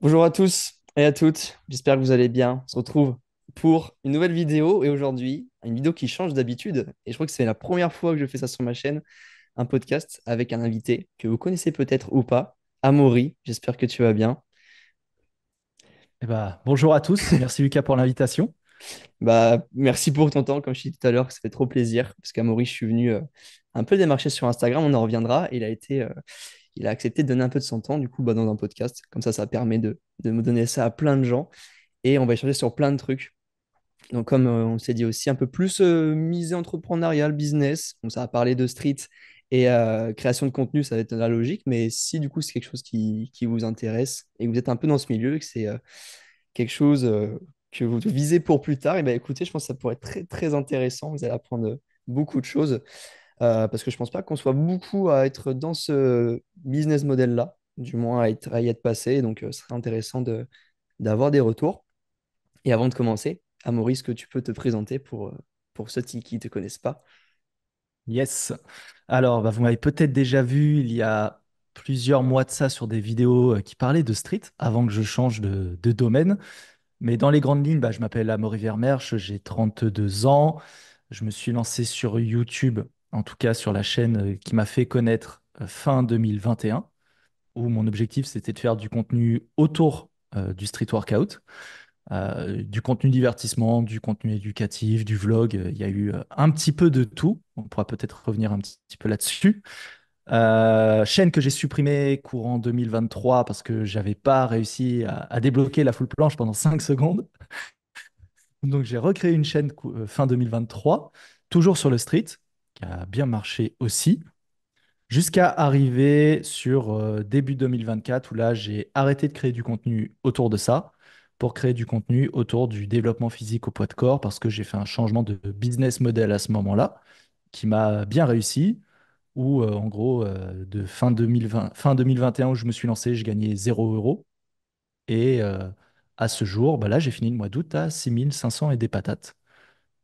Bonjour à tous et à toutes, j'espère que vous allez bien. On se retrouve pour une nouvelle vidéo et aujourd'hui, une vidéo qui change d'habitude. Et je crois que c'est la première fois que je fais ça sur ma chaîne, un podcast avec un invité que vous connaissez peut-être ou pas, Amaury. J'espère que tu vas bien. Eh ben, bonjour à tous, merci Lucas pour l'invitation. Bah, merci pour ton temps, comme je disais tout à l'heure, ça fait trop plaisir. Parce qu'Amaury, je suis venu euh, un peu démarcher sur Instagram, on en reviendra. Il a été, euh, il a accepté de donner un peu de son temps, du coup, bah, dans un podcast. Comme ça, ça permet de, me donner ça à plein de gens. Et on va échanger sur plein de trucs. Donc, comme euh, on s'est dit aussi, un peu plus euh, misé entrepreneurial, business. On ça a parlé de street et euh, création de contenu, ça va être la logique. Mais si du coup, c'est quelque chose qui, vous intéresse et que vous êtes un peu dans ce milieu et que c'est quelque chose que vous visez pour plus tard, et eh ben, écoutez, je pense que ça pourrait être très, très intéressant. Vous allez apprendre beaucoup de choses. Euh, parce que je pense pas qu'on soit beaucoup à être dans ce business model-là, du moins à, être, à, y être passé. Donc, euh, ce serait intéressant de, d'avoir des retours. Et avant de commencer, à Maurice, que tu peux te présenter pour, euh, pour ceux qui ne te connaissent pas Yes. Alors, bah, vous m'avez peut-être déjà vu il y a plusieurs mois de ça sur des vidéos qui parlaient de street avant que je change de, de domaine. Mais dans les grandes lignes, bah, je m'appelle Amaury Vermersch, j'ai 32 ans. Je me suis lancé sur YouTube en tout cas sur la chaîne euh, qui m'a fait connaître euh, fin 2021, où mon objectif c'était de faire du contenu autour euh, du street workout, du contenu divertissement, du contenu éducatif, du vlog. Il y a eu un petit peu de tout. On pourra peut-être revenir un petit, peu là-dessus. chaîne que j'ai supprimée courant 2023 parce que j'avais pas réussi à, débloquer la full planche pendant 5 secondes. Donc j'ai recréé une chaîne fin 2023, toujours sur le street, qui a bien marché aussi, jusqu'à arriver sur euh, début 2024, où là, j'ai arrêté de créer du contenu autour de ça pour créer du contenu autour du développement physique au poids de corps, parce que j'ai fait un changement de business model à ce moment-là, qui m'a bien réussi, où euh, en gros, euh, de fin, 2020, fin 2021 où je me suis lancé, je gagnais 0 euros. Et à ce jour, bah là, j'ai fini le mois d'août à 6500 et des patates.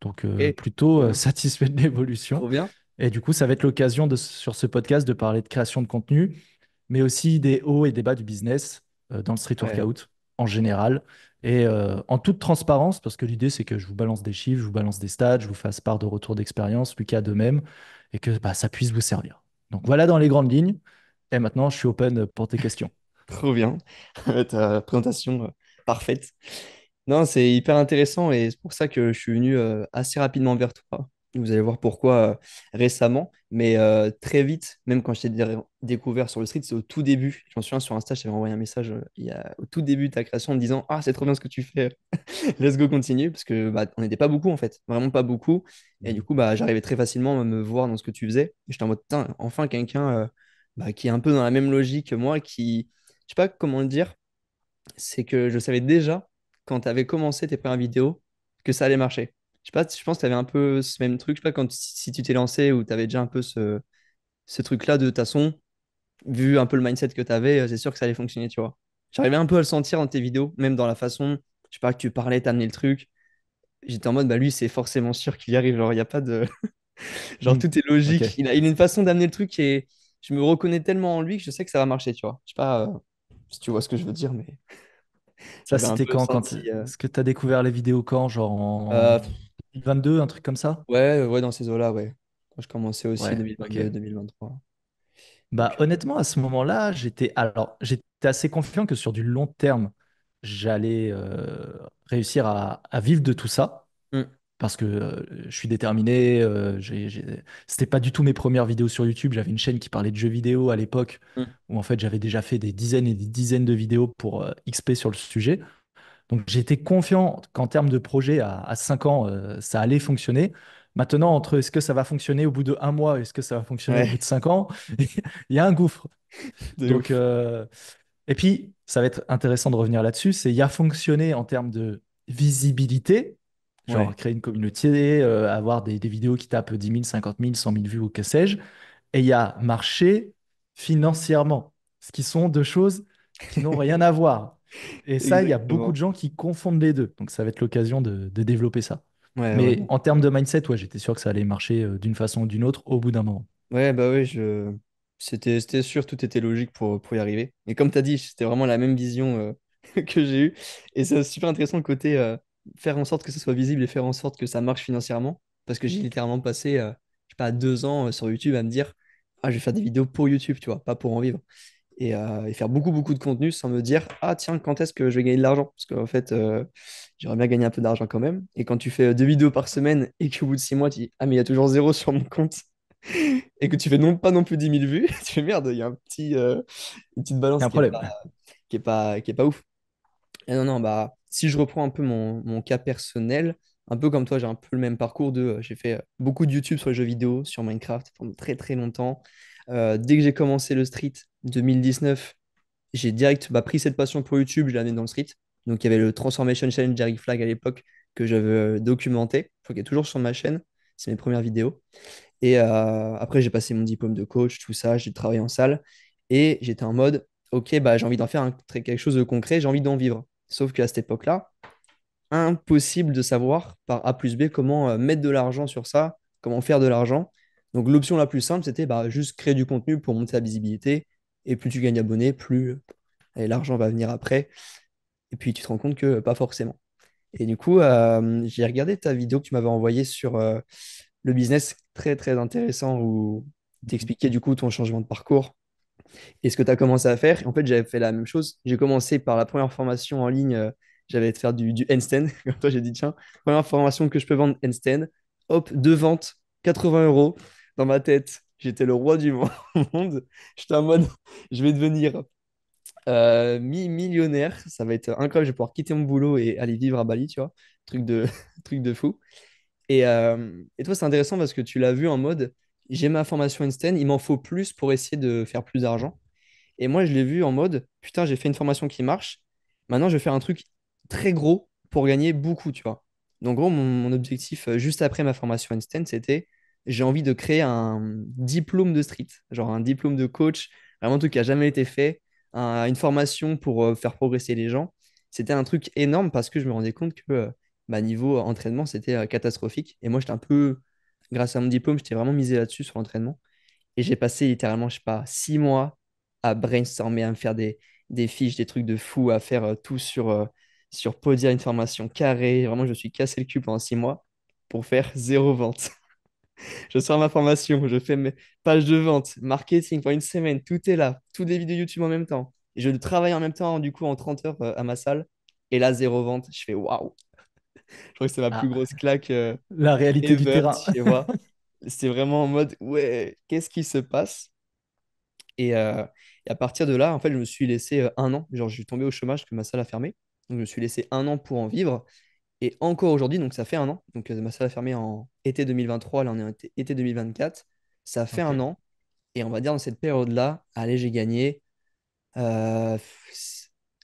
Donc, euh, plutôt euh, satisfait de l'évolution. bien. Et du coup, ça va être l'occasion sur ce podcast de parler de création de contenu, mais aussi des hauts et des bas du business euh, dans le street workout en général. Et en toute transparence, parce que l'idée, c'est que je vous balance des chiffres, je vous balance des stats, je vous fasse part de retours d'expérience, plus qu'à de même, et que bah, ça puisse vous servir. Donc voilà dans les grandes lignes. Et maintenant, je suis open pour tes questions. Trop bien. Ta présentation parfaite. Non, c'est hyper intéressant et c'est pour ça que je suis venu euh, assez rapidement vers toi. Vous allez voir pourquoi euh, récemment, mais euh, très vite, même quand je t'ai découvert sur le street, c'est au tout début. Je me souviens sur Insta, je envoyé un message il y au tout début de ta création en me disant Ah, c'est trop bien ce que tu fais, let's go, continue. Parce que bah, on n'était pas beaucoup en fait, vraiment pas beaucoup. Et du coup, bah, j'arrivais très facilement à me voir dans ce que tu faisais. j'étais en mode enfin quelqu'un bah, qui est un peu dans la même logique que moi, qui, je sais pas comment le dire, c'est que je savais déjà quand tu avais commencé tes premières vidéos que ça allait marcher Je sais pas, je pense que tu avais un peu ce même truc, pas, quand si tu t'es lancé ou tu avais déjà un peu ce, ce truc-là de ta son vu un peu le mindset que tu avais, euh, c'est sûr que ça allait fonctionner, tu vois. J'arrivais un peu à le sentir dans tes vidéos, même dans la façon, je sais pas, que tu parlais, t'amenais le truc. J'étais en mode, bah lui, c'est forcément sûr qu'il y arrive, genre, il a pas de. genre, hmm. tout est logique. Il, a, une façon d'amener le truc et je me reconnais tellement en lui que je sais que ça va marcher, tu vois. Je sais pas euh, si tu vois ce que je veux dire, mais. Ça, c'était quand, quand Est-ce euh, euh. que tu as découvert les vidéos quand Genre en 2022, euh, un truc comme ça Ouais, ouais, dans ces eaux-là, ouais. Quand je commençais aussi en 2022, 2023. Bah, honnêtement, à ce moment-là, j'étais alors j'étais assez confiant que sur du long terme, j'allais réussir à, vivre de tout ça. Mmh parce que euh, je suis déterminé. Ce euh, C'était pas du tout mes premières vidéos sur YouTube. J'avais une chaîne qui parlait de jeux vidéo à l'époque, mm. où en fait j'avais déjà fait des dizaines et des dizaines de vidéos pour euh, XP sur le sujet. Donc j'étais confiant qu'en termes de projet, à, à 5 ans, ça allait fonctionner. Maintenant, entre est-ce que ça va fonctionner au bout de un mois, est-ce que ça va fonctionner au bout de 5 ans, il y a un gouffre. Donc, et puis, ça va être intéressant de revenir là-dessus, c'est il y a fonctionné en termes de visibilité, créer une communauté, euh, avoir des, vidéos qui tapent 10 000, 50 000, 100 000 vues ou que sais-je. Et il y a marché financièrement, ce qui sont deux choses qui n'ont rien à voir. Et ça, il y a beaucoup de gens qui confondent les deux. Donc ça va être l'occasion de, développer ça. Mais en termes de mindset, ouais, j'étais sûr que ça allait marcher euh, d'une façon ou d'une autre au bout d'un moment. Ouais, bah oui, je... c'était, c'était sûr, tout était logique pour, pour y arriver. Et comme tu as dit, c'était vraiment la même vision euh, que j'ai eue. Et c'est super intéressant le côté, faire en sorte que ce soit visible et faire en sorte que ça marche financièrement. Parce que j'ai mm. littéralement passé, euh, je sais pas, deux ans euh, sur YouTube à me dire Ah, je vais faire des vidéos pour YouTube, tu vois, pas pour en vivre. Euh, et, faire beaucoup, beaucoup de contenu sans me dire Ah, tiens, quand est-ce que je vais gagner de l'argent Parce qu'en fait, j'aimerais bien gagner un peu d'argent quand même. Et quand tu fais deux vidéos par semaine et qu'au bout de six mois, tu dis Ah, mais il y a toujours zéro sur mon compte. et que tu fais non pas non plus 10 000 vues, tu fais merde, il y a un petit, une petite balance qui, est pas, qui, est pas, qui est pas ouf. Et ah non, non, bah, si je reprends un peu mon, cas personnel, un peu comme toi, j'ai un peu le même parcours de. Euh, j'ai fait euh, beaucoup de YouTube sur les jeux vidéo, sur Minecraft pendant très très longtemps. Euh, dès que j'ai commencé le street 2019, j'ai direct bah, pris cette passion pour YouTube, je l'ai amené dans le street. Donc il y avait le Transformation Challenge Jerry Flag à l'époque que j'avais documenté, Il faut qu'il est toujours sur ma chaîne, c'est mes premières vidéos. Et après, j'ai passé mon diplôme de coach, tout ça, j'ai travaillé en salle et j'étais en mode, ok, bah, j'ai envie d'en faire quelque chose de concret, j'ai envie d'en vivre. Sauf qu'à cette époque-là, impossible de savoir par A plus B comment euh, mettre de l'argent sur ça, comment faire de l'argent. Donc l'option la plus simple, c'était bah, juste créer du contenu pour monter la visibilité. Et plus tu gagnes d'abonnés, plus euh, l'argent va venir après. Et puis tu te rends compte que euh, pas forcément. Et du coup, j'ai regardé ta vidéo que tu m'avais envoyée sur le business, très très intéressant, où tu expliquais du coup ton changement de parcours et ce que tu as commencé à faire, en fait, j'avais fait la même chose. J'ai commencé par la première formation en ligne, euh, j'avais faire du, du handstand. Comme toi, j'ai dit, tiens, première formation que je peux vendre, handstand. Hop, deux ventes, 80 euros. Dans ma tête, j'étais le roi du monde. J'étais en mode, je vais devenir euh, mi millionnaire. Ça va être incroyable. Je vais pouvoir quitter mon boulot et aller vivre à Bali, tu vois. Truc de, truc de fou. Et, euh, et toi, c'est intéressant parce que tu l'as vu en mode, j'ai ma formation Einstein, il m'en faut plus pour essayer de faire plus d'argent. Et moi, je l'ai vu en mode, putain, j'ai fait une formation qui marche, maintenant je vais faire un truc très gros pour gagner beaucoup, tu vois. Donc, gros, mon, objectif euh, juste après ma formation Einstein, c'était j'ai envie de créer un diplôme de street, genre un diplôme de coach, vraiment un truc qui n'a jamais été fait, une formation pour euh, faire progresser les gens. C'était un truc énorme parce que je me rendais compte que ma euh, bah, niveau entraînement, c'était catastrophique. Et moi, j'étais un peu grâce à mon diplôme, j'étais vraiment misé là-dessus sur l'entraînement. Et j'ai passé littéralement, je sais pas, six mois à brainstormer, à me faire des, fiches, des trucs de fou, à faire euh, tout sur, euh, sur Podia, une formation carrée. Vraiment, je suis cassé le cul pendant six mois pour faire zéro vente. je sors ma formation, je fais mes pages de vente, marketing pour une semaine, tout est là, toutes les vidéos YouTube en même temps. Et je travaille en même temps, du coup, en 30 heures euh, à ma salle. Et là, zéro vente, je fais waouh, je crois que c'est ma plus ah. grosse claque. Euh, la réalité du terrain. Tu vois. C'est vraiment en mode, ouais, qu'est-ce qui se passe euh, et, à partir de là, en fait, je me suis laissé euh, un an. Genre, je suis tombé au chômage parce que ma salle a fermé. Donc, je me suis laissé un an pour en vivre. Et encore aujourd'hui, donc ça fait un an. Donc, ma salle a fermé en été 2023. Là, on est en été 2024. Ça fait un an. Et on va dire dans cette période-là, allez, j'ai gagné euh,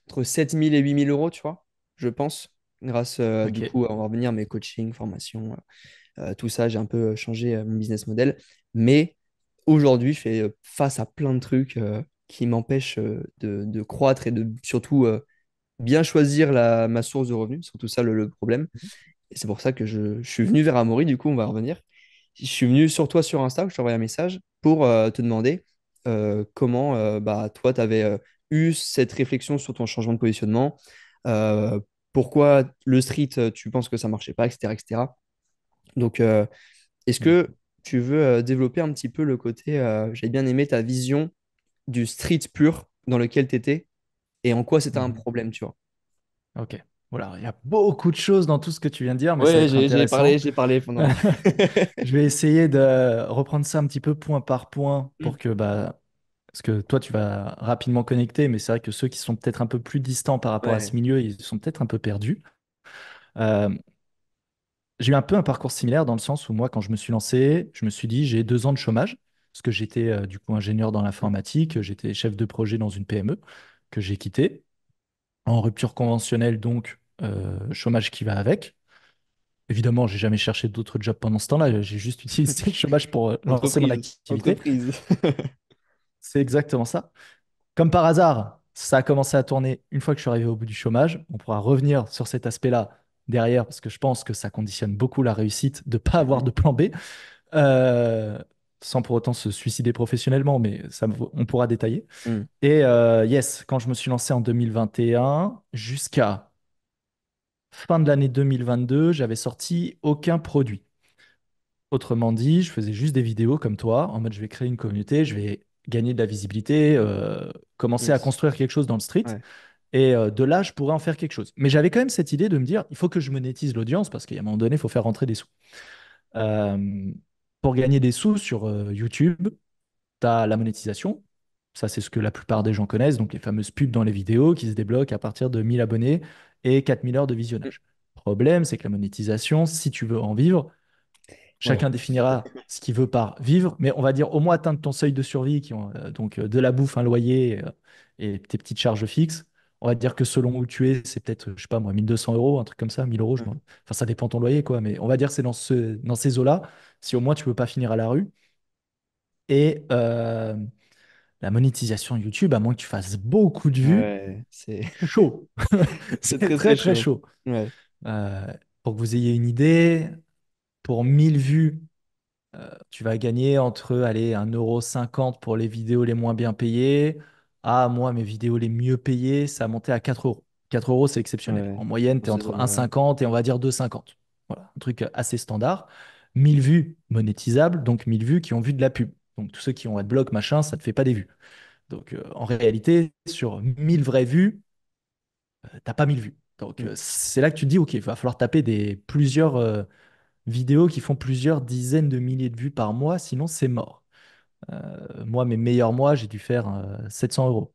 entre 7000 et 8000 euros, tu vois, je pense grâce euh, du coup, on revenir mes coachings, formations, euh, euh, tout ça. J'ai un peu changé mon business model. Mais aujourd'hui, je fais face à plein de trucs qui m'empêchent de, de, croître et de surtout bien choisir la, ma source de revenus. C'est tout ça le, problème. Mhm. Et c'est pour ça que je, suis venu vers Amaury, du coup, on va revenir. Je suis venu sur toi sur Insta, je t'ai envoyé un message pour te demander comment bah, toi, tu avais eu cette réflexion sur ton changement de positionnement, pourquoi le street, euh, tu penses que ça marchait pas, etc. Donc, euh, est-ce que mm. tu veux euh, développer un petit peu le côté, j'ai bien aimé ta vision du street pur dans lequel tu étais et en quoi c'était un mm. problème, tu vois Ok. Voilà, il y a beaucoup de choses dans tout ce que tu viens de dire. Oui, j'ai parlé, j'ai parlé je vais essayer de reprendre ça un petit peu point par point pour mm. que bah, parce que toi, tu vas rapidement connecter, mais c'est vrai que ceux qui sont peut-être un peu plus distants par rapport à ce milieu, ils sont peut-être un peu perdus. Euh, j'ai eu un peu un parcours similaire dans le sens où moi, quand je me suis lancé, je me suis dit, j'ai deux ans de chômage, parce que j'étais euh, du coup ingénieur dans l'informatique, j'étais chef de projet dans une PME que j'ai quittée, en rupture conventionnelle, donc euh, chômage qui va avec. Évidemment, j'ai jamais cherché d'autres jobs pendant ce temps-là. J'ai juste utilisé le chômage pour lancer mon activité. C'est exactement ça. Comme par hasard, ça a commencé à tourner une fois que je suis arrivé au bout du chômage. On pourra revenir sur cet aspect-là derrière, parce que je pense que ça conditionne beaucoup la réussite de ne pas avoir de plan B, euh, sans pour autant se suicider professionnellement, mais ça, on pourra détailler. Mm. Et euh, yes, quand je me suis lancé en 2021, jusqu'à fin de l'année 2022, j'avais sorti aucun produit. Autrement dit, je faisais juste des vidéos comme toi, en mode je vais créer une communauté, je vais gagner de la visibilité, euh, commencer à construire quelque chose dans le street. Et euh, de là, je pourrais en faire quelque chose. Mais j'avais quand même cette idée de me dire, il faut que je monétise l'audience parce qu'à un moment donné, il faut faire rentrer des sous. Euh, pour gagner des sous sur YouTube, tu as la monétisation. Ça, c'est ce que la plupart des gens connaissent, donc les fameuses pubs dans les vidéos qui se débloquent à partir de 1000 abonnés et 4000 heures de visionnage. Le Problème, c'est que la monétisation, si tu veux en vivre, Chacun définira ce qu'il veut par vivre, mais on va dire au moins atteindre ton seuil de survie, qui ont euh, donc euh, de la bouffe, un loyer euh, et tes petites charges fixes. On va dire que selon où tu es, c'est peut-être, je sais pas moi, 1200 euros, un truc comme ça, 1000 euros. Enfin, ça dépend de ton loyer, quoi. Mais on va dire que c'est dans, ce, dans ces eaux-là, si au moins tu peux pas finir à la rue. Et la monétisation YouTube, à moins que tu fasses beaucoup de vues, c'est chaud. c'est très, très, très, chaud. pour que vous ayez une idée, pour 1000 vues, euh, tu vas gagner entre, 1,50€ pour les vidéos les moins bien payées. Ah, moi, mes vidéos les mieux payées, ça a monté à 4 euros. 4 euros, c'est exceptionnel. en moyenne, tu es entre 1,50 et on va dire 2,50. Voilà, un truc assez standard. 1000 vues monétisables, donc 1000 vues qui ont vu de la pub. Donc tous ceux qui ont adblock, machin, ça ne te fait pas des vues. Donc euh, en réalité, sur 1000 vraies vues, euh, tu n'as pas 1000 vues. Donc mm. c'est là que tu te dis, OK, il va falloir taper des plusieurs vidéos qui font plusieurs dizaines de milliers de vues par mois, sinon c'est mort. Euh, moi, mes meilleurs mois, j'ai dû faire 700 euh, euros.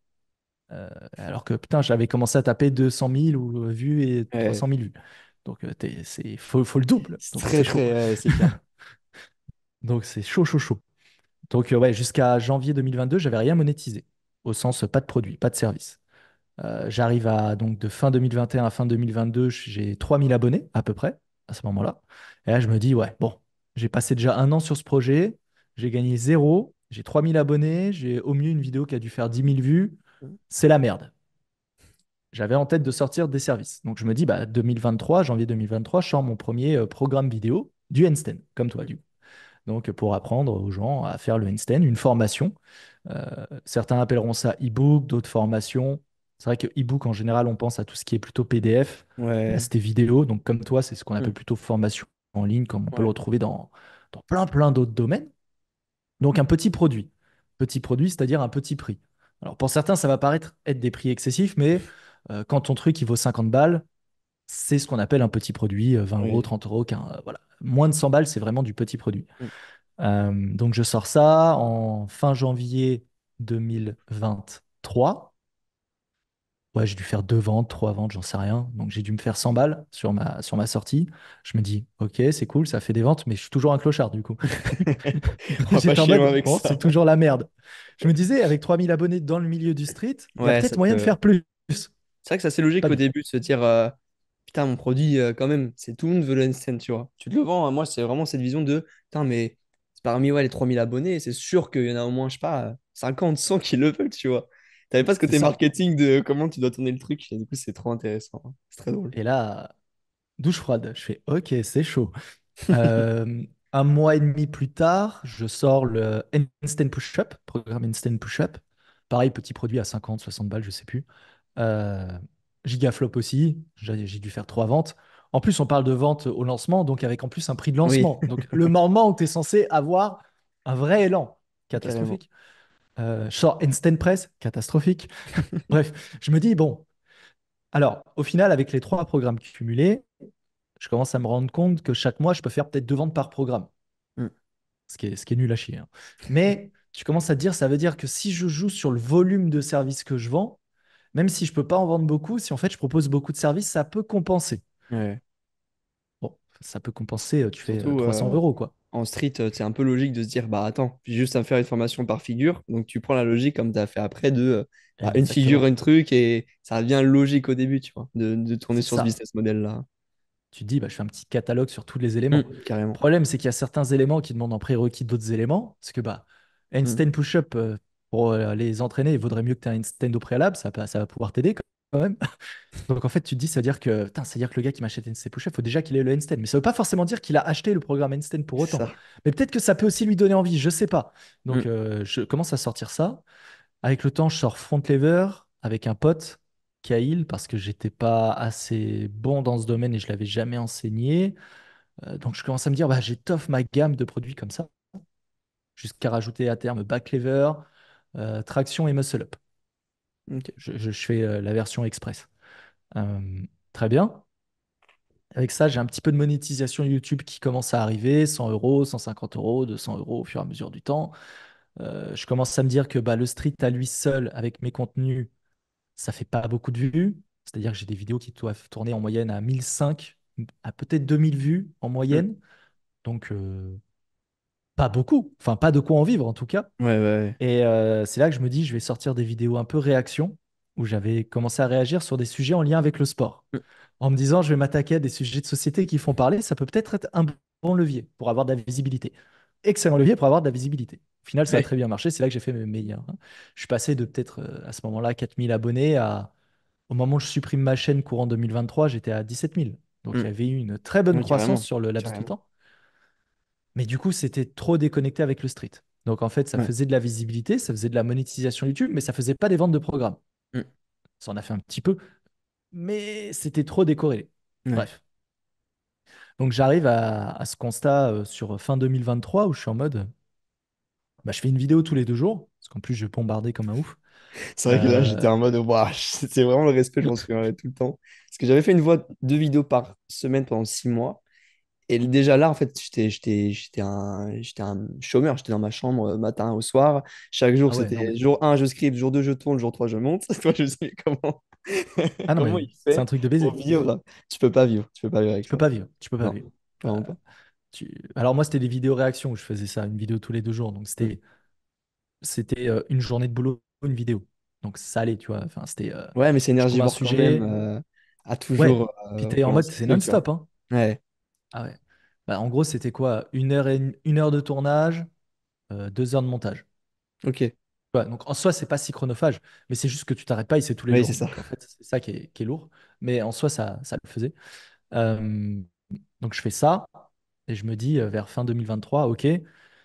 Euh, alors que putain, j'avais commencé à taper 200 000 ou, vues et 300 000 vues. Donc, il c'est faut, le double. très, très, Donc, c'est chaud, chaud, chaud. Donc, ouais, jusqu'à janvier 2022, j'avais rien monétisé, au sens pas de produit, pas de service. j'arrive à donc de fin 2021 à fin 2022, j'ai 3000 abonnés à peu près à ce moment-là. Et là, je me dis, ouais, bon, j'ai passé déjà un an sur ce projet, j'ai gagné zéro, j'ai 3000 abonnés, j'ai au mieux une vidéo qui a dû faire 10 000 vues, c'est la merde. J'avais en tête de sortir des services. Donc je me dis, bah, 2023, janvier 2023, je sors mon premier euh, programme vidéo du handstand, comme toi, du Donc pour apprendre aux gens à faire le handstand, une formation. Euh, certains appelleront ça e-book, d'autres formations. C'est vrai que e-book, en général, on pense à tout ce qui est plutôt PDF. C'était vidéo. Donc, comme toi, c'est ce qu'on appelle mm. plutôt formation en ligne, comme on peut le retrouver dans, plein, plein d'autres domaines. Donc, un petit produit. Petit produit, c'est-à-dire un petit prix. Alors, pour certains, ça va paraître être des prix excessifs, mais euh, quand ton truc, il vaut 50 balles, c'est ce qu'on appelle un petit produit, 20 euh, euros, 30 euros, euh, voilà. moins de 100 balles, c'est vraiment du petit produit. Mm. donc, je sors ça en fin janvier 2023 ouais, j'ai dû faire deux ventes, trois ventes, j'en sais rien. Donc j'ai dû me faire 100 balles sur ma, sur ma sortie. Je me dis, ok, c'est cool, ça fait des ventes, mais je suis toujours un clochard du coup. c'est toujours la merde. Je me disais, avec 3000 abonnés dans le milieu du street, il y a peut-être moyen de faire plus. C'est vrai que ça, c'est logique au début de se dire, euh, putain, mon produit, euh, quand même, c'est tout le monde veut le tu vois. Tu te le vends, hein. moi, c'est vraiment cette vision de, putain, mais parmi ouais, les 3000 abonnés, c'est sûr qu'il y en a au moins, je sais pas, 50, 100 qui le veulent, tu vois. Tu n'avais pas ce côté marketing de comment tu dois tourner le truc. du coup, c'est trop intéressant. Hein. C'est très drôle. Et là, douche froide. Je fais OK, c'est chaud. Euh, un mois et demi plus tard, je sors le Einstein Push-Up, programme Einstein Push-Up. Pareil, petit produit à 50, 60 balles, je sais plus. Euh, Gigaflop aussi. J'ai dû faire trois ventes. En plus, on parle de vente au lancement, donc avec en plus un prix de lancement. donc, le moment où tu es censé avoir un vrai élan catastrophique. Euh, short Press, catastrophique. Bref, je me dis, bon, alors au final, avec les trois programmes cumulés, je commence à me rendre compte que chaque mois, je peux faire peut-être deux ventes par programme. Mm. Ce, qui est, ce qui est nul à chier. Hein. Mais tu commences à te dire, ça veut dire que si je joue sur le volume de services que je vends, même si je ne peux pas en vendre beaucoup, si en fait je propose beaucoup de services, ça peut compenser. Bon, ça peut compenser, euh, tu fais 300 euh, euros, quoi en street, euh, c'est un peu logique de se dire bah attends, juste à faire une formation par figure. Donc tu prends la logique comme tu as fait après de euh, bah, une figure, un truc, et ça devient logique au début, tu vois, de, de tourner sur le ce business model là. Tu dis, bah, je fais un petit catalogue sur tous les éléments. Mm, carrément. Le problème, c'est qu'il y a certains éléments qui demandent en prérequis d'autres éléments. Parce que bah, Einstein mm. push-up, euh, pour les entraîner, il vaudrait mieux que tu aies un stand au préalable, ça, ça va pouvoir t'aider donc en fait, tu te dis, ça veut dire que, ça dire que le gars qui m'achète NC Push il faut déjà qu'il ait le Einstein. Mais ça ne veut pas forcément dire qu'il a acheté le programme Einstein pour autant. Mais peut-être que ça peut aussi lui donner envie, je sais pas. Donc mm. euh, je commence à sortir ça. Avec le temps, je sors Front Lever avec un pote, Kyle parce que j'étais pas assez bon dans ce domaine et je l'avais jamais enseigné. Euh, donc je commence à me dire, bah, j'étoffe ma gamme de produits comme ça, jusqu'à rajouter à terme back lever, euh, traction et muscle up. Je, fais euh, la version express. Euh, très bien. Avec ça, j'ai un petit peu de monétisation YouTube qui commence à arriver, 100 euros, 150 euros, 200 euros au fur et à mesure du temps. Euh, je commence à me dire que bah, le street à lui seul, avec mes contenus, ça fait pas beaucoup de vues. C'est-à-dire que j'ai des vidéos qui doivent tourner en moyenne à 1005, à peut-être 2000 vues en mmh. moyenne. Donc, pas beaucoup, enfin pas de quoi en vivre en tout cas. Et euh, c'est là que je me dis, je vais sortir des vidéos un peu réaction, où j'avais commencé à réagir sur des sujets en lien avec le sport, mm. en me disant, je vais m'attaquer à des sujets de société qui font parler, ça peut peut-être être un bon levier pour avoir de la visibilité. Excellent levier pour avoir de la visibilité. Au final, ça a très bien marché, c'est là que j'ai fait mes meilleurs. Hein. Je suis passé de peut-être euh, à ce moment-là 4000 abonnés à, au moment où je supprime ma chaîne courant 2023, j'étais à 17 000. Donc j'avais mm. eu une très bonne croissance sur le laps de temps. Mais du coup, c'était trop déconnecté avec le street. Donc en fait, ça faisait de la visibilité, ça faisait de la monétisation YouTube, mais ça faisait pas des ventes de programmes. Mm. Ça en a fait un petit peu, mais c'était trop décorrélé. Bref. Donc j'arrive à, ce constat euh, sur euh, fin 2023 où je suis en mode, bah, je fais une vidéo tous les deux jours, parce qu'en plus je bombardais comme un ouf. C'est vrai que là euh, j'étais en mode, c'était vraiment le respect, je m'en souviendrai tout le temps. Parce que j'avais fait une voix, deux vidéos par semaine pendant six mois. Et déjà là, en fait, j'étais un, un chômeur. J'étais dans ma chambre euh, matin au soir. Chaque jour, ah c'était jour 1, je script, jour 2, je tourne, jour 3, je monte. Toi, je sais comment. Ah non, c'est un truc de baiser. tu peux pas vivre. Tu peux pas vivre avec tu peux pas vivre. Tu peux pas vivre. Euh, alors moi, c'était des vidéos réactions où je faisais ça, une vidéo tous les deux jours. Donc c'était c'était euh, une journée de boulot, une vidéo. Donc ça allait, tu vois. Enfin, c'était. ouais, mais c'est énergie sujet. à toujours. en mode, c'est non-stop. Hein. Ouais. Ah ouais. Bah, en gros, c'était quoi? Une heure, et une, heure de tournage, euh, deux heures de montage. Ok. donc en soi, c'est pas si chronophage, mais c'est juste que tu t'arrêtes pas et c'est tous les Oui, c'est ça. c'est ça qui est, lourd. Mais en soi, ça, le faisait. Euh, donc je fais ça et je me dis euh, vers fin 2023, ok,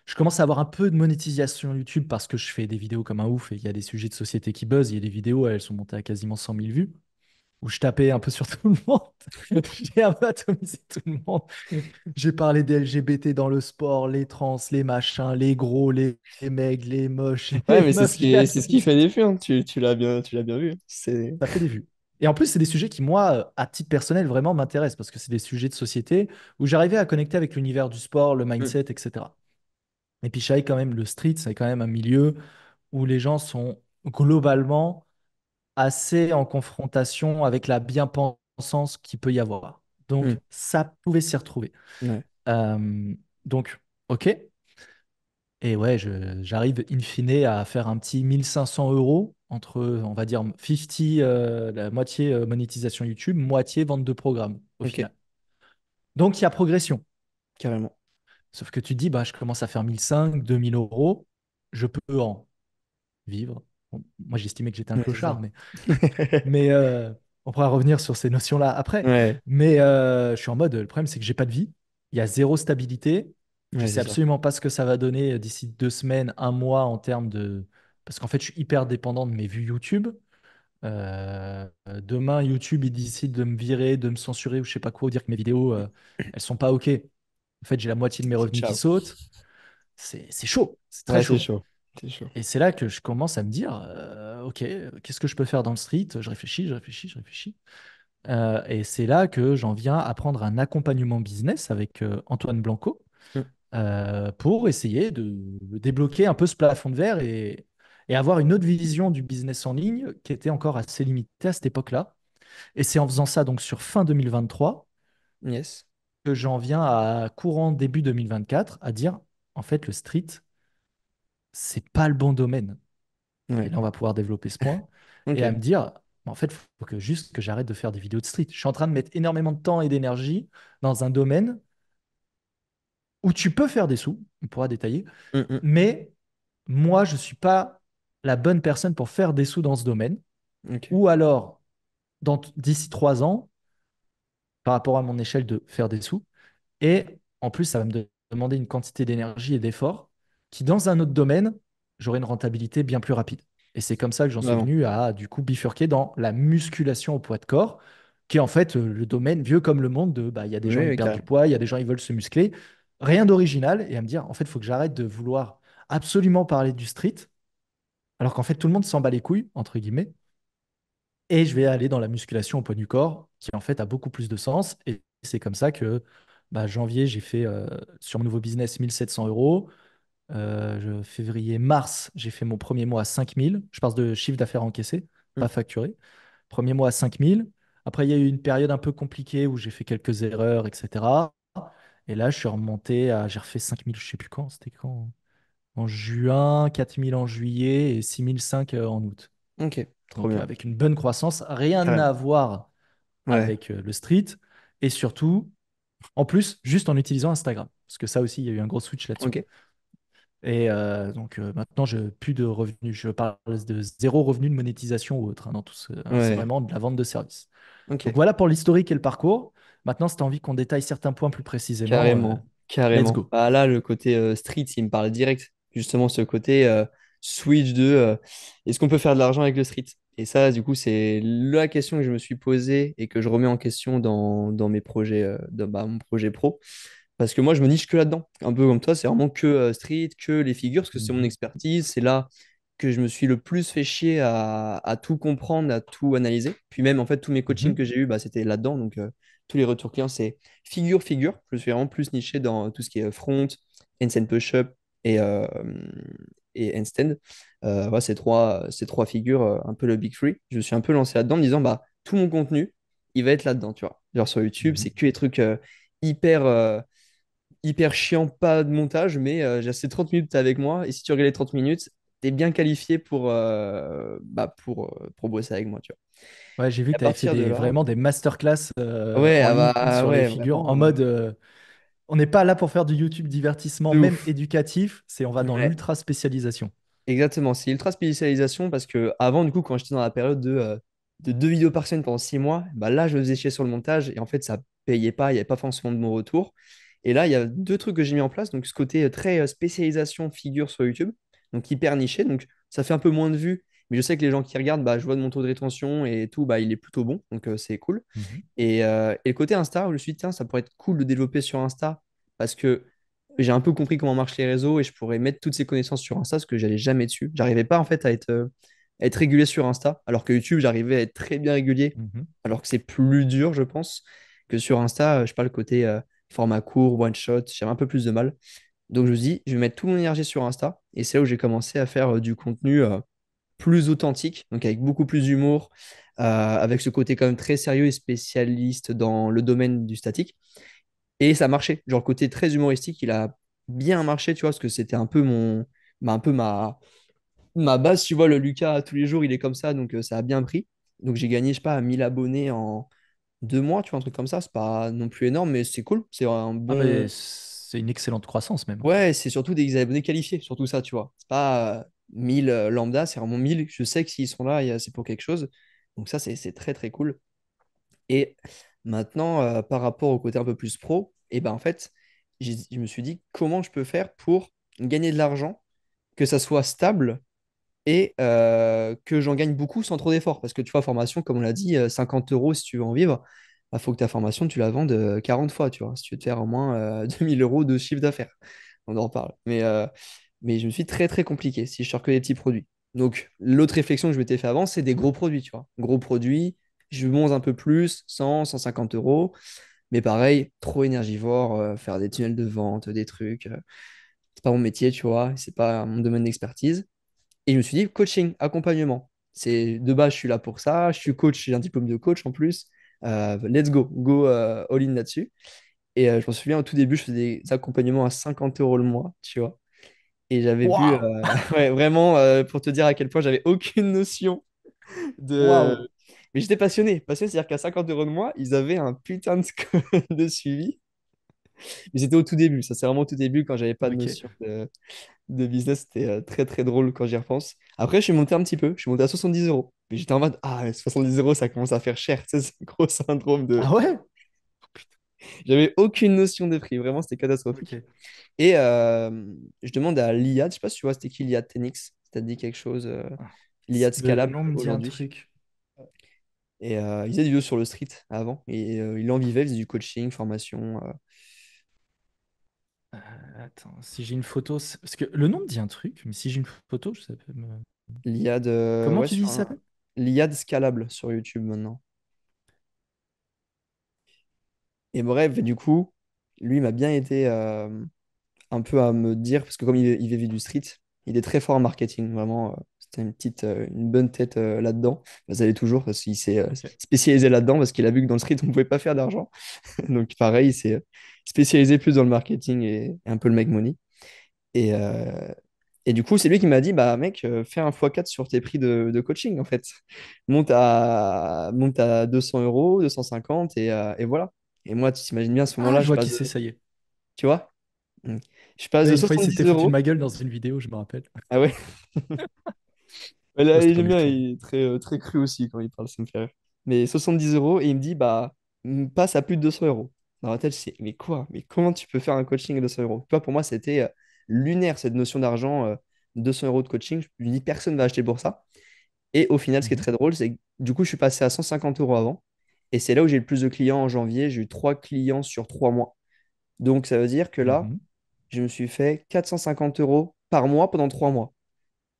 je commence à avoir un peu de monétisation YouTube parce que je fais des vidéos comme un ouf et il y a des sujets de société qui buzzent. Il y a des vidéos, elles sont montées à quasiment 100 000 vues où je tapais un peu sur tout le monde. j'ai un peu atomisé tout le monde. J'ai parlé des LGBT dans le sport, les trans, les machins, les gros, les, les les moches. ouais, mais c'est ce, qui, fait des vues, hein. tu, l'as bien, tu l'as bien vu. Ça fait des vues. Et en plus, c'est des sujets qui, moi, à titre personnel, vraiment m'intéressent parce que c'est des sujets de société où j'arrivais à connecter avec l'univers du sport, le mm. mindset, etc. Et puis, je savais quand même, le street, c'est quand même un milieu où les gens sont globalement assez en confrontation avec la bien-pensance qu'il peut y avoir. Donc, hmm. ça pouvait s'y retrouver. Euh, donc, OK. Et ouais, j'arrive in fine à faire un petit 1500 euros entre, on va dire, 50, euh, la moitié euh, monétisation YouTube, moitié vente de programme Donc, il y a progression. Carrément. Sauf que tu te dis, bah, je commence à faire 1500, 2000 euros, je peux en vivre, moi j'estimais que j'étais un clochard, mais, euh, on pourra revenir sur ces notions-là après. Mais euh, je suis en mode, le problème c'est que j'ai pas de vie, il y a zéro stabilité, je sais absolument pas ce que ça va donner euh, d'ici deux semaines, un mois en termes de... Parce qu'en fait je suis hyper dépendant de mes vues YouTube. demain, YouTube, il décide de me virer, de me censurer ou je sais pas quoi, ou dire que mes vidéos, elles sont pas OK. En fait, j'ai la moitié de mes revenus qui sautent. C'est chaud. C'est très chaud. Et c'est là que je commence à me dire, euh, ok, qu'est-ce que je peux faire dans le street Je réfléchis, je réfléchis, je réfléchis. Euh, et c'est là que j'en viens à prendre un accompagnement business avec euh, Antoine Blanco mm. pour essayer de débloquer un peu ce plafond de verre et, avoir une autre vision du business en ligne qui était encore assez limitée à cette époque-là. Et c'est en faisant ça donc sur fin 2023 que j'en viens à courant début 2024 à dire en fait le street c'est pas le bon domaine. Et là, on va pouvoir développer ce point. Et à me dire, en fait, il faut que juste que j'arrête de faire des vidéos de street. Je suis en train de mettre énormément de temps et d'énergie dans un domaine où tu peux faire des sous, on pourra détailler, mm, mm. mais moi, je ne suis pas la bonne personne pour faire des sous dans ce domaine. Ou alors, d'ici trois ans, par rapport à mon échelle de faire des sous, et en plus, ça va me demander une quantité d'énergie et d'effort qui, dans un autre domaine, j'aurais une rentabilité bien plus rapide. Et c'est comme ça que j'en suis venu à, du coup, bifurquer dans la musculation au poids de corps, qui est en fait euh, le domaine vieux comme le monde de, bah, il y a des gens qui perdent du poids, il y a des gens qui veulent se muscler. Rien d'original et à me dire, en fait, il faut que j'arrête de vouloir absolument parler du street, alors qu'en fait, tout le monde s'en bat les couilles, entre guillemets. Et je vais aller dans la musculation au poids du corps, qui en fait a beaucoup plus de sens. Et c'est comme ça que bah, janvier, j'ai fait euh, sur mon nouveau business 1700 euros. Euh, février, mars, j'ai fait mon premier mois à 5000. Je parle de chiffre d'affaires encaissé, hmm. pas facturé. Premier mois à 5000. Après, il y a eu une période un peu compliquée où j'ai fait quelques erreurs, etc. Et là, je suis remonté à. J'ai refait 5000, je sais plus quand, c'était quand En juin, 4000 en juillet et 6005 euh, en août. Ok, trop bien. Avec une bonne croissance, rien à voir avec euh, le street. Et surtout, en plus, juste en utilisant Instagram. Parce que ça aussi, il y a eu un gros switch là-dessus. Et euh, donc euh, maintenant, je plus de revenus. Je parle de zéro revenu de monétisation ou autre. Hein, tout hein, C'est vraiment de la vente de services. Donc voilà pour l'historique et le parcours. Maintenant, si tu as envie qu'on détaille certains points plus précisément. Carrément. Euh, carrément. Bah, là, le côté street, il me parle direct. Justement, ce côté switch de est-ce qu'on peut faire de l'argent avec le street Et ça, du coup, c'est la question que je me suis posée et que je remets en question dans, dans mes projets, dans bah, mon projet pro. Parce que moi, je me niche que là-dedans. Un peu comme toi, c'est vraiment que euh, street, que les figures, parce que c'est mon mhm. expertise. C'est là que je me suis le plus fait chier à, tout comprendre, à tout analyser. Puis même, en fait, tous mes coachings mhm. que j'ai eu bah, c'était là-dedans. Donc, euh, tous les retours clients, c'est figure, figure. Je me suis vraiment plus niché dans tout ce qui est front, handstand push-up et, euh, stand handstand. Euh, ces, trois, ces trois figures, un peu le big three. Je me suis un peu lancé là-dedans en me disant, bah, tout mon contenu, il va être là-dedans, tu vois. Genre sur YouTube, mhm. c'est que les trucs hyper, hyper chiant, pas de montage, mais euh, j'ai assez 30 minutes avec moi. Et si tu regardes les 30 minutes, tu es bien qualifié pour, euh, bah, pour, euh, pour bosser avec moi, tu vois. Ouais, j'ai vu que t'as fait des, vraiment des masterclass class ouais, ah en bah, sur les figures en mode on n'est pas là pour faire du YouTube divertissement, même éducatif, c'est on va dans l'ultra spécialisation. Exactement, c'est ultra spécialisation parce que avant, du coup, quand j'étais dans la période de, de deux vidéos par semaine pendant six mois, bah là, je faisais chier sur le montage et en fait, ça payait pas, il n'y avait pas forcément de mon retour. Et là, il y a deux trucs que j'ai mis en place. Donc, ce côté euh, très euh, spécialisation figure sur YouTube, donc hyper niché. Donc, ça fait un peu moins de vues, mais je sais que les gens qui regardent, bah, je vois de mon taux de rétention et tout, bah, il est plutôt bon. Donc, euh, c'est cool. Mhm. et, le côté Insta, où je me suis dit, tiens, ça pourrait être cool de développer sur Insta parce que j'ai un peu compris comment marchent les réseaux et je pourrais mettre toutes ces connaissances sur Insta, ce que j'allais jamais dessus. J'arrivais pas, en fait, à être. régulier sur Insta, alors que YouTube, j'arrivais à être très bien régulier, mhm. alors que c'est plus dur, je pense, que sur Insta, je parle le côté format court, one shot, j'avais un peu plus de mal. Donc je me dis, je vais mettre toute mon énergie sur Insta. Et c'est là où j'ai commencé à faire euh, du contenu euh, plus authentique, donc avec beaucoup plus d'humour, euh, avec ce côté quand même très sérieux et spécialiste dans le domaine du statique. Et ça marchait. Genre le côté très humoristique, il a bien marché, tu vois, parce que c'était un peu mon, bah, un peu ma, ma base, tu vois, le Lucas tous les jours, il est comme ça, donc ça a bien pris. Donc j'ai gagné, je sais pas, 1000 abonnés en, deux mois, tu vois, un truc comme ça. C'est pas non plus énorme, mais c'est cool. C'est un ah, bon. c'est une excellente croissance même. Ouais, c'est surtout des abonnés qualifiés, surtout ça, tu vois. C'est pas 1000 euh, euh, lambda, c'est vraiment 1000. Je sais que s'ils sont là, c'est pour quelque chose. Donc ça, c'est très très cool. Et maintenant, euh, par rapport au côté un peu plus pro, et eh ben en fait, je me suis dit comment je peux faire pour gagner de l'argent, que ça soit stable et euh, que j'en gagne beaucoup sans trop d'efforts. Parce que tu vois, formation, comme on l'a dit, 50 euh, euros si tu veux en vivre, il bah, faut que ta formation, tu la vendes 40 euh, fois, tu vois, si tu veux te faire au moins 2000 euros de chiffre d'affaires. On en reparle. Mais, mais je me suis très, très compliqué si je sors que des petits produits. Donc, l'autre réflexion que je m'étais fait avant, c'est des gros produits, tu vois. Gros produits, je monte un peu plus, 100, 150 euros. Mais pareil, trop énergivore, faire des tunnels de vente, des trucs. c'est pas mon métier, tu vois, c'est pas mon domaine d'expertise. Et je me suis dit, coaching, accompagnement. C'est de base, je suis là pour ça. Je suis coach, j'ai un diplôme de coach en plus. Euh, let's go, go euh, all in là-dessus. Et euh, je me souviens au tout début, je faisais des accompagnements à 50 euros le mois, tu vois. Et j'avais vu, vraiment, pour te dire à quel point j'avais aucune notion de. Mais j'étais passionné. Passionné, c'est-à-dire qu'à 50 euros le mois, ils avaient un putain de suivi. Mais c'était au tout début, ça c'est vraiment au tout début quand j'avais pas de notion de, business. C'était euh, très très drôle quand j'y repense. Après, je suis monté un petit peu, je suis monté à 70 euros. Mais j'étais en mode, ah, 70 euros, ça commence à faire cher. c'est un gros syndrome de. Ah ouais oh, J'avais aucune notion de prix, vraiment, c'était catastrophique. Et euh, je demande à l'IAD, je sais pas si tu vois, c'était qui l'IAD Tenix Ça dit quelque chose euh, ah, L'IAD Scalab aujourd'hui. Et euh, ils faisaient des vidéos sur le street avant. Et euh, il en vivait il faisaient du coaching, formation, euh, attends, si j'ai une photo, parce que le nom dit un truc, mais si j'ai une photo, je sais pas. Comment tu dis ça L'IA Scalable sur YouTube maintenant. Et bref, du coup, lui m'a bien été euh, un peu à me dire, parce que comme il, il vivait du street, il est très fort en marketing, vraiment. Euh, tu une, petite, euh, une bonne tête euh, là-dedans, vous bah, allez toujours parce qu'il s'est euh, spécialisé là-dedans parce qu'il a vu que dans le street, on pouvait pas faire d'argent. Donc, pareil, il s'est spécialisé plus dans le marketing et, un peu le make money. Et, et du coup, c'est lui qui m'a dit, bah mec, fais un x4 sur tes prix de, de, coaching, en fait. Monte à, monte à 200 euros, 250, et, et voilà. Et moi, tu t'imagines bien à ce ah, moment-là. je, vois qui c'est, ça y est. Tu vois Je passe de 70 euros. Il s'était ma gueule dans une vidéo, je me rappelle. Ah ouais il est il est très, euh, très cru aussi quand il parle, ça me fait Mais 70 euros, et il me dit, bah, passe à plus de 200 euros. Dans la tête, c'est, mais quoi? Mais comment tu peux faire un coaching à 200 euros? pour moi, c'était euh, lunaire, cette notion d'argent, 200 euh, euros de coaching. Je me dis, personne va acheter pour ça. Et au final, ce qui est mhm. très drôle, c'est que du coup, je suis passé à 150 euros avant. Et c'est là où j'ai le plus de clients en janvier. J'ai eu trois clients sur 3 mois. Donc, ça veut dire que là, mhm. je me suis fait 450 euros par mois pendant 3 mois.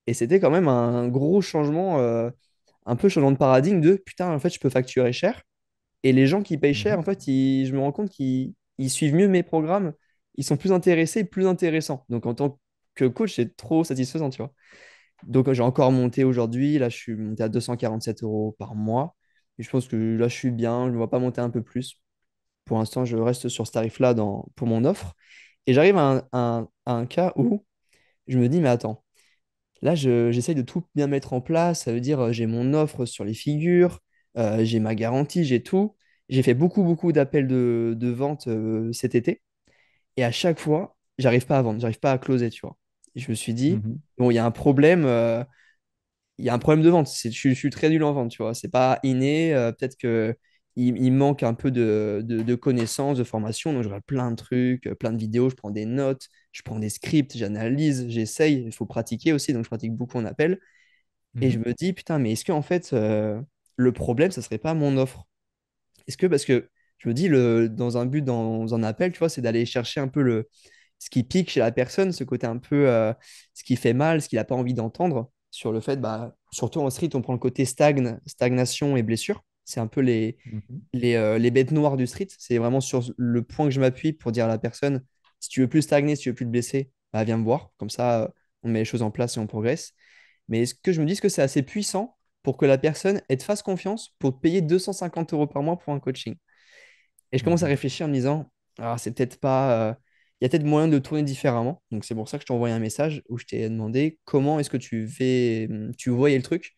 Et c'était quand même un gros changement, euh, un peu changement de paradigme de putain, en fait, je peux facturer cher. Et les gens qui payent cher, mhm. en fait, je me rends compte qu'ils suivent mieux mes programmes, ils sont plus intéressés plus intéressants. Donc en tant que coach, c'est trop satisfaisant, tu vois. Donc j'ai encore monté aujourd'hui, là je suis monté à 247 euros par mois. Et je pense que là je suis bien, je ne vais pas monter un peu plus. Pour l'instant, je reste sur ce tarif-là pour mon offre. Et j'arrive à un cas où je me dis, mais attends, Là, j'essaye de tout bien mettre en place. Ça veut dire, euh, j'ai mon offre sur les figures, euh, j'ai ma garantie, j'ai tout. J'ai fait beaucoup, beaucoup d'appels de, vente euh, cet été. Et à chaque fois, j'arrive pas à vendre, j'arrive pas à closer, tu vois. je me suis dit, mmh bon, il y a un problème. il y a un problème de vente. Je, je, suis très nul en vente, tu vois. C'est pas inné. peut-être que il, manque un peu de, connaissances, de formation. Donc, je regarde plein de trucs, euh, plein de vidéos, je prends des notes, je prends des scripts, j'analyse, j'essaye. Il faut pratiquer aussi, donc je pratique beaucoup en appel. Et je mmh me dis, putain, mais est-ce que en fait, euh, le problème, ne serait pas mon offre Est-ce que, parce que je me dis, le, dans un but, dans un appel, tu vois, c'est d'aller chercher un peu le, ce qui pique chez la personne, ce côté un peu, euh, ce qui fait mal, ce qu'il n'a pas envie d'entendre sur le fait, bah, surtout en street, on prend le côté stagne, stagnation et blessure. C'est un peu les, mmh euh, les, bêtes noires du street. C'est vraiment sur le point que je m'appuie pour dire à la personne si tu veux plus stagner, si tu veux plus te blesser, bah, viens me voir. Comme ça, euh, on met les choses en place et on progresse. Mais ce que je me dis que c'est assez puissant pour que la personne te fasse confiance pour payer 250 euros par mois pour un coaching Et je commence à mmh réfléchir en me disant ah, c'est peut-être pas. Euh, il y a peut-être moyen de tourner différemment. Donc c'est pour ça que je t'ai envoyé un message où je t'ai demandé comment est-ce que tu fais, tu voyais le truc.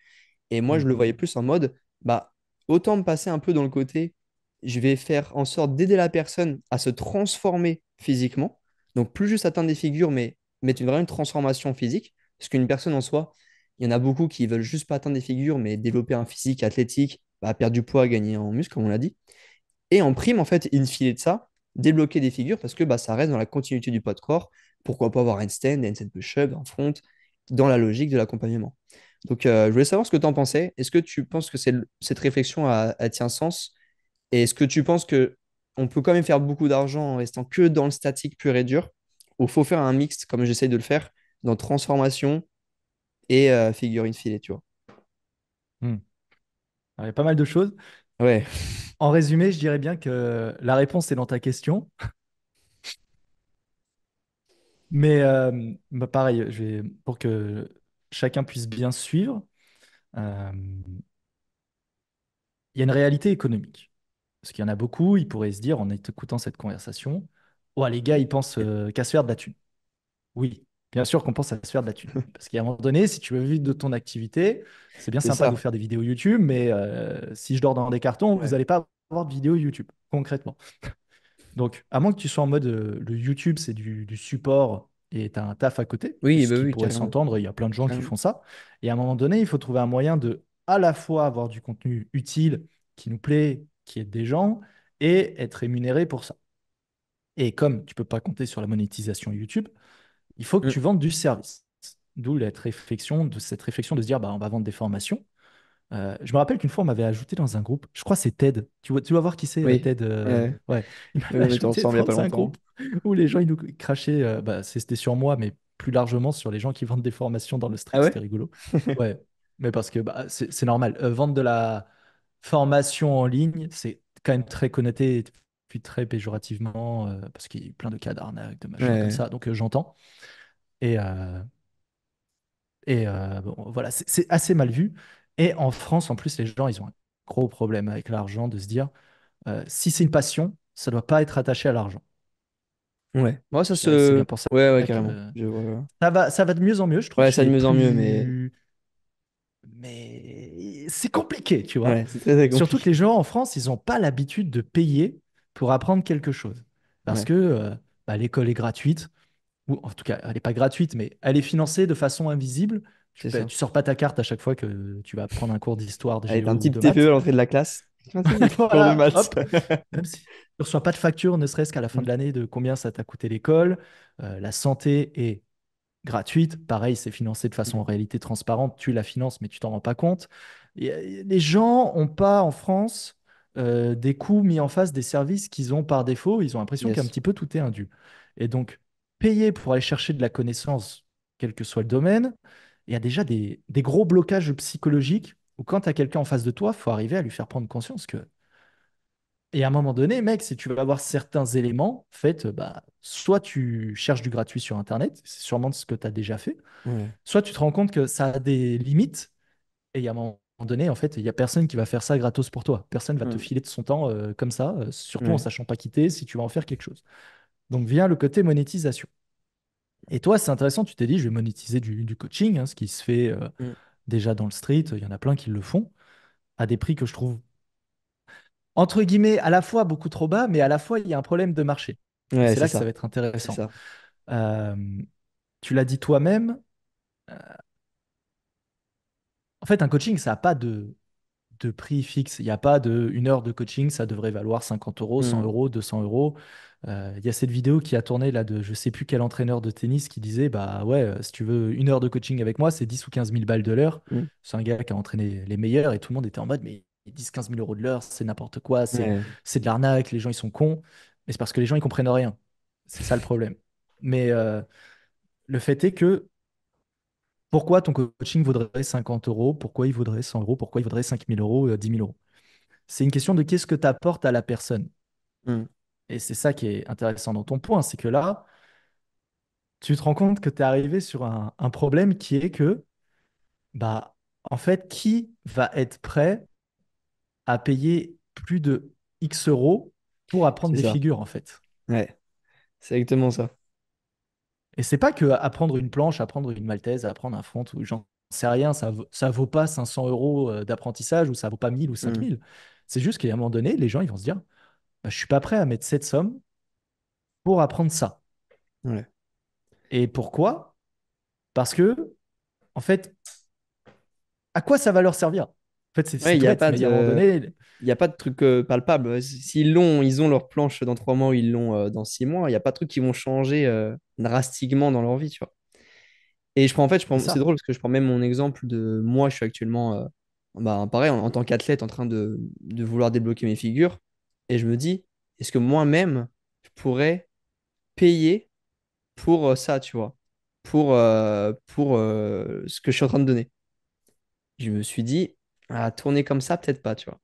Et moi, mmh je le voyais plus en mode, bah, autant me passer un peu dans le côté, je vais faire en sorte d'aider la personne à se transformer physiquement. Donc, plus juste atteindre des figures, mais mettre une vraie transformation physique. Parce qu'une personne en soi, il y en a beaucoup qui veulent juste pas atteindre des figures, mais développer un physique athlétique, bah, perdre du poids, gagner en muscle, comme on l'a dit. Et en prime, en fait, une filée de ça, débloquer des figures parce que bah, ça reste dans la continuité du pas de corps. Pourquoi pas avoir un stand push-up, un front, dans la logique de l'accompagnement. Donc, euh, je voulais savoir ce que tu en pensais. Est-ce que tu penses que cette réflexion a, tient sens Et est-ce que tu penses que on peut quand même faire beaucoup d'argent en restant que dans le statique pur et dur Ou faut faire un mix, comme j'essaye de le faire, dans transformation et figure euh, figurine filet, tu vois hmm. ah, Il y a pas mal de choses. Ouais. En résumé, je dirais bien que la réponse est dans ta question. Mais euh, bah, pareil, je vais, pour que chacun puisse bien suivre, euh, il y a une réalité économique. Parce qu'il y en a beaucoup, ils pourraient se dire en écoutant cette conversation, oh les gars, ils pensent euh, qu'à se faire de la thune. Oui, bien sûr qu'on pense à se faire de la thune. Parce qu'à un moment donné, si tu veux vivre de ton activité, c'est bien sympa de vous faire des vidéos YouTube, mais euh, si je dors dans des cartons, vous n'allez pas avoir de vidéos YouTube, concrètement. Donc, à moins que tu sois en mode le YouTube, c'est du, support et tu as un taf à côté. Oui, bah qui s'entendre, il y a plein de gens qui font ça. Et à un moment donné, il faut trouver un moyen de à la fois avoir du contenu utile qui nous plaît, qui aide des gens, et être rémunéré pour ça. Et comme tu peux pas compter sur la monétisation YouTube, il faut que mm. tu vendes du service. D'où cette réflexion de cette réflexion de se dire bah, on va vendre des formations euh, je me rappelle qu'une fois, on m'avait ajouté dans un groupe. Je crois que c'est Ted. Tu, vois, tu vas voir qui c'est, euh, Ted. Euh, ouais. Il m'avait ajouté dans un groupe où les gens ils nous crachaient. Bah, c'était sur moi, mais plus largement sur les gens qui vendent des formations dans le stress ah c'était rigolo. ouais. Mais parce que bah, c'est normal. vendre de la formation en ligne, c'est quand même très connoté puis très péjorativement parce qu'il y a plein de cas d'arnaque, de machin comme ça. Donc j'entends. Et. Et bon, voilà, c'est assez mal vu. Et en France, en plus, les gens, ils ont un gros problème avec l'argent de se dire euh, si c'est une passion, ça doit pas être attaché à l'argent. Ouais. Moi, ça se. ça ouais, ouais, carrément. Euh, ça, va, ça va de mieux en mieux, je trouve. Ouais, ça va de mieux en mieux, mais. Mais c'est compliqué, tu vois. Ouais, très, Surtout que les gens en France, ils n'ont pas l'habitude de payer pour apprendre quelque chose. Parce que euh, bah, l'école est gratuite, ou en tout cas, elle n'est pas gratuite, mais elle est financée de façon invisible. Tu, ne sors pas ta carte à chaque fois que tu vas prendre un cours d'histoire. Avec un petit TPE à l'entrée de la classe. Même tu ne reçois pas de facture, ne serait-ce qu'à la fin de mm. l'année, de combien ça t'a coûté l'école. Euh, la santé est gratuite. Pareil, c'est financé de façon en mm. réalité transparente. Tu la finances, mais tu t'en rends pas compte. les gens n'ont pas en France euh, des coûts mis en face des services qu'ils ont par défaut. Ils ont l'impression qu'un petit peu tout est indu. Et donc, payer pour aller chercher de la connaissance, quel que soit le domaine, il y a déjà des, gros blocages psychologiques où quand tu as quelqu'un en face de toi, faut arriver à lui faire prendre conscience que. Et à un moment donné, mec, si tu veux avoir certains éléments, euh, bah, soit tu cherches du gratuit sur Internet, c'est sûrement ce que tu as déjà fait, soit tu te rends compte que ça a des limites, et à un moment donné, en fait, il n'y a personne qui va faire ça gratos pour toi. Personne ne va te filer de son temps euh, comme ça, euh, surtout en sachant pas quitter si tu vas en faire quelque chose. Donc vient le côté monétisation. Et toi, c'est intéressant, tu t'es dit, je vais monétiser du, coaching, hein, ce qui se fait euh, mm. déjà dans le street, il y en a plein qui le font, à des prix que je trouve, entre guillemets, à la fois beaucoup trop bas, mais à la fois, il y a un problème de marché. c'est là ça. que ça va être intéressant. Euh, tu l'as dit toi-même, euh, en fait, un coaching, ça n'a pas de, de prix fixe. Il n'y a pas de une heure de coaching, ça devrait valoir 50 euros, 100 hmm. euros, 200 euros. Euh, il y a cette vidéo qui a tourné là de je sais plus quel entraîneur de tennis qui disait bah ouais euh, si tu veux une heure de coaching avec moi c'est 10 ou 15 000 balles de l'heure. Hmm. C'est un gars qui a entraîné les meilleurs et tout le monde était en mode mais 10 15 000 euros de l'heure c'est n'importe quoi c'est de l'arnaque les gens ils sont cons mais c'est parce que les gens ils comprennent rien c'est ça le problème. Mais euh, le fait est que pourquoi ton coaching vaudrait 50 euros, pourquoi il vaudrait 100 euros, pourquoi il vaudrait 5 000 euros, 10 euh, 000 euros. C'est une question de qu'est-ce que tu apportes à la personne. Hmm. Et c'est ça qui est intéressant dans ton point, c'est que là, tu te rends compte que tu es arrivé sur un, problème qui est que, bah, en fait, qui va être prêt à payer plus de X euros pour apprendre des figures, en fait Ouais, c'est exactement ça. Et c'est pas que apprendre une planche, apprendre une maltaise, apprendre un front ou j'en sais rien, ça, ça vaut pas 500 euros euh, d'apprentissage ou ça vaut pas 1000 ou 5000. Mmh. C'est juste qu'à un moment donné, les gens ils vont se dire Je bah, je suis pas prêt à mettre cette somme pour apprendre ça. Et pourquoi Parce que, en fait, à quoi ça va leur servir en fait, c'est il n'y a pas de, donné... y a pas de truc euh, palpable. Euh, s'ils ils ont leur planche dans trois mois, ils l'ont euh, dans six mois. Il n'y a pas de trucs qui vont changer drastiquement dans leur vie, tu vois. Et je prends en fait, je c'est drôle parce que je prends même mon exemple de moi, je suis actuellement, bah, pareil, en, en tant qu'athlète, en train de, de, vouloir débloquer mes figures. Et je me dis, est-ce que moi-même, je pourrais payer pour ça, tu vois, pour, pour ce que je suis en train de donner Je me suis dit, à tourner comme ça, peut-être pas, tu vois.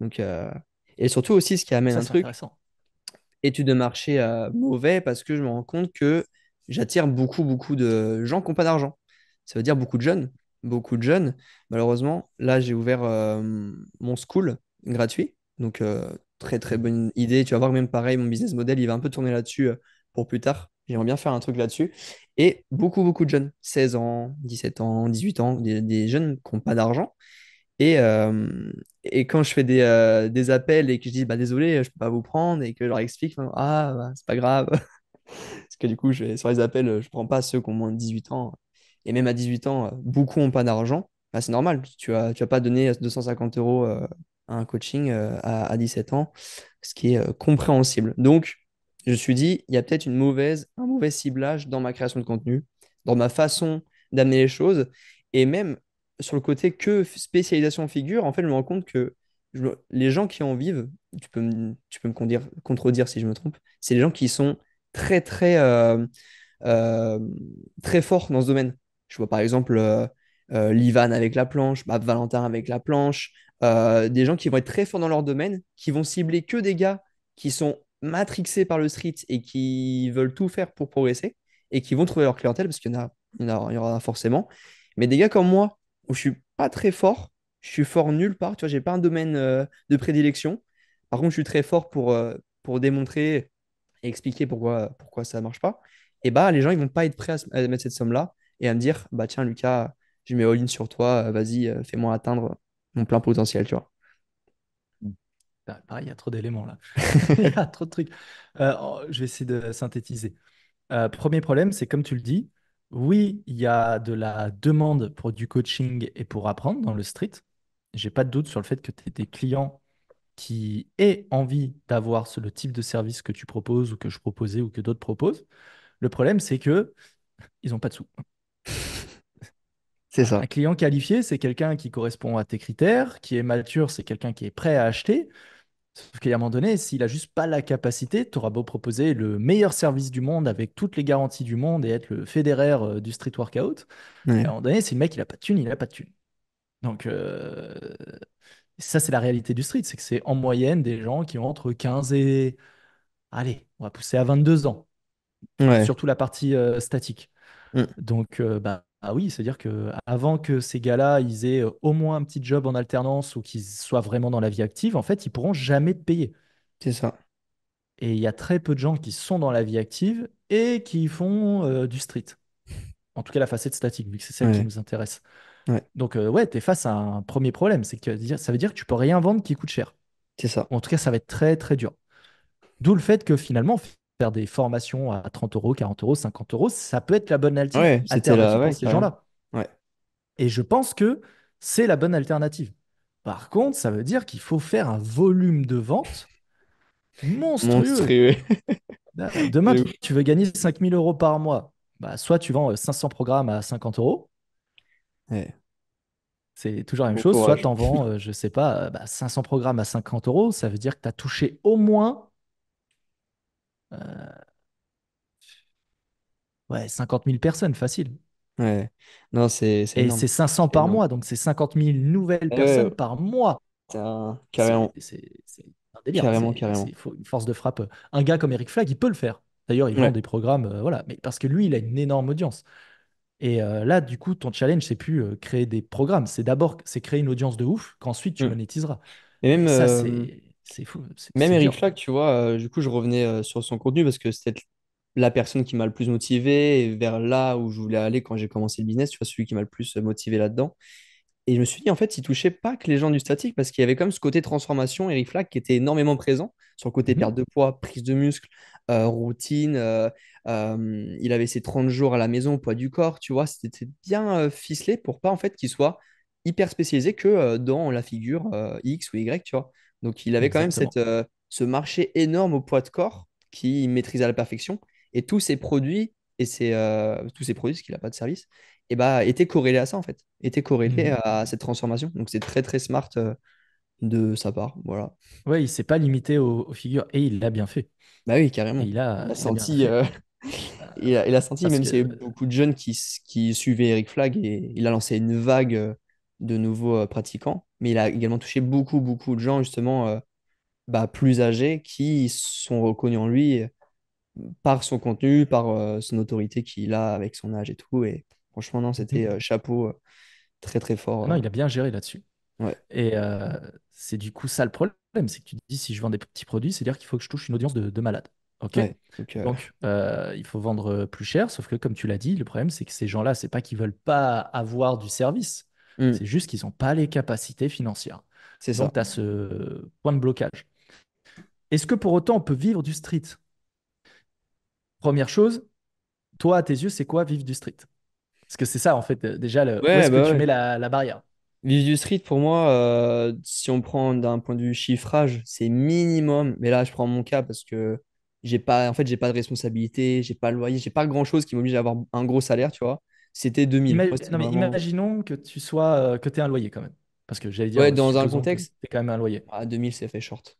Donc, euh, Et surtout aussi, ce qui amène un truc, étude de marché euh, mauvais, parce que je me rends compte que j'attire beaucoup, beaucoup de gens qui n'ont pas d'argent. Ça veut dire beaucoup de jeunes. Beaucoup de jeunes. Malheureusement, là, j'ai ouvert euh, mon school gratuit. Donc, très, très bonne idée. Tu vas voir, même pareil, mon business model, il va un peu tourner là-dessus pour plus tard. J'aimerais bien faire un truc là-dessus. Et beaucoup, beaucoup de jeunes, 16 ans, 17 ans, 18 ans, des, des jeunes qui n'ont pas d'argent et, euh, et quand je fais des, euh, des, appels et que je dis bah, désolé, je peux pas vous prendre et que je leur explique, ah, bah, c'est pas grave. Parce que du coup, je sur les appels, je prends pas ceux qui ont moins de 18 ans. Et même à 18 ans, euh, beaucoup n'ont pas d'argent. Bah, c'est normal, tu as tu as pas donner 250 euros à un coaching à, à 17 ans, ce qui est compréhensible. Donc, je me suis dit, il y a peut-être une mauvaise, un mauvais ciblage dans ma création de contenu, dans ma façon d'amener les choses. Et même sur le côté que spécialisation figure, en fait, je me rends compte que les gens qui en vivent, tu peux, me, tu peux me contredire si je me trompe, c'est les gens qui sont très, très, euh, euh, très forts dans ce domaine. Je vois par exemple euh, Livan avec la planche, Valentin avec la planche, des gens qui vont être très forts dans leur domaine, qui vont cibler que des gars qui sont matrixés par le street et qui veulent tout faire pour progresser et qui vont trouver leur clientèle parce qu'il y il y en aura forcément. Mais des gars comme moi où je suis pas très fort. Je suis fort nulle part. Tu vois, j'ai pas un domaine euh, de prédilection. Par contre, je suis très fort pour, euh, pour démontrer et expliquer pourquoi, pourquoi ça marche pas. Et bah, les gens, ils vont pas être prêts à, mettre cette somme-là et à me dire, bah tiens, Lucas, je mets all-in sur toi. Euh, vas-y, fais-moi atteindre mon plein potentiel, tu vois. Bah, il y a trop d'éléments là. il y a trop de trucs. Oh, je vais essayer de synthétiser. premier problème, c'est comme tu le dis, oui, il y a de la demande pour du coaching et pour apprendre dans le street. J'ai pas de doute sur le fait que tu aies des clients qui aient envie d'avoir le type de service que tu proposes ou que je proposais ou que d'autres proposent. Le problème, c'est que ils n'ont pas de sous. C'est ça. Un client qualifié, c'est quelqu'un qui correspond à tes critères, qui est mature, c'est quelqu'un qui est prêt à acheter. Sauf qu'à un moment donné, s'il a juste pas la capacité, tu auras beau proposer le meilleur service du monde avec toutes les garanties du monde et être le fédéraire euh, du street workout. Mais à un moment donné, si le mec il a pas de thune, il a pas de thune. Donc euh, ça, c'est la réalité du street, c'est que c'est en moyenne des gens qui ont entre 15 et allez, on va pousser à 22 ans. Surtout la partie euh, statique. Mm. Donc, bah, ah oui, c'est-à-dire que avant que ces gars-là, ils aient euh, au moins un petit job en alternance ou qu'ils soient vraiment dans la vie active, en fait, ils pourront jamais te payer. C'est ça. Et il y a très peu de gens qui sont dans la vie active et qui font euh, du street. En tout cas, la facette statique, vu que c'est celle qui nous intéresse. Donc, euh, ouais, tu es face à un premier problème. C'est que ça veut dire que tu peux rien vendre qui coûte cher. C'est ça. en tout cas, ça va être très, très dur. D'où le fait que finalement, faire des formations à 30 euros, 40 euros, 50 euros, ça peut être la bonne alternative ces gens-là. Et je pense que c'est la bonne alternative. Par contre, ça veut dire qu'il faut faire un volume de vente monstrueux. Bah, demain, tu, veux gagner 5000 euros par mois. Bah, soit tu vends 500 euh, programmes à 50 euros. C'est toujours la même chose. Soit tu en vends, je euh, je sais pas, 500 euh, bah, programmes à 50 euros. Ça veut dire que tu as touché au moins euh, ouais, 50 000 personnes, facile. Non, c'est, c'est Et c'est 500 par mois, donc c'est 50 000 nouvelles eh personnes par mois. carrément, c'est- un délire. une force de frappe. Un gars comme Eric Flagg, il peut le faire. D'ailleurs, il vend des programmes, euh, voilà, mais parce que lui, il a une énorme audience. Et euh, là, du coup, ton challenge, c'est plus créer des programmes. C'est d'abord, c'est créer une audience de ouf, qu'ensuite tu hmm. monétiseras. Et même, ça, fou. Même Eric Flack, tu vois, euh, du coup, je revenais euh, sur son contenu parce que c'était la personne qui m'a le plus motivé vers là où je voulais aller quand j'ai commencé le business, tu vois, celui qui m'a le plus euh, motivé là-dedans. Et je me suis dit, en fait, il touchait pas que les gens du statique parce qu'il y avait quand même ce côté transformation, Eric Flack, qui était énormément présent sur le côté mm-hmm. perte de poids, prise de muscle, routine. il avait ses 30 jours à la maison, poids du corps, tu vois, c'était bien ficelé pour pas, en fait, qu'il soit hyper spécialisé que dans la figure X ou Y, tu vois. Donc il avait quand même cette, euh, ce marché énorme au poids de corps qu'il maîtrisait à la perfection. Et tous ses produits, et ses, euh, tous ses produits, parce qu'il n'a pas de service, et eh bah, ben, étaient corrélés à ça en fait, étaient corrélés mhm. à cette transformation. Donc c'est très très smart euh, de sa part. Voilà. Ouais, il s'est pas limité aux, figures et il l'a bien fait. Bah oui, carrément. Il a, senti. il, a, senti, même s'il y avait beaucoup de jeunes qui, qui suivaient Eric Flag et il a lancé une vague de nouveaux euh, pratiquants, mais il a également touché beaucoup, beaucoup de gens justement euh, bah, plus âgés qui sont reconnus en lui euh, par son contenu, par son autorité qu'il a avec son âge et tout. Et franchement, non, c'était mm. chapeau très, très fort. non, il a bien géré là-dessus. Ouais. Et c'est du coup ça le problème, c'est que tu te dis si je vends des petits produits, c'est-à-dire qu'il faut que je touche une audience de, de malades. Ok. donc, il faut vendre plus cher, sauf que comme tu l'as dit, le problème c'est que ces gens-là, c'est pas qu'ils veulent pas avoir du service, Mm. C'est juste qu'ils n'ont pas les capacités financières. C'est ça. Donc, tu as ce point de blocage. Est-ce que pour autant, on peut vivre du street Première chose, toi, à tes yeux, c'est quoi vivre du street Parce que c'est ça, en fait, déjà, le, où est-ce que bah tu mets la, barrière Vivre du street, pour moi, euh, si on prend d'un point de vue chiffrage, c'est minimum. Mais là, je prends mon cas parce que j'ai pas, en fait, j'ai pas de responsabilité, j'ai pas le loyer, j'ai pas grand chose qui m'oblige à avoir un gros salaire, tu vois c'était 2000. imaginons que tu sois, euh, que tu un loyer quand même. Parce que j'allais dire. Ouais, euh, dans un contexte. C'est quand même un loyer. Ah, 2000, c'est fait short.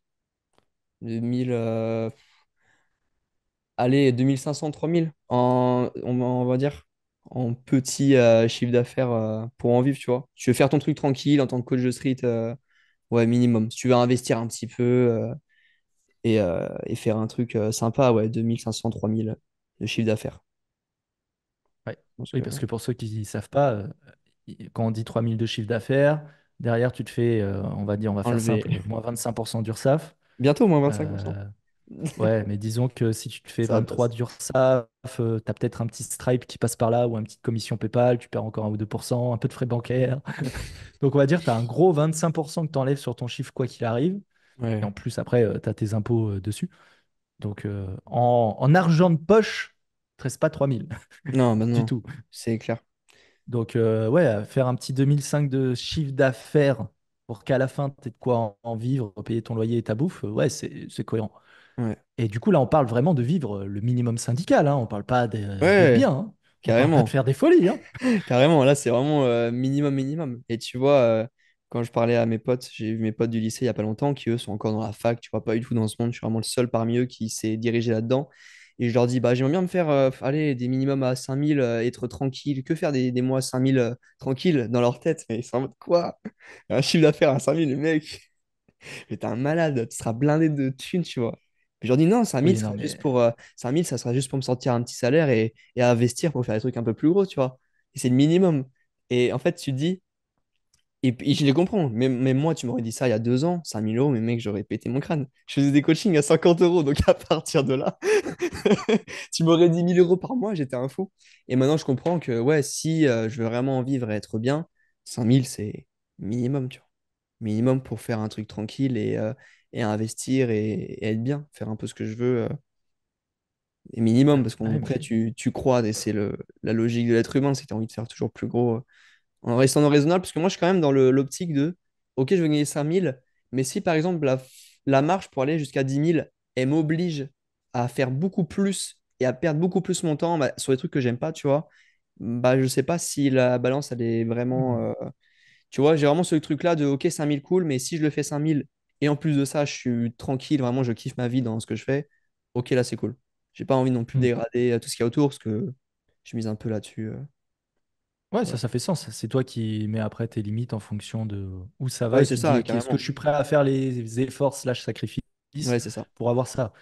2000. Euh, allez, 2500, 3000. En, on, va dire en petit chiffre d'affaires pour en vivre, tu vois. Tu veux faire ton truc tranquille en tant que coach de street, ouais, minimum. Si tu veux investir un petit peu et, et, faire un truc sympa, ouais, 2500, 3000 de chiffre d'affaires oui, parce que pour ceux qui ne savent pas, euh, quand on dit 3000 de chiffre d'affaires, derrière, tu te fais, euh, on va dire, on va faire moins 25% d'URSAF. Bientôt, moins 25%. Euh, ouais, mais disons que si tu te fais 23 d'URSAF, tu as peut-être un petit Stripe qui passe par là ou une petite commission PayPal, tu perds encore 1 ou 2%, un peu de frais bancaires. Donc, on va dire, tu as un gros 25% que tu enlèves sur ton chiffre, quoi qu'il arrive. Et en plus, après, tu as tes impôts dessus. Donc, en, en argent de poche, 13 pas 3000. Non, bah non, du tout. C'est clair. Donc, euh, ouais, faire un petit 2005 de chiffre d'affaires pour qu'à la fin, tu aies de quoi en, vivre, payer ton loyer et ta bouffe, euh, ouais, c'est cohérent. Et du coup, là, on parle vraiment de vivre euh, le minimum syndical. Hein. On parle pas des, biens. Hein. Carrément. parle pas de faire des folies. Hein. carrément, là, c'est vraiment minimum, minimum. Et tu vois, quand je parlais à mes potes, j'ai vu mes potes du lycée il y a pas longtemps qui, eux, sont encore dans la fac, tu vois, pas du tout dans ce monde. Je suis vraiment le seul parmi eux qui s'est dirigé là-dedans. Et je leur dis, bah, j'aimerais bien me faire euh, aller des minimums à 5000, euh, être tranquille. Que faire des, mois 5000 euh, tranquille dans leur tête Mais ils sont en mode quoi Un chiffre d'affaires à 5000, mec. Mais t'es un malade, tu seras blindé de thunes, tu vois. je leur dis, non, 5000, ça, pour, 5000 ça sera juste pour me sortir un petit salaire et, investir pour faire des trucs un peu plus gros, tu vois. Et c'est le minimum. Et en fait, tu te dis, et, je les comprends. Même, moi, tu m'aurais dit ça il y a deux ans, 5000 euros, mais mec, j'aurais pété mon crâne. Je faisais des coachings à 50 euros, donc à partir de là, tu m'aurais dit 1000 euros par mois, j'étais un fou. Et maintenant, je comprends que, ouais, si euh, je veux vraiment vivre et être bien, 5000, c'est minimum, tu vois. Minimum pour faire un truc tranquille et, euh, et investir et, être bien, faire un peu ce que je veux. Euh. et minimum, parce qu'après, fait tu, tu crois, et c'est la logique de l'être humain, c'est que tu as envie de faire toujours plus gros en restant raisonnable, parce que moi, je suis quand même dans l'optique de, OK, je vais gagner 5000, mais si par exemple la, marche pour aller jusqu'à 10 000, elle m'oblige à faire beaucoup plus et à perdre beaucoup plus mon temps bah, sur des trucs que j'aime pas, tu vois, bah, je sais pas si la balance, elle est vraiment. Mmh. Euh, tu vois, j'ai vraiment ce truc-là de, OK, 5000 cool, mais si je le fais 5000 et en plus de ça, je suis tranquille, vraiment, je kiffe ma vie dans ce que je fais, OK, là, c'est cool. J'ai pas envie non plus de mmh. dégrader euh, tout ce qu'il y a autour, parce que je mise un peu là-dessus. Euh. Ouais, ça, ça fait sens. C'est toi qui mets après tes limites en fonction de où ça va est-ce que je suis prêt à faire les efforts slash sacrifices ça. pour avoir ça?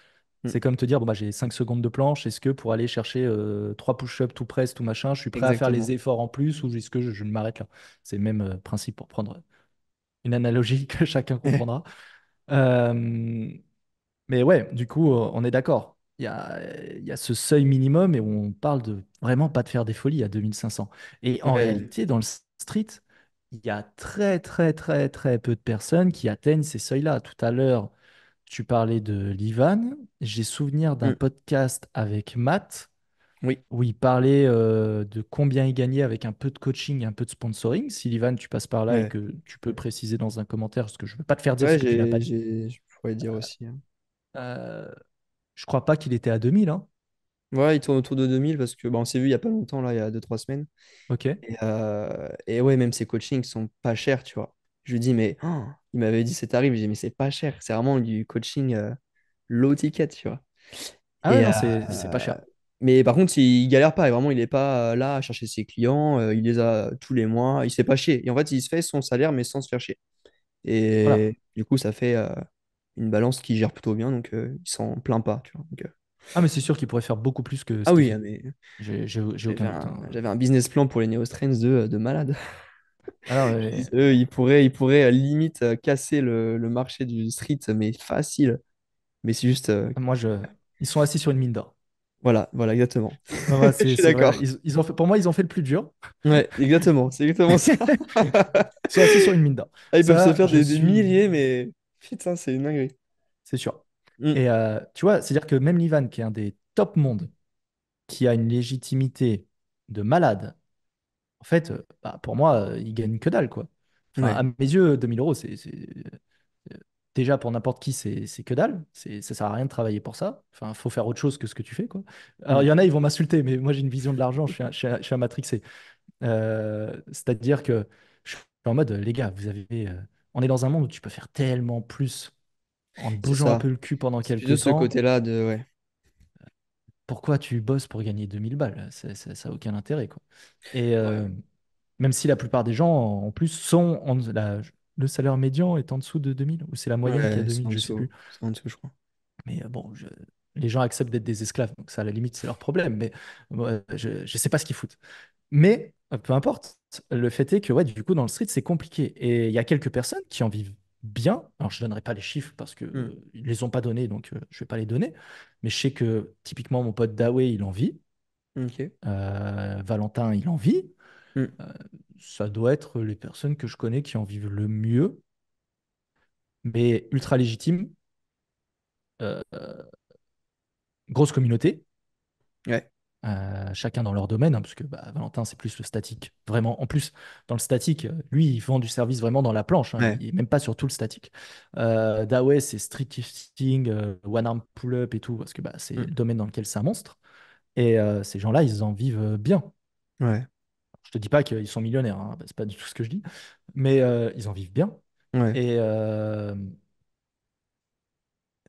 Mm. C'est comme te dire, bon, bah, j'ai 5 secondes de planche, est-ce que pour aller chercher 3 euh, push-ups, tout presse, tout machin, je suis prêt à faire les efforts en plus ou est-ce que je, ne m'arrête là? C'est le même euh, principe pour prendre une analogie que chacun comprendra. Euh, mais ouais, du coup, on est d'accord il y a, y a ce seuil minimum et on parle de vraiment pas de faire des folies à 2500. Et en réalité, dans le street, il y a très, très, très, très peu de personnes qui atteignent ces seuils-là. Tout à l'heure, tu parlais de l'Ivan. J'ai souvenir d'un mm. podcast avec Matt Oui. où il parlait euh, de combien il gagnait avec un peu de coaching, un peu de sponsoring. Si Livan, tu passes par là et que tu peux préciser dans un commentaire, parce que je ne veux pas te faire dire ce que tu n'as pas dit. je pourrais dire euh, aussi. Hein. Euh, je crois pas qu'il était à 2000. Hein. Ouais, il tourne autour de 2000 parce que bah, on s'est vu il y a pas longtemps, là, il y a 2 trois semaines. Ok. Euh, et, ouais, même ses coachings sont pas chers, tu vois. Je lui dis, mais oh, il m'avait dit c'est tarif, j'ai dis, mais c'est pas cher, c'est vraiment du coaching euh, low ticket, tu vois. Ah euh, c'est pas cher. Mais par contre, il galère pas, vraiment, il est pas là à chercher ses clients, il les a tous les mois, il s'est pas chier. Et en fait, il se fait son salaire, mais sans se faire chier. Et du coup, ça fait une balance qui gère plutôt bien, donc euh, ils s'en plein pas. Tu vois, donc, euh. ah, mais c'est sûr qu'ils pourraient faire beaucoup plus que. Ah oui, mais. J'avais un business plan pour les Neo Strains de, euh, de malade. Alors, ah Eux, ils pourraient, ils pourraient limite casser le, le marché du street, mais facile. Mais c'est juste. Moi, je... ils sont assis sur une mine d'or. Voilà, voilà, exactement. je suis d'accord. Ils, ont fait, pour moi, ils ont fait le plus dur. Ouais, exactement. C'est exactement ça. ils sont assis sur une mine d'or. Ah, ils peuvent se faire des, milliers, mais Putain, c'est une dinguerie. C'est sûr. Mm. Et euh, tu vois, c'est-à-dire que même Livan, qui est un des top mondes, qui a une légitimité de malade, en fait, euh, bah, pour moi, euh, il gagne que dalle, quoi. À mes yeux, 2000 euros, c'est déjà pour n'importe qui, c'est que dalle. Ça sert à rien de travailler pour ça. Enfin, faut faire autre chose que ce que tu fais, quoi. Alors, il y en a, ils vont m'insulter, mais moi, j'ai une vision de l'argent. Je, suis un, matrixé. C'est-à-dire que je suis en mode, les gars, vous avez, on est dans un monde où tu peux faire tellement plus en bougeant un peu le cul pendant quelques temps. De ce côté-là, de ouais. Pourquoi tu bosses pour gagner 2000 balles Ça n'a aucun intérêt. Quoi. Et euh, même si la plupart des gens, en plus, sont. En, le salaire médian est en dessous de 2000 ou c'est la moyenne qui est à 2000, je sais plus. En dessous, je crois. Mais euh, bon, les gens acceptent d'être des esclaves, donc ça, à la limite, c'est leur problème. Mais euh, je ne sais pas ce qu'ils foutent. Mais peu importe. Le fait est que, ouais, du coup, dans le street, c'est compliqué. Et il y a quelques personnes qui en vivent bien. Alors, je ne donnerai pas les chiffres parce qu'ils hmm. euh, ne les ont pas donnés, donc euh, je ne vais pas les donner. Mais je sais que, typiquement, mon pote Dawe, il en vit. Euh, Valentin, il en vit. Hmm. ça doit être les personnes que je connais qui en vivent le mieux. Mais ultra légitime. grosse communauté. Ouais. Euh, chacun dans leur domaine, hein, parce que bah, Valentin, c'est plus le statique, vraiment. En plus, dans le statique, euh, lui, il vend du service vraiment dans la planche, hein, même pas sur tout le statique. Euh, c'est street lifting, euh, one arm pull-up et tout, parce que bah, c'est mm. le domaine dans lequel ça monstre. Et ces gens-là, ils en vivent bien. Ouais. Je te dis pas qu'ils sont millionnaires, hein, bah, c'est pas du tout ce que je dis, mais ils en vivent bien. Et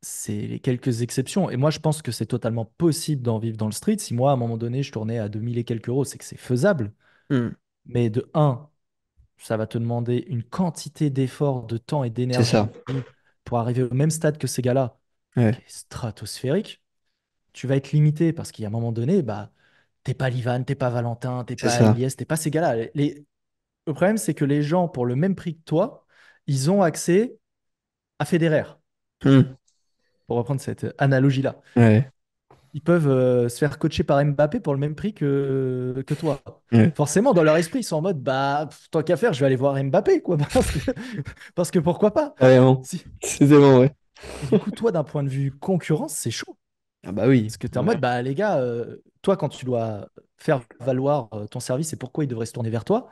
c'est les quelques exceptions. Et moi, je pense que c'est totalement possible d'en vivre dans le street. Si moi, à un moment donné, je tournais à 2000 et quelques euros, c'est que c'est faisable. Hmm. Mais de 1, ça va te demander une quantité d'efforts, de temps et d'énergie pour arriver au même stade que ces gars-là, stratosphérique. Tu vas être limité parce qu'il y a un moment donné, bah, t'es pas Livan, t'es pas Valentin, t'es pas Elias, t'es pas ces gars-là. Les... Le problème, c'est que les gens, pour le même prix que toi, ils ont accès à Federer. Hmm pour reprendre cette analogie-là. Ils peuvent euh, se faire coacher par Mbappé pour le même prix que, que toi. Forcément, dans leur esprit, ils sont en mode bah, tant qu'à faire, je vais aller voir Mbappé, quoi. Parce que, pourquoi pas C'est bon, ouais. du coup, toi, d'un point de vue concurrence, c'est chaud. Ah bah oui. Parce que tu es en mode bah, les gars, euh, toi, quand tu dois faire valoir euh, ton service et pourquoi ils devraient se tourner vers toi,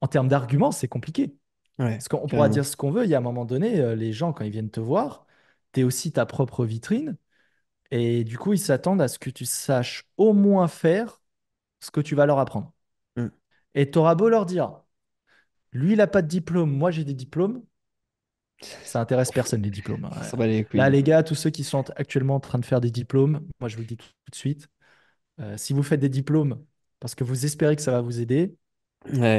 en termes d'arguments, c'est compliqué. Ouais, Parce qu'on pourra dire ce qu'on veut, il y a un moment donné, les gens, quand ils viennent te voir, tu es aussi ta propre vitrine. Et du coup, ils s'attendent à ce que tu saches au moins faire ce que tu vas leur apprendre. Mm. Et tu auras beau leur dire, lui, il n'a pas de diplôme, moi j'ai des diplômes. Ça intéresse personne, les diplômes. Hein. les Là, les gars, tous ceux qui sont actuellement en train de faire des diplômes, moi je vous le dis tout, de suite, euh, si vous faites des diplômes parce que vous espérez que ça va vous aider,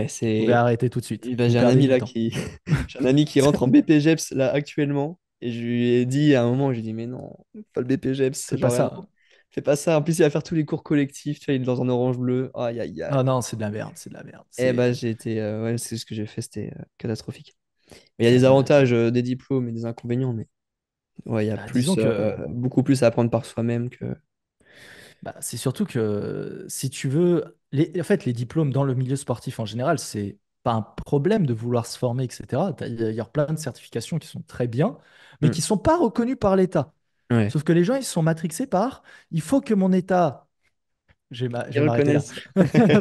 c'est... vous arrêter tout de suite. j'ai, un ami, qui... j'ai un ami qui rentre en BPGEPS là actuellement et je lui ai dit à un moment, j'ai dit, mais non, pas le BPGEPS, c'est pas ça. C'est pas ça. En plus, il va faire tous les cours collectifs. Tu il est dans un orange bleu. Aïe, aïe, aïe. Ah non, c'est de la merde. C'est de la merde. Eh ben, j'ai été. Euh, ouais, c'est ce que j'ai fait. C'était euh, catastrophique. Mais il y a des avantages, euh, des diplômes et des inconvénients. Mais ouais, il y a bah, plus, beaucoup plus à apprendre par soi-même que. Bah, c'est surtout que si tu veux. Les... En fait, les diplômes dans le milieu sportif en général, c'est pas un problème de vouloir se former, etc. Il y a plein de certifications qui sont très bien, mais mm. qui ne sont pas reconnues par l'État. Sauf que les gens, ils sont matrixés par il faut que mon État. J'ai ma...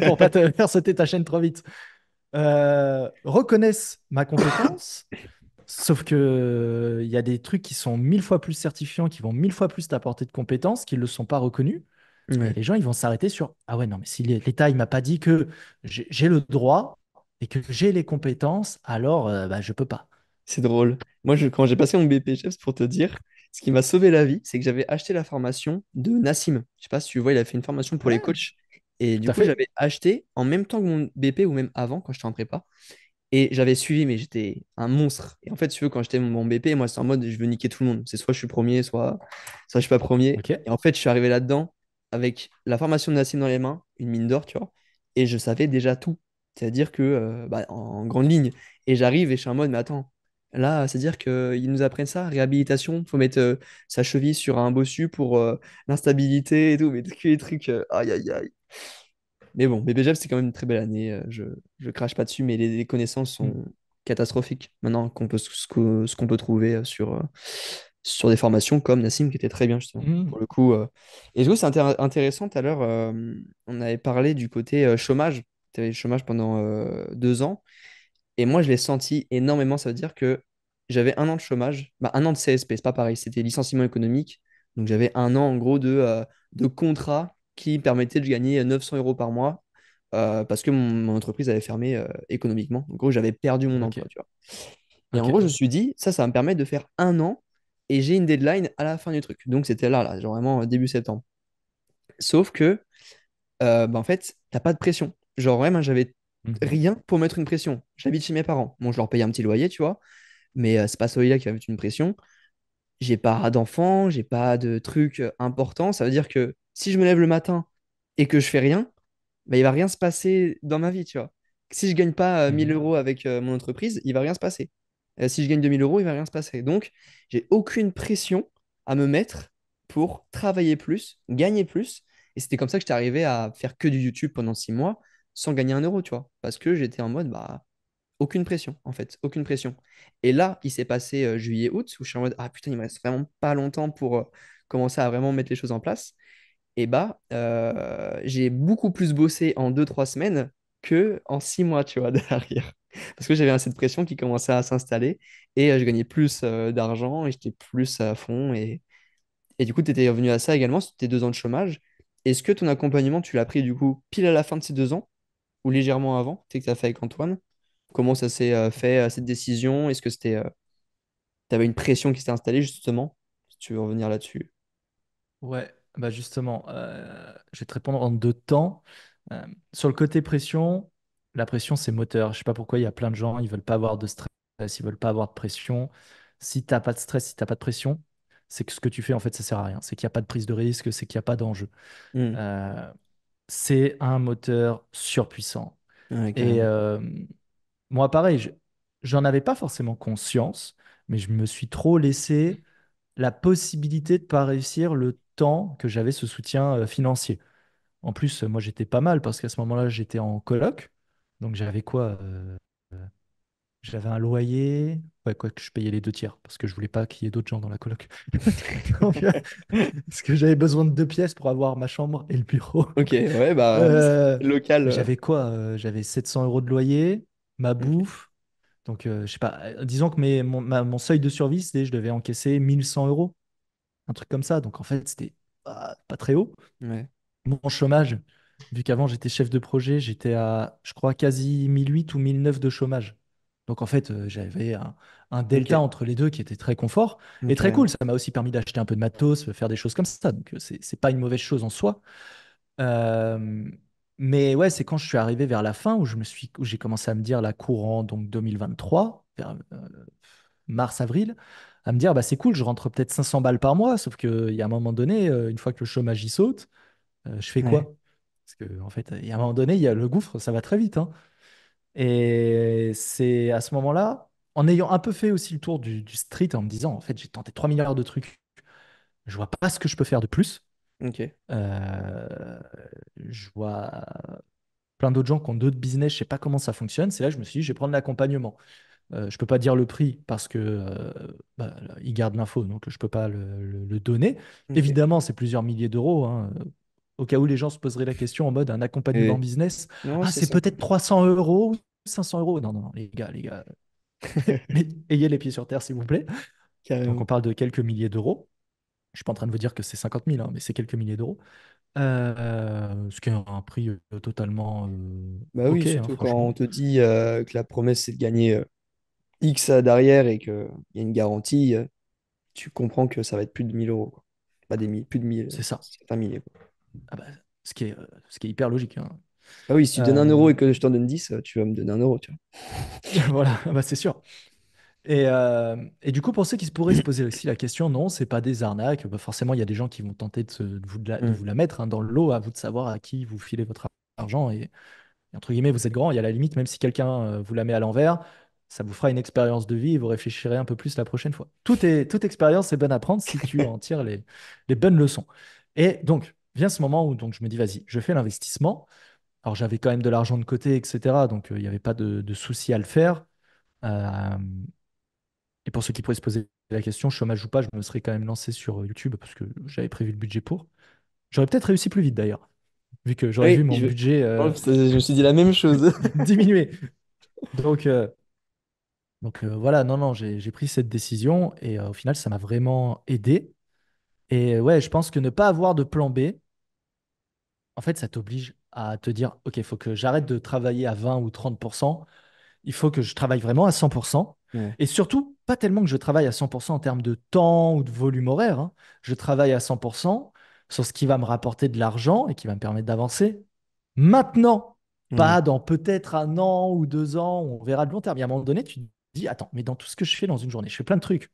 Pour pas te faire sauter ta chaîne trop vite. Euh, reconnaissent ma compétence. Sauf que euh, il y a des trucs qui sont mille fois plus certifiants, qui vont mille fois plus t'apporter de compétences, qui ne le sont pas reconnus. les gens, ils vont s'arrêter sur Ah ouais, non, mais si l'État, il m'a pas dit que j'ai le droit et que j'ai les compétences, alors euh, bah, je peux pas. C'est drôle. Moi, je, quand j'ai passé mon BP, chef, pour te dire, ce qui m'a sauvé la vie, c'est que j'avais acheté la formation de Nassim. Je sais pas si tu vois, il a fait une formation pour les ah. coachs. Et du coup, j'avais acheté en même temps que mon BP ou même avant, quand je en prépa. Et j'avais suivi, mais j'étais un monstre. Et en fait, tu veux, quand j'étais mon BP, moi, c'est en mode, je veux niquer tout le monde. C'est soit je suis premier, soit, soit je suis pas premier. Et en fait, je suis arrivé là-dedans avec la formation de Nassim dans les mains, une mine d'or, tu vois. Et je savais déjà tout. C'est-à-dire que, euh, bah, en grande ligne, et j'arrive et je suis en mode, mais attends, là, c'est-à-dire qu'ils euh, nous apprennent ça, réhabilitation, faut mettre euh, sa cheville sur un bossu pour l'instabilité et tout, mais tous les trucs, aïe aïe aïe. Mais bon, BBGF, c'est quand même une très belle année, je, je crache pas dessus, mais les, connaissances sont mm. catastrophiques maintenant qu'on peut, ce, qu'on peut trouver sur, sur des formations comme Nassim, qui était très bien justement, mm. pour le coup. Et je trouve c'est intéressant, tout à l'heure, on avait parlé du côté chômage tu avais le chômage pendant euh, deux ans. Et moi, je l'ai senti énormément. Ça veut dire que j'avais un an de chômage, bah, un an de CSP, c'est pas pareil, c'était licenciement économique. Donc j'avais un an en gros de, euh, de contrat qui permettait de gagner 900 euh, euros par mois parce que mon, entreprise avait fermé économiquement. En gros, j'avais perdu mon emploi. Et en gros, je me suis dit, ça, ça va me permettre de faire un an et j'ai une deadline à la fin du truc. Donc c'était là, là, genre vraiment début septembre. Sauf que, bah, en fait, t'as pas de pression. Genre, ouais, moi, j'avais mhm. rien pour mettre une pression. J'habite chez mes parents. Bon, je leur paye un petit loyer, tu vois, mais euh, c'est pas celui-là qui va mettre une pression. J'ai pas d'enfants j'ai pas de trucs euh, importants Ça veut dire que si je me lève le matin et que je fais rien, bah, il va rien se passer dans ma vie, tu vois. Si je gagne pas euh, 1000 mhm. euros avec euh, mon entreprise, il va rien se passer. si je gagne 2000 euros, il va rien se passer. Donc, j'ai aucune pression à me mettre pour travailler plus, gagner plus. Et c'était comme ça que j'étais arrivé à faire que du YouTube pendant six mois sans gagner un euro, tu vois. Parce que j'étais en mode, bah, aucune pression, en fait, aucune pression. Et là, il s'est passé euh, juillet-août, où je suis en mode, ah putain, il me reste vraiment pas longtemps pour euh, commencer à vraiment mettre les choses en place. Et bah, euh, j'ai beaucoup plus bossé en 2-3 semaines que en 6 mois, tu vois, derrière. Parce que j'avais cette pression qui commençait à s'installer et je gagnais plus d'argent et j'étais plus à fond. Et, et du coup, tu étais revenu à ça également, c'était deux ans de chômage. Est-ce que ton accompagnement, tu l'as pris du coup pile à la fin de ces deux ans ou légèrement avant Tu sais que tu as fait avec Antoine. Comment ça s'est euh, fait, euh, cette décision Est-ce que c'était. Euh, tu avais une pression qui s'était installée, justement Si tu veux revenir là-dessus. Ouais, bah justement, je vais te répondre en deux temps. sur le côté pression, la pression, c'est moteur. Je sais pas pourquoi il y a plein de gens, ils veulent pas avoir de stress, ils veulent pas avoir de pression. Si tu n'as pas de stress, si tu n'as pas de pression, c'est que ce que tu fais, en fait, ça sert à rien. C'est qu'il n'y a pas de prise de risque, c'est qu'il n'y a pas d'enjeu. Mmh c'est un moteur surpuissant. et euh, moi, pareil, j'en avais pas forcément conscience, mais je me suis trop laissé la possibilité de pas réussir le temps que j'avais ce soutien euh, financier. En plus, moi, j'étais pas mal parce qu'à ce moment-là, j'étais en coloc. Donc, j'avais quoi euh, j'avais un loyer. Ouais, quoi que je payais les deux tiers parce que je voulais pas qu'il y ait d'autres gens dans la coloc. Euh, parce que j'avais besoin de deux pièces pour avoir ma chambre et le bureau. Ok, ouais, bah, euh, local. Euh. J'avais quoi J'avais 700 euros de loyer, ma bouffe. Donc, je sais pas, disons que mes, mon, seuil de survie, je devais encaisser 1100 euros, un truc comme ça. Donc, en fait, c'était pas, pas très haut. Mon chômage, vu qu'avant j'étais chef de projet, j'étais à, je crois, quasi 1008 ou 1009 de chômage. Donc en fait, euh, j'avais un, delta entre les deux qui était très confort et très cool. Ça m'a aussi permis d'acheter un peu de matos, faire des choses comme ça. Donc euh, c'est pas une mauvaise chose en soi. Euh, mais ouais, c'est quand je suis arrivé vers la fin où je me suis, j'ai commencé à me dire la courant donc 2023, vers mars avril, à me dire bah c'est cool, je rentre peut-être 500 balles par mois. Sauf qu'il y a un moment donné, une fois que le chômage y saute, je fais quoi Parce que en fait, il y a un moment donné, il y a le gouffre, ça va très vite. Hein. Et c'est à ce moment-là, en ayant un peu fait aussi le tour du, street, en me disant, en fait, j'ai tenté 3 milliards de trucs, je vois pas ce que je peux faire de plus. Ok. Euh, je vois plein d'autres gens qui ont d'autres business, je sais pas comment ça fonctionne. C'est là que je me suis dit, je vais prendre l'accompagnement. Je euh, je peux pas dire le prix parce que euh, bah, gardent l'info, donc je ne peux pas le, donner. Évidemment, c'est plusieurs milliers d'euros hein au cas où les gens se poseraient la question en mode un accompagnement business. Ah, c'est peut-être 300 euros, 500 euros. Non, non, non, les gars, les gars, ayez les pieds sur terre, s'il vous plaît. Donc, on parle de quelques milliers d'euros. Je ne suis pas en train de vous dire que c'est 50 000, hein, mais c'est quelques milliers d'euros. Euh, ce qui est un prix euh, totalement. Euh, bah oui, hein, surtout quand on te dit que la promesse, c'est de gagner X derrière et qu'il y a une garantie, tu comprends que ça va être plus de 1000 euros. Pas des milliers, plus de 1000. C'est ça. C'est pas milliers. Ah bah, ce, qui est, ce qui est hyper logique. Hein. Ah oui, si tu donnes un euh, euro et que je t'en donne 10, tu vas me donner un euro. Tu vois. voilà, ah bah c'est sûr. Et, euh, et, du coup, pour ceux qui se pourraient se poser aussi la question, non, c'est pas des arnaques. Bah, forcément, il y a des gens qui vont tenter de, vous, de, la, mm. vous, la, mettre hein, dans l'eau à vous de savoir à qui vous filez votre argent. Et, entre guillemets, vous êtes grand. Il y a la limite, même si quelqu'un euh, vous la met à l'envers, ça vous fera une expérience de vie et vous réfléchirez un peu plus la prochaine fois. Tout est, toute expérience est bonne à prendre si tu en tires les, les bonnes leçons. Et donc, vient ce moment où donc je me dis, vas-y, je fais l'investissement. Alors j'avais quand même de l'argent de côté, etc. Donc euh, il n'y avait pas de, souci à le faire. Euh, et pour ceux qui pourraient se poser la question, chômage ou pas, je me serais quand même lancé sur euh, YouTube parce que j'avais prévu le budget pour. J'aurais peut-être réussi plus vite d'ailleurs, vu que j'aurais vu mon budget. je me suis dit la même chose. diminuer. Donc, donc voilà, non, non, j'ai pris cette décision et au final, ça m'a vraiment aidé. Et ouais, je pense que ne pas avoir de plan B, en fait, ça t'oblige à te dire, OK, il faut que j'arrête de travailler à 20 ou 30%, il faut que je travaille vraiment à 100%. Et surtout, pas tellement que je travaille à 100% en termes de temps ou de volume horaire. Hein. Je travaille à 100% sur ce qui va me rapporter de l'argent et qui va me permettre d'avancer maintenant, mmh. pas dans peut-être un an ou deux ans, on verra de long terme. À un moment donné, tu te dis, attends, mais dans tout ce que je fais dans une journée, je fais plein de trucs.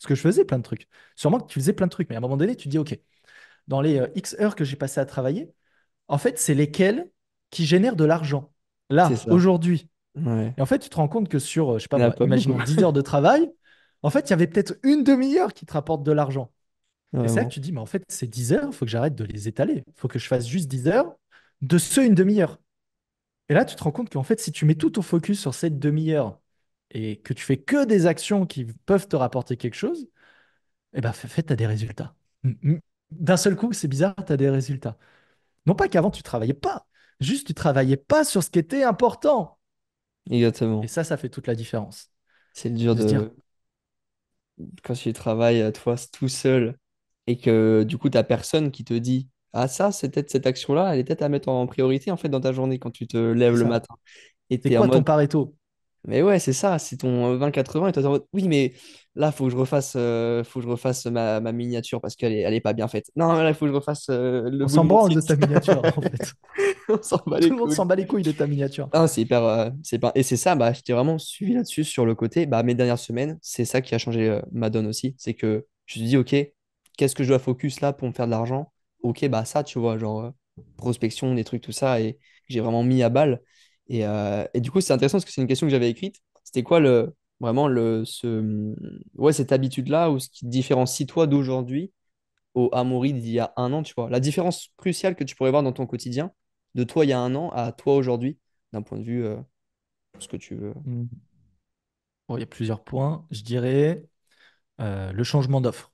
Parce que je faisais plein de trucs. Sûrement que tu faisais plein de trucs, mais à un moment donné, tu te dis, OK, dans les euh, X heures que j'ai passées à travailler, en fait, c'est lesquelles qui génèrent de l'argent, là, aujourd'hui. Et en fait, tu te rends compte que sur, euh, je sais pas, imaginons 10 heures de travail, en fait, il y avait peut-être une demi-heure qui te rapporte de l'argent. Et c'est là que tu dis, mais en fait, ces 10 heures, il faut que j'arrête de les étaler. Il faut que je fasse juste 10 heures de ce une demi-heure. Et là, tu te rends compte qu'en fait, si tu mets tout ton focus sur cette demi-heure et que tu fais que des actions qui peuvent te rapporter quelque chose, eh ben, fait, tu as des résultats. Mm, mm. D'un seul coup, c'est bizarre, tu as des résultats. Non pas qu'avant, tu travaillais pas. Juste, tu travaillais pas sur ce qui était important. Exactement. Et ça, ça fait toute la différence. C'est dur de... Dire... Quand tu travailles à euh, toi tout seul et que du coup, tu personne qui te dit Ah, ça, c'est cette action-là, elle est peut-être à mettre en priorité en fait dans ta journée quand tu te lèves le matin. Et c'est quoi ton pareto mais ouais, c'est ça, c'est ton 20-80 euh, et toi, oui, mais là, faut que je refasse, euh, faut que je refasse ma, ma miniature parce qu'elle est, elle est pas bien faite. Non, là, il faut que je refasse euh, le. On s'en branle de ta miniature, en fait. On Tout les le monde couilles. s'en bat les couilles de ta miniature. Ah, c'est hyper, c'est Et c'est ça, bah, j'étais vraiment suivi là-dessus, sur le côté. Bah, mes dernières semaines, c'est ça qui a changé ma donne aussi. C'est que je me suis dit, OK, qu'est-ce que je dois focus là pour me faire de l'argent? OK, bah, ça, tu vois, genre, prospection, des trucs, tout ça. Et j'ai vraiment mis à balle. Euh, et, du coup, c'est intéressant parce que c'est une question que j'avais écrite. C'était quoi le, vraiment le, ce, ouais, cette habitude-là ou ce qui différencie toi d'aujourd'hui au amouris d'il y a un an, tu vois La différence cruciale que tu pourrais voir dans ton quotidien, de toi il y a un an à toi aujourd'hui, d'un point de vue euh, ce que tu veux. Mmh. il y a plusieurs points. Je dirais euh, le changement d'offre,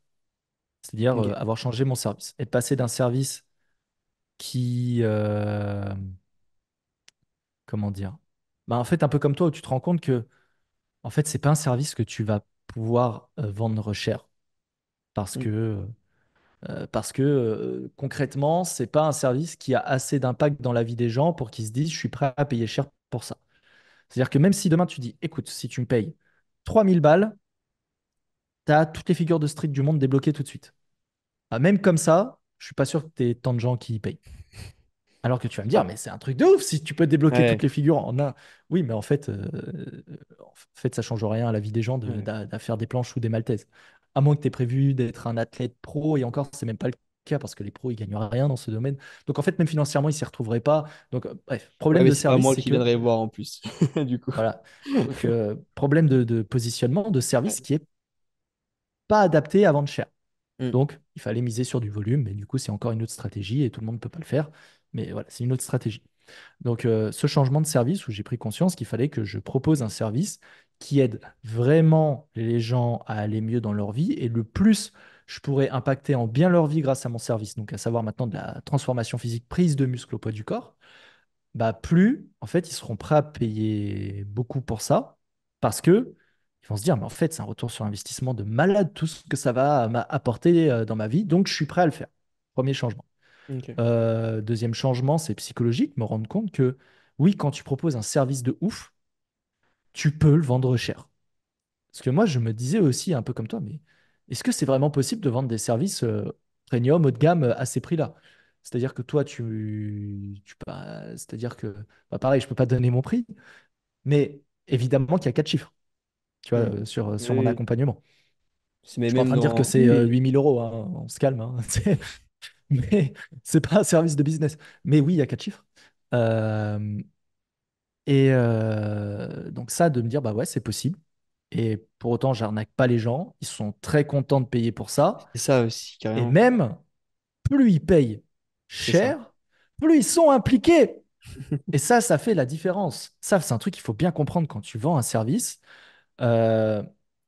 c'est-à-dire avoir changé mon service, et passer d'un service qui, comment dire bah, En fait, un peu comme toi, où tu te rends compte que, en fait, c'est pas un service que tu vas pouvoir euh, vendre cher. Parce mmh. que, concrètement, euh, euh, parce que concrètement, c'est pas un service qui a assez d'impact dans la vie des gens pour qu'ils se disent, je suis prêt à payer cher pour ça. C'est-à-dire que même si demain tu dis, écoute, si tu me payes 3000 balles, tu as toutes les figures de street du monde débloquées tout de suite. Bah, même comme ça, je suis pas sûr que tu aies tant de gens qui y payent. Alors que tu vas me dire, mais c'est un truc de ouf si tu peux débloquer toutes les figures en un. Oui, mais en fait, ça euh, en fait ça change rien à la vie des gens de, faire des planches ou des maltaises. À moins que tu aies prévu d'être un athlète pro, et encore, c'est même pas le cas parce que les pros, ils gagneraient rien dans ce domaine. Donc en fait, même financièrement, ils s'y retrouveraient pas. Donc euh, bref, problème de service. qui viendrais voir en plus, du coup. Voilà. Donc euh, problème de, positionnement, de service qui est pas adapté à vendre cher. Mm. Donc, il fallait miser sur du volume, mais du coup, c'est encore une autre stratégie et tout le monde ne peut pas le faire. Mais voilà, c'est une autre stratégie. Donc, euh, ce changement de service où j'ai pris conscience qu'il fallait que je propose un service qui aide vraiment les gens à aller mieux dans leur vie et le plus je pourrais impacter en bien leur vie grâce à mon service, donc à savoir maintenant de la transformation physique, prise de muscle au poids du corps, bah plus en fait ils seront prêts à payer beaucoup pour ça parce que ils vont se dire mais en fait c'est un retour sur investissement de malade tout ce que ça va m'apporter euh, dans ma vie donc je suis prêt à le faire. Premier changement. Euh, deuxième changement, c'est psychologique, me rendre compte que oui, quand tu proposes un service de ouf, tu peux le vendre cher. Parce que moi, je me disais aussi, un peu comme toi, mais est-ce que c'est vraiment possible de vendre des services premium, euh, haut de gamme, euh, à ces prix-là C'est-à-dire que toi, tu. tu C'est-à-dire que. Bah, pareil, je ne peux pas donner mon prix, mais évidemment qu'il y a quatre chiffres tu vois, mm. sur, sur mon accompagnement. je suis en train de dire que c'est 8000 euros, hein, on se calme. Hein. mais c'est pas un service de business. Mais oui, il y a quatre chiffres. Euh, et euh, donc ça, de me dire, bah ouais, c'est possible. Et pour autant, j'arnaque pas les gens. Ils sont très contents de payer pour ça. Et ça aussi, Et même, plus ils payent cher, plus ils sont impliqués. et ça, ça fait la différence. Ça, c'est un truc qu'il faut bien comprendre quand tu vends un service. Euh,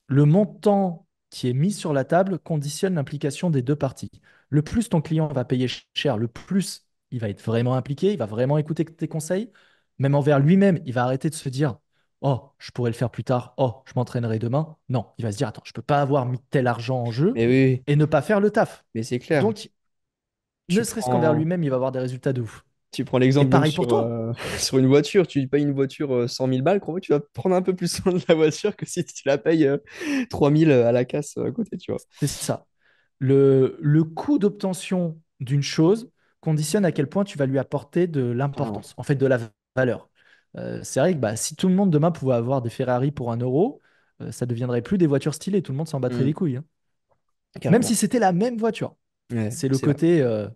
le montant qui est mis sur la table conditionne l'implication des deux parties le plus ton client va payer cher, le plus il va être vraiment impliqué, il va vraiment écouter tes conseils, même envers lui-même, il va arrêter de se dire Oh, je pourrais le faire plus tard. Oh, je m'entraînerai demain. Non, il va se dire attends, je peux pas avoir mis tel argent en jeu et ne pas faire le taf. Mais c'est clair. Donc, ne serait-ce qu'envers lui-même, il va avoir des résultats de ouf. Tu prends l'exemple pareil sur, euh, sur une voiture, tu payes une voiture 100 euh, 000 balles, tu vas prendre un peu plus de la voiture que si tu la payes 3 euh, 000 à la casse à côté, tu vois. C'est ça. Le, coût d'obtention d'une chose conditionne à quel point tu vas lui apporter de l'importance, en fait de la valeur. Euh, c'est vrai que bah, si tout le monde demain pouvait avoir des Ferrari pour un euro, ça euh, ça deviendrait plus des voitures stylées, tout le monde s'en battrait mmh. les couilles. Hein. Même si c'était la même voiture. c'est le côté euh,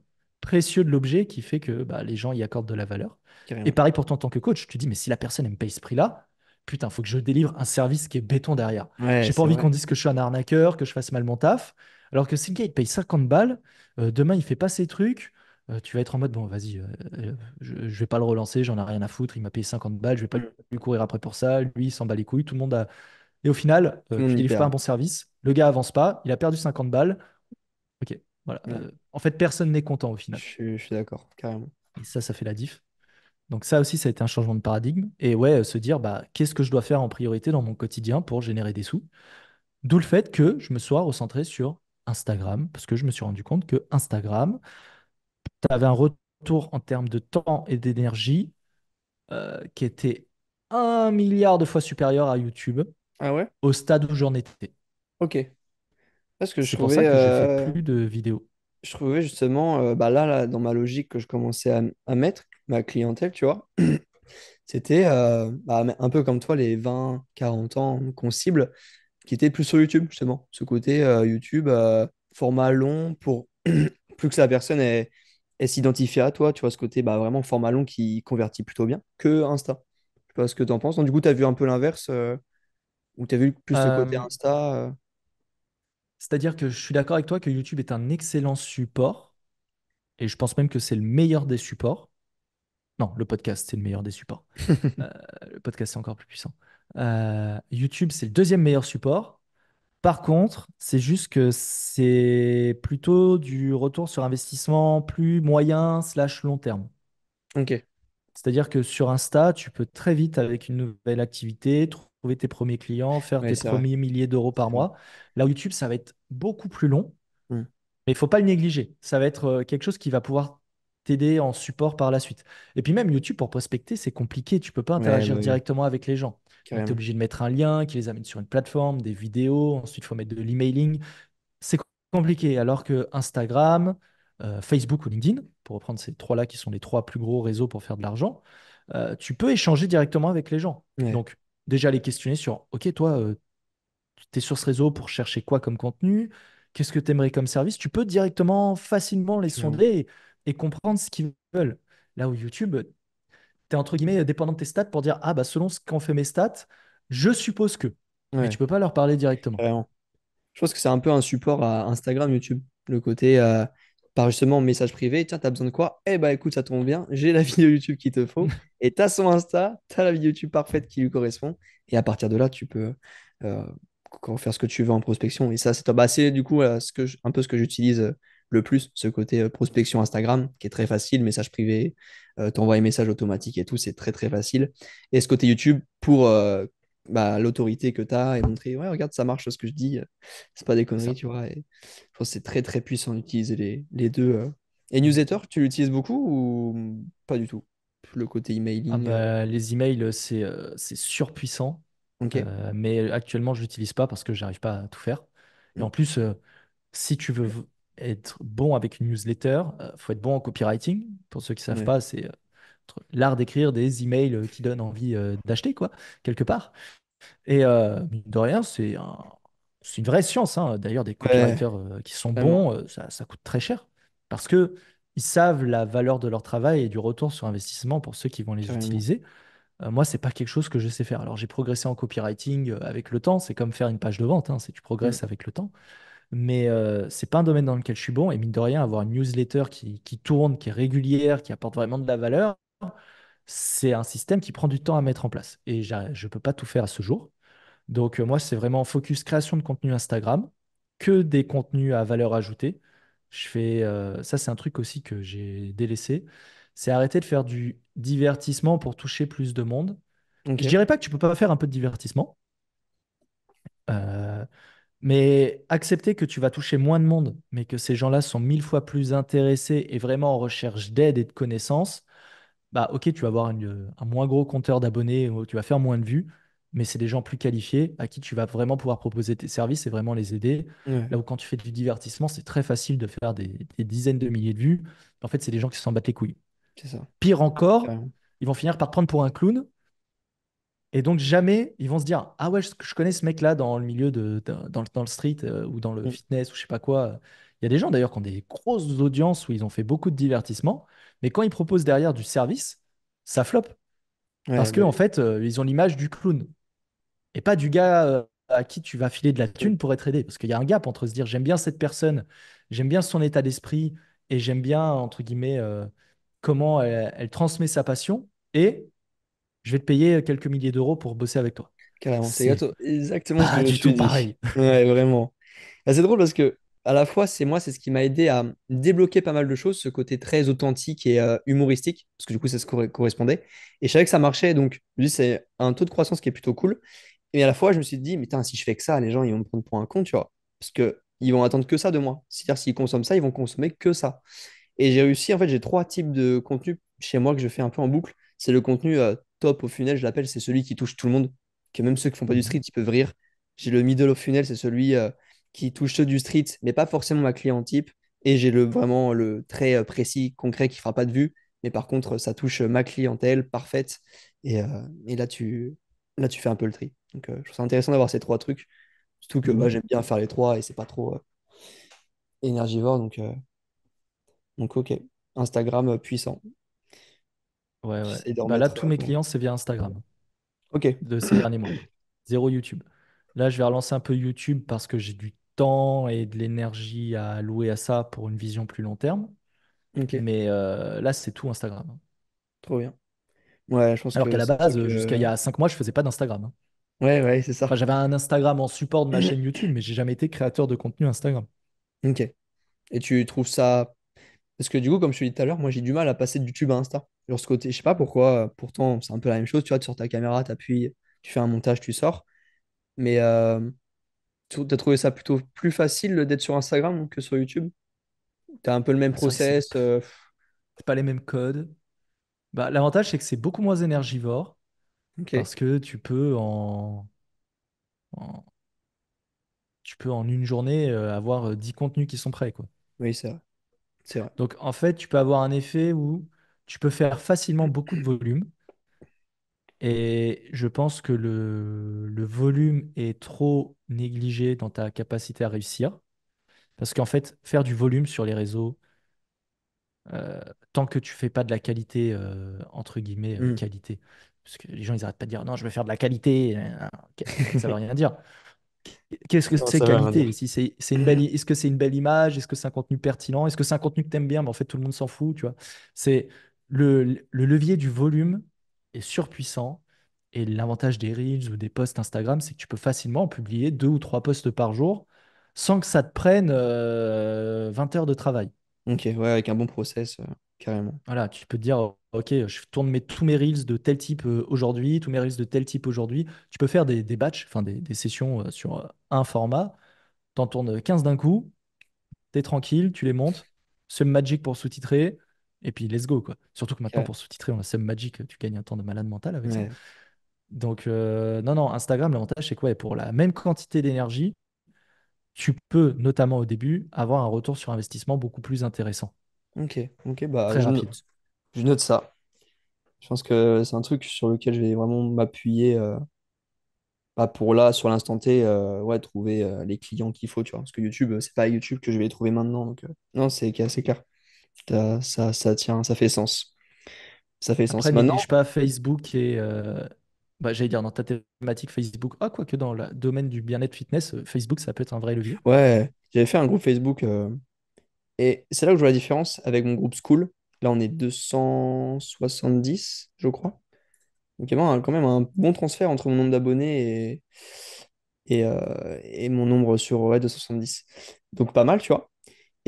précieux de l'objet qui fait que bah, les gens y accordent de la valeur. Et pareil pour toi en tant que coach, tu dis, mais si la personne elle me paye ce prix-là, putain, faut que je délivre un service qui est béton derrière. J'ai pas envie qu'on dise que je suis un arnaqueur, que je fasse mal mon taf. Alors que si il paye 50 balles, euh, demain, il fait pas ses trucs, euh, tu vas être en mode, bon, vas-y, euh, je, vais pas le relancer, j'en ai rien à foutre, il m'a payé 50 balles, je vais pas mm. lui courir après pour ça, lui, il s'en bat les couilles, tout le monde a... Et au final, il fait pas un bon service, le gars avance pas, il a perdu 50 balles, ok, voilà. Mm. en fait, personne n'est content au final. Je, suis d'accord, carrément. Et ça, ça fait la diff. Donc ça aussi, ça a été un changement de paradigme. Et ouais, se dire, bah, qu'est-ce que je dois faire en priorité dans mon quotidien pour générer des sous D'où le fait que je me sois recentré sur Instagram, parce que je me suis rendu compte que Instagram, tu avais un retour en termes de temps et d'énergie euh, qui était un milliard de fois supérieur à YouTube ah au stade où j'en étais. Ok. Parce que je C'est trouvais, que je euh, plus de vidéos. je trouvais justement, euh, bah là, dans ma logique que je commençais à, mettre, ma clientèle, tu vois, c'était bah, un peu comme toi, les 20-40 ans qu'on cible qui était plus sur YouTube, justement. Ce côté euh, YouTube, euh, format long, pour plus que la personne est, s'identifier à toi, tu vois, ce côté bah, vraiment format long qui convertit plutôt bien que Insta. Je sais pas ce que tu en penses. Donc, du coup, tu as vu un peu l'inverse, euh, ou tu as vu plus le côté Insta C'est-à-dire que je suis d'accord avec toi que YouTube est un excellent support, et je pense même que c'est le meilleur des supports. Non, le podcast, c'est le meilleur des supports. le podcast, c'est encore plus puissant. Euh, YouTube, c'est le deuxième meilleur support. Par contre, c'est juste que c'est plutôt du retour sur investissement plus moyen slash long terme. Ok. C'est-à-dire que sur Insta, tu peux très vite, avec une nouvelle activité, trouver tes premiers clients, faire des tes premiers milliers d'euros par mois. Là, YouTube, ça va être beaucoup plus long, hmm. mais il faut pas le négliger. Ça va être euh, quelque chose qui va pouvoir t'aider en support par la suite. Et puis même YouTube, pour prospecter, c'est compliqué. Tu peux pas interagir bah directement avec les gens qui Tu obligé de mettre un lien qui les amène sur une plateforme, des vidéos, ensuite il faut mettre de l'emailing. C'est compliqué, alors que Instagram, euh, Facebook ou LinkedIn, pour reprendre ces trois-là qui sont les trois plus gros réseaux pour faire de l'argent, euh, tu peux échanger directement avec les gens. Donc, déjà les questionner sur OK, toi, euh, tu es sur ce réseau pour chercher quoi comme contenu Qu'est-ce que tu aimerais comme service Tu peux directement, facilement les mm. sonder et comprendre ce qu'ils veulent. Là où YouTube, entre guillemets euh, dépendant de tes stats pour dire ah bah selon ce qu'ont fait mes stats, je suppose que. Mais tu peux pas leur parler directement. Je pense que c'est un peu un support à Instagram, YouTube, le côté euh, par justement message privé, tiens, tu as besoin de quoi Eh bah écoute, ça tombe bien, j'ai la vidéo YouTube qui te faut, et tu as son Insta, as la vidéo YouTube parfaite qui lui correspond, et à partir de là, tu peux euh, faire ce que tu veux en prospection. Et ça, c'est bah, du coup ce que un peu ce que j'utilise euh, le plus ce côté euh, prospection Instagram qui est très facile, message privé, euh, t'envoies un message automatique et tout, c'est très très facile. Et ce côté YouTube pour euh, bah, l'autorité que tu as et montrer, ouais, regarde, ça marche ce que je dis, c'est pas des conneries, tu vois. je pense c'est très très puissant d'utiliser les, deux. Et newsletter, tu l'utilises beaucoup ou pas du tout Le côté emailing ah bah, Les emails, c'est surpuissant. mais actuellement, je l'utilise pas parce que j'arrive pas à tout faire. Et mm. en plus, si tu veux être bon avec une newsletter, il euh, faut être bon en copywriting. Pour ceux qui ne savent pas, c'est euh, l'art d'écrire des emails euh, qui donnent envie d'acheter, quoi, quelque part. Et de rien, c'est une vraie science. Hein. D'ailleurs, des copywriters qui sont bons, ça, coûte très cher. Parce que ils savent la valeur de leur travail et du retour sur investissement pour ceux qui vont les utiliser. moi, c'est pas quelque chose que je sais faire. Alors, j'ai progressé en copywriting avec le temps. C'est comme faire une page de vente. Hein. tu progresses mm. avec le temps mais euh, c'est pas un domaine dans lequel je suis bon. Et mine de rien, avoir une newsletter qui, tourne, qui est régulière, qui apporte vraiment de la valeur, c'est un système qui prend du temps à mettre en place. Et je ne peux pas tout faire à ce jour. Donc euh, moi, c'est vraiment focus création de contenu Instagram, que des contenus à valeur ajoutée. Je fais euh, ça, c'est un truc aussi que j'ai délaissé. C'est arrêter de faire du divertissement pour toucher plus de monde. Je Je dirais pas que tu peux pas faire un peu de divertissement. Euh, mais accepter que tu vas toucher moins de monde, mais que ces gens-là sont mille fois plus intéressés et vraiment en recherche d'aide et de connaissances, bah ok, tu vas avoir un moins gros compteur d'abonnés, tu vas faire moins de vues, mais c'est des gens plus qualifiés à qui tu vas vraiment pouvoir proposer tes services et vraiment les aider. Là où quand tu fais du divertissement, c'est très facile de faire des, dizaines de milliers de vues. En fait, c'est des gens qui s'en battent les couilles. Ça. Pire encore, ils vont finir par te prendre pour un clown et donc, jamais ils vont se dire Ah ouais, je, connais ce mec-là dans le milieu, de, dans, le, street euh, ou dans le mm. fitness ou je sais pas quoi. Il y a des gens d'ailleurs qui ont des grosses audiences où ils ont fait beaucoup de divertissement, mais quand ils proposent derrière du service, ça floppe. parce qu'en en fait, euh, ils ont l'image du clown et pas du gars euh, à qui tu vas filer de la thune pour être aidé. Parce qu'il y a un gap entre se dire J'aime bien cette personne, j'aime bien son état d'esprit et j'aime bien, entre guillemets, comment elle, elle transmet sa passion et je vais te payer quelques milliers d'euros pour bosser avec toi. Carrément, c'est exactement pas ce que du tout pareil. Ouais, vraiment. Bah, c'est drôle parce que à la fois, c'est moi, c'est ce qui m'a aidé à débloquer pas mal de choses, ce côté très authentique et euh, humoristique, parce que du coup, ça se correspondait. Et je savais que ça marchait, donc lui c'est un taux de croissance qui est plutôt cool. Et à la fois, je me suis dit, mais si je fais que ça, les gens, ils vont me prendre pour un con, tu vois, parce qu'ils vont attendre que ça de moi. C'est-à-dire, s'ils consomment ça, ils vont consommer que ça. Et j'ai réussi, en fait, j'ai trois types de contenu chez moi que je fais un peu en boucle. C'est le contenu euh, top au funnel, je l'appelle, c'est celui qui touche tout le monde, que même ceux qui font pas du mhm. street, ils peuvent rire. J'ai le middle au funnel, c'est celui euh, qui touche ceux du street, mais pas forcément ma client type. Et j'ai le vraiment le très euh, précis, concret qui fera pas de vue, mais par contre, ça touche euh, ma clientèle parfaite. Et, là, tu, là, tu fais un peu le tri. Donc, je trouve ça intéressant d'avoir ces trois trucs. Surtout que bah, moi, mhm. j'aime bien faire les trois et c'est pas trop énergivore. Donc, donc, ok. Instagram puissant. Ouais, ouais. Bah là, tous mes clients, c'est via Instagram Ok. de ces derniers mois. Zéro YouTube. Là, je vais relancer un peu YouTube parce que j'ai du temps et de l'énergie à louer à ça pour une vision plus long terme. Ok. Mais euh, là, c'est tout Instagram. Trop bien. Ouais, je pense Alors qu'à la base, jusqu'à il y a cinq mois, je faisais pas d'Instagram. Hein. Ouais, ouais, c'est ça. j'avais un Instagram en support de ma chaîne YouTube, mais j'ai jamais été créateur de contenu Instagram. Ok. Et tu trouves ça. Parce que du coup, comme je te dis tout à l'heure, moi j'ai du mal à passer de YouTube à Insta. Je ne sais pas pourquoi, pourtant c'est un peu la même chose, tu vois, tu sors ta caméra, tu appuies, tu fais un montage, tu sors. Mais euh, tu as trouvé ça plutôt plus facile d'être sur Instagram que sur YouTube Tu as un peu le même process euh, C'est pas les mêmes codes. Bah, l'avantage, c'est que c'est beaucoup moins énergivore parce que tu peux en... Tu peux en une journée euh, avoir 10 contenus qui sont prêts. Quoi. Oui, c'est vrai. vrai. Donc en fait, tu peux avoir un effet où tu peux faire facilement beaucoup de volume. Et je pense que le, volume est trop négligé dans ta capacité à réussir. Parce qu'en fait, faire du volume sur les réseaux, euh, tant que tu ne fais pas de la qualité, euh, entre guillemets, euh, hmm. qualité. Parce que les gens, ils arrêtent pas de dire non, je vais faire de la qualité. Ah, ça ne veut rien dire. Qu'est-ce que c'est qualité si c'est, une belle, Est-ce que c'est une belle image Est-ce que c'est un contenu pertinent Est-ce que c'est un contenu que tu aimes bien Mais en fait, tout le monde s'en fout, tu vois. C'est le, levier du volume est surpuissant. Et l'avantage des Reels ou des posts Instagram, c'est que tu peux facilement publier deux ou trois posts par jour sans que ça te prenne 20 euh, heures de travail. Ok, ouais, avec un bon process, euh, carrément. Voilà, tu peux te dire, ok, je tourne mes, tous mes Reels de tel type euh, aujourd'hui, tous mes Reels de tel type aujourd'hui. Tu peux faire des, des batchs, enfin des, des, sessions sur un format. T'en tournes 15 d'un coup, t'es tranquille, tu les montes. C'est magic pour sous-titrer. Et puis, let's go, quoi. Surtout que maintenant, pour sous-titrer, on a Somme Magic, tu gagnes un temps de malade mental avec ça. Donc, euh, non, non, Instagram, l'avantage, c'est quoi Pour la même quantité d'énergie, tu peux, notamment au début, avoir un retour sur investissement beaucoup plus intéressant. Ok, ok, bah, Très rapide. je note ça. Je pense que c'est un truc sur lequel je vais vraiment m'appuyer. Euh, pas pour là, sur l'instant T, euh, ouais, trouver les clients qu'il faut, tu vois. Parce que YouTube, c'est pas YouTube que je vais trouver maintenant. Donc, non, c'est assez clair ça, ça, tient, ça fait sens. Ça fait sens. Maintenant, je pas Facebook et euh, bah, j'allais dire dans ta thématique Facebook. Ah quoique dans le domaine du bien-être fitness, euh, Facebook ça peut être un vrai levier. Ouais, j'avais fait un groupe Facebook euh, et c'est là où je vois la différence avec mon groupe School. Là, on est 270, je crois. Donc, il y a quand même un bon transfert entre mon nombre d'abonnés et, et, mon nombre sur ouais, 270. Donc, pas mal, tu vois.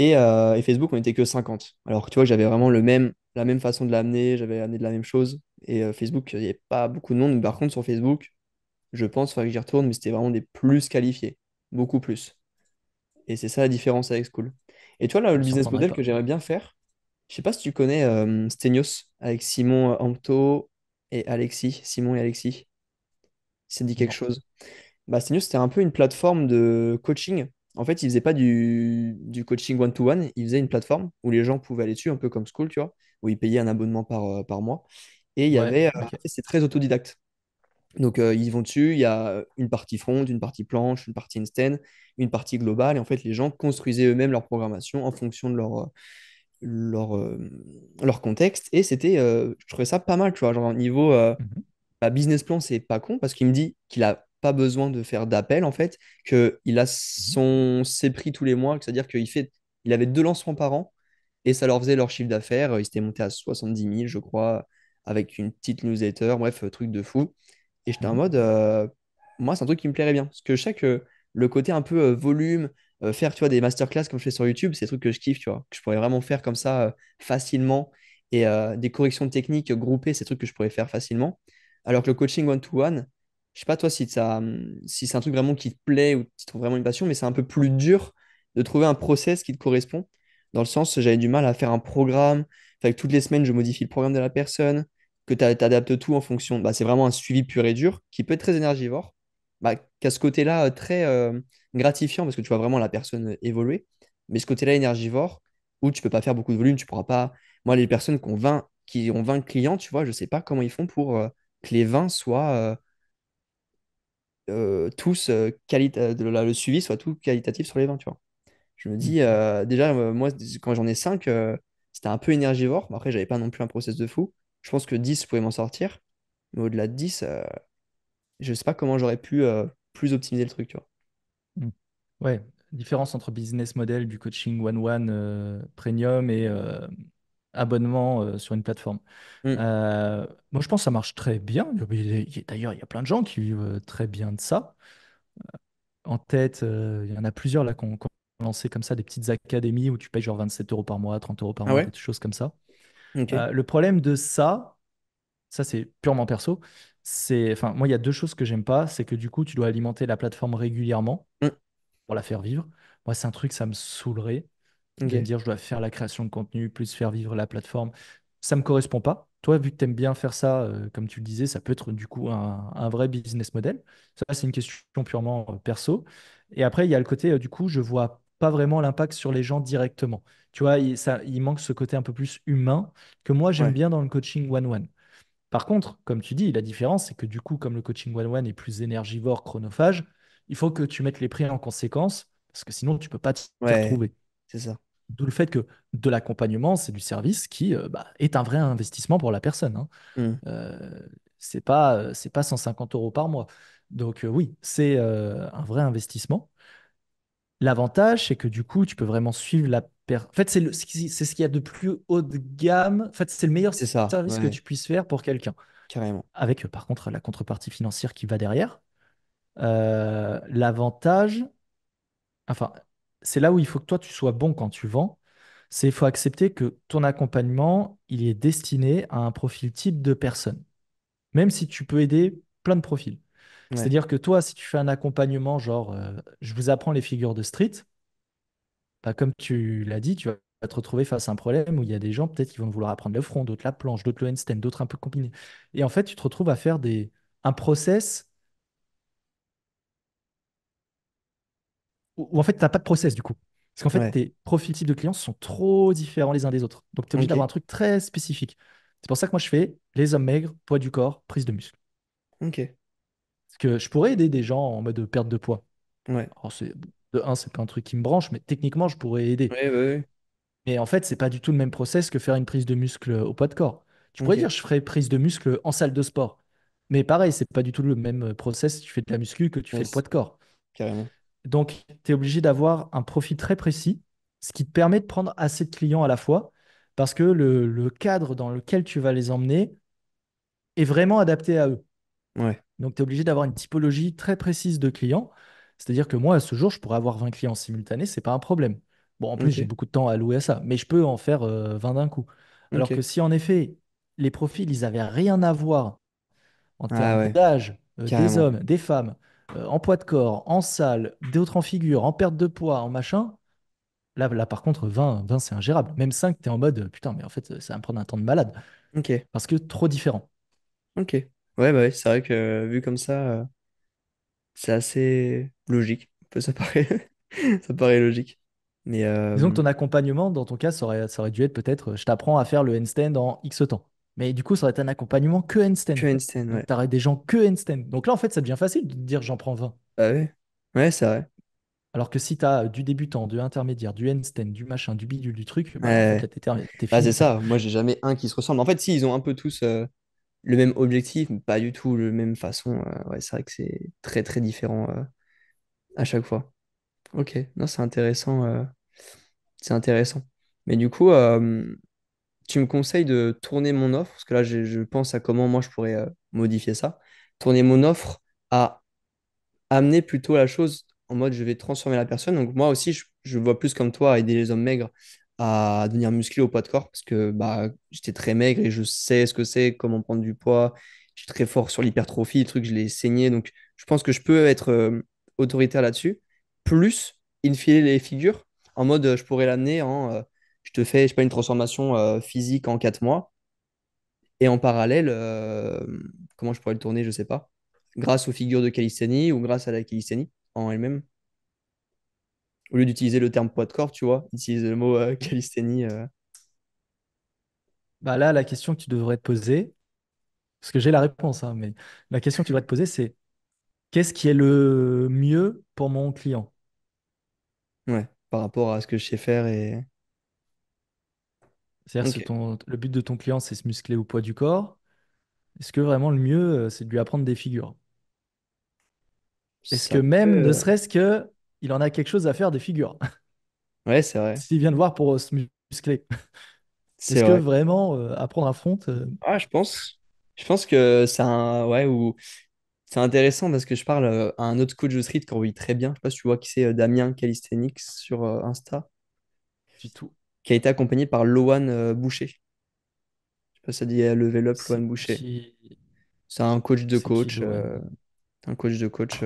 Euh, et, Facebook, on n'était que 50. Alors que tu vois, j'avais vraiment la même façon de l'amener, j'avais amené de la même chose. Et euh, Facebook, il n'y avait pas beaucoup de monde. Mais par contre, sur Facebook, je pense, faudrait que j'y retourne, mais c'était vraiment des plus qualifiés, beaucoup plus. Et c'est ça la différence avec School. Et tu vois, là, le business model que j'aimerais bien faire, je sais pas si tu connais euh, Stenios avec Simon Amto et Alexis. Simon et Alexis. Ça dit quelque chose. Bah, Stenios, c'était un peu une plateforme de coaching en fait, ils faisaient pas du, coaching one-to-one, il ils faisaient une plateforme où les gens pouvaient aller dessus, un peu comme School, tu vois, où ils payaient un abonnement par, euh, par mois. Et il y avait, euh, c'est très autodidacte. Donc, euh, ils vont dessus, il y a une partie front, une partie planche, une partie instant, une partie globale. Et en fait, les gens construisaient eux-mêmes leur programmation en fonction de leur, leur, leur contexte. Et c'était, je trouvais ça pas mal, tu vois, genre niveau mhm. bah, business plan, c'est pas con parce qu'il me dit qu'il a pas besoin de faire d'appel en fait, qu'il a mhm. son, ses prix tous les mois, c'est-à-dire qu'il fait, il avait deux lancements par an et ça leur faisait leur chiffre d'affaires. Euh, Ils étaient montés à 70 000, je crois, avec une petite newsletter, bref, euh, truc de fou. Et j'étais en mhm. mode, euh, moi, c'est un truc qui me plairait bien parce que je sais que le côté un peu volume, faire tu vois, des masterclass comme je fais sur YouTube, c'est des trucs que je kiffe, tu vois, que je pourrais vraiment faire comme ça facilement et des corrections techniques groupées, c'est des trucs que je pourrais faire facilement. Alors que le coaching one-to-one, je sais pas toi si, si c'est un truc vraiment qui te plaît ou tu trouves vraiment une passion, mais c'est un peu plus dur de trouver un process qui te correspond. Dans le sens, j'avais du mal à faire un programme, toutes les semaines, je modifie le programme de la personne, que tu adaptes tout en fonction. Bah, c'est vraiment un suivi pur et dur qui peut être très énergivore, bah, qu'à ce côté-là euh, très euh, gratifiant parce que tu vois vraiment la personne euh, évoluer, mais ce côté-là énergivore où tu peux pas faire beaucoup de volume, tu pourras pas. Moi, les personnes qui ont 20, qui ont 20 clients, tu vois, je sais pas comment ils font pour que les 20 soient. Euh, tous euh, qualité euh, de le suivi soit tout qualitatif sur les 20. Tu vois. Je me dis, déjà, moi, quand j'en ai 5, c'était un peu énergivore. Après, j'avais pas non plus un process de fou. Je pense que 10 pouvait m'en sortir. Mais au-delà de 10, je sais pas comment j'aurais pu plus optimiser le truc. Tu mmh. Ouais, différence entre business model du coaching one-one premium et abonnement euh, sur une plateforme. Mm. Euh, moi, je pense que ça marche très bien. D'ailleurs, il y a plein de gens qui vivent euh, très bien de ça. En tête, il y en a plusieurs là qu'on qu lancé comme ça des petites académies où tu payes genre 27 euros par mois, 30 euros par ah mois, des choses comme ça. le problème de ça, ça c'est purement perso, c'est, enfin, moi il y a deux choses que j'aime pas, c'est que du coup tu dois alimenter la plateforme régulièrement mm. pour la faire vivre. Moi c'est un truc, ça me saoulerait dire, je dois faire la création de contenu, plus faire vivre la plateforme. Ça ne me correspond pas. Toi, vu que tu aimes bien faire ça, euh, comme tu le disais, ça peut être du coup un, vrai business model. Ça, c'est une question purement euh, perso. Et après, il y a le côté, euh, du coup, je vois pas vraiment l'impact sur les gens directement. Tu vois, il, ça, il manque ce côté un peu plus humain que moi, j'aime bien dans le coaching one-one. Par contre, comme tu dis, la différence, c'est que du coup, comme le coaching one-one est plus énergivore, chronophage, il faut que tu mettes les prix en conséquence, parce que sinon, tu peux pas te retrouver. C'est ça. D'où le fait que de l'accompagnement, c'est du service qui euh, bah, est un vrai investissement pour la personne. Hein. n'est mmh. euh, c'est pas euh, c'est pas 150 euros par mois. Donc oui, c'est un vrai investissement. L'avantage, c'est que du coup, tu peux vraiment suivre la personne. En fait, c'est c'est ce qu'il y a de plus haut de gamme. En fait, c'est le meilleur ça, service que tu puisses faire pour quelqu'un. Carrément. Avec par contre la contrepartie financière qui va derrière. L'avantage, enfin, c'est là où il faut que toi, tu sois bon quand tu vends. C'est il faut accepter que ton accompagnement, il est destiné à un profil type de personne, même si tu peux aider plein de profils. C'est-à-dire que toi, si tu fais un accompagnement, genre, euh, je vous apprends les figures de street, bah, comme tu l'as dit, tu vas te retrouver face à un problème où il y a des gens, peut-être, qui vont vouloir apprendre le front, d'autres la planche, d'autres le handstand, d'autres un peu combiné. Et en fait, tu te retrouves à faire des, un process Ou en fait, tu n'as pas de process du coup. Parce qu'en fait, tes profils types de clients sont trop différents les uns des autres. Donc, tu es obligé d'avoir un truc très spécifique. C'est pour ça que moi, je fais les hommes maigres, poids du corps, prise de muscle. Ok. Parce que je pourrais aider des gens en mode perte de poids. Ouais. Alors, de un, c'est pas un truc qui me branche, mais techniquement, je pourrais aider. Ouais, ouais, mais en fait, c'est pas du tout le même process que faire une prise de muscle euh, au poids de corps. Tu pourrais dire, je ferais prise de muscle euh, en salle de sport. Mais pareil, c'est pas du tout le même euh, process si tu fais de la muscu que tu fais le poids de corps. Carrément. Donc, tu es obligé d'avoir un profil très précis, ce qui te permet de prendre assez de clients à la fois, parce que le, cadre dans lequel tu vas les emmener est vraiment adapté à eux. Donc, tu es obligé d'avoir une typologie très précise de clients. C'est-à-dire que moi, à ce jour, je pourrais avoir 20 clients simultanés, c'est pas un problème. Bon, en plus, j'ai beaucoup de temps à louer à ça, mais je peux en faire 20 euh, d'un coup. Alors que si, en effet, les profils, ils n'avaient rien à voir en ah termes d'âge, euh, des hommes, des femmes, euh, en poids de corps, en salle, des autres en figure, en perte de poids, en machin, là, là par contre, 20, c'est ingérable. Même 5, tu es en mode euh, putain, mais en fait, ça va me prendre un temps de malade. Ok. Parce que trop différent. Ok. Ouais, bah ouais, c'est vrai que euh, vu comme ça, c'est assez logique. Ça paraît, ça paraît logique. Mais Disons que ton accompagnement, dans ton cas, ça aurait, ça aurait dû être peut-être je t'apprends à faire le handstand en X temps. Mais du coup, ça aurait être un accompagnement que handstand. Que des gens que handstand. Donc là, en fait, ça devient facile de dire j'en prends 20. Bah oui. Ouais, c'est vrai. Alors que si tu as du débutant, du intermédiaire, du handstand, du machin, du bidule, du truc, bah, es t'es, Ah, c'est ça. Moi, j'ai jamais un qui se ressemble. En fait, si, ils ont un peu tous euh, le même objectif, pas du tout le même façon. Euh, ouais, c'est vrai que c'est très, très différent euh, à chaque fois. Ok. Non, c'est intéressant. C'est intéressant. Mais du coup, tu me conseilles de tourner mon offre, parce que là, je, pense à comment moi je pourrais euh, modifier ça, tourner mon offre à amener plutôt la chose en mode je vais transformer la personne. Donc moi aussi, je, vois plus comme toi, aider les hommes maigres à devenir musclés au poids de corps, parce que bah, j'étais très maigre et je sais ce que c'est, comment prendre du poids. Je suis très fort sur l'hypertrophie, le truc, je l'ai saigné. Donc je pense que je peux être euh, autoritaire là-dessus. Plus, infiler les figures, en mode je pourrais l'amener en... Euh, te fais, je sais pas, une transformation euh, physique en quatre mois. Et en parallèle, euh, comment je pourrais le tourner, je sais pas. Grâce aux figures de calisthénie ou grâce à la calisthénie en elle-même. Au lieu d'utiliser le terme poids de corps, tu vois, utilise le mot euh, calisténie. Bah là, la question que tu devrais te poser, parce que j'ai la réponse, hein, mais la question que tu devrais te poser, c'est qu'est-ce qui est le mieux pour mon client Ouais, par rapport à ce que je sais faire et. C'est-à-dire, le but de ton client, c'est se muscler au poids du corps, est-ce que vraiment le mieux, euh, c'est de lui apprendre des figures? Est-ce que même, ne serait-ce que, il en a quelque chose à faire des figures? Ouais, c'est vrai. S'il vient de voir pour euh, se muscler, est-ce que vraiment euh, apprendre à front, Ah, je pense. Je pense que c'est un. ou. C'est intéressant parce que je parle à un autre coach de street qu'on vit très bien. Je sais pas si tu vois qui c'est, Damien Calisthenics sur Insta. du tout? qui a été accompagné par Loan euh, Boucher. Je sais pas si ça dit euh, Level Up, Loan Boucher. C'est euh, un coach de coach. un coach de coach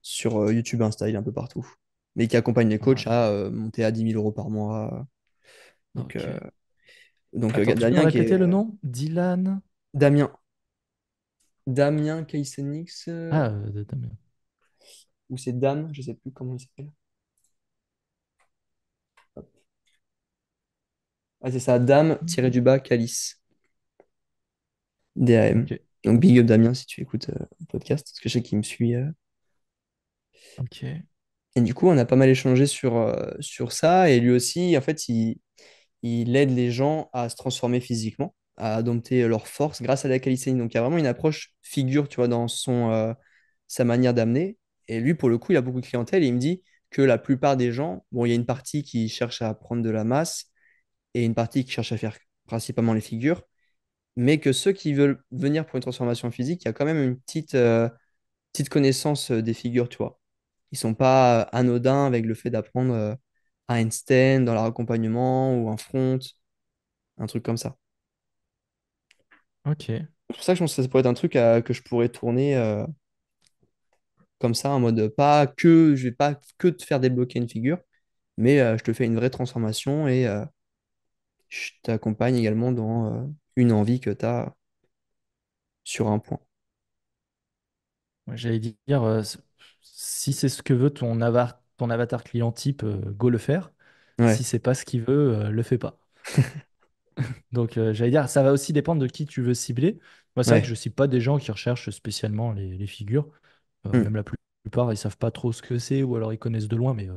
sur YouTube, Insta, il un peu partout. Mais qui accompagne les coachs à monter à 10 000 euros par mois. Donc, donc Attends, Damien. Tu peux le nom Dylan. Damien. Damien Kaysenix. Ah, Damien. Ou c'est Dan, je sais plus comment il s'appelle. Ah, c'est ça, dame tiré du bas, calice. DAM. Donc big up Damien si tu écoutes euh, le podcast, parce que je sais qu'il me suit. Euh. Ok. Et du coup, on a pas mal échangé sur, euh, sur ça. Et lui aussi, en fait, il, il aide les gens à se transformer physiquement, à dompter leur force grâce à la calisthénie. Donc il y a vraiment une approche figure, tu vois, dans son, sa manière d'amener. Et lui, pour le coup, il a beaucoup de clientèle et il me dit que la plupart des gens, bon, il y a une partie qui cherche à prendre de la masse, et une partie qui cherche à faire principalement les figures, mais que ceux qui veulent venir pour une transformation physique, il y a quand même une petite, euh, petite connaissance euh, des figures, tu vois. Ils sont pas euh, anodins avec le fait d'apprendre à Einstein dans leur accompagnement ou un front, un truc comme ça. Ok. C'est pour ça que je pense que ça pourrait être un truc à, que je pourrais tourner comme ça, en mode pas que je vais pas que te faire débloquer une figure, mais je te fais une vraie transformation et je t'accompagne également dans euh, une envie que tu as sur un point. J'allais dire, euh, si c'est ce que veut ton, avatar, ton avatar client type, euh, go le faire. Si c'est pas ce qu'il veut, le fais pas. Donc, j'allais dire, ça va aussi dépendre de qui tu veux cibler. Moi, c'est vrai que je ne cible pas des gens qui recherchent spécialement les, figures. Hmm. Même la plupart, ils savent pas trop ce que c'est ou alors ils connaissent de loin, mais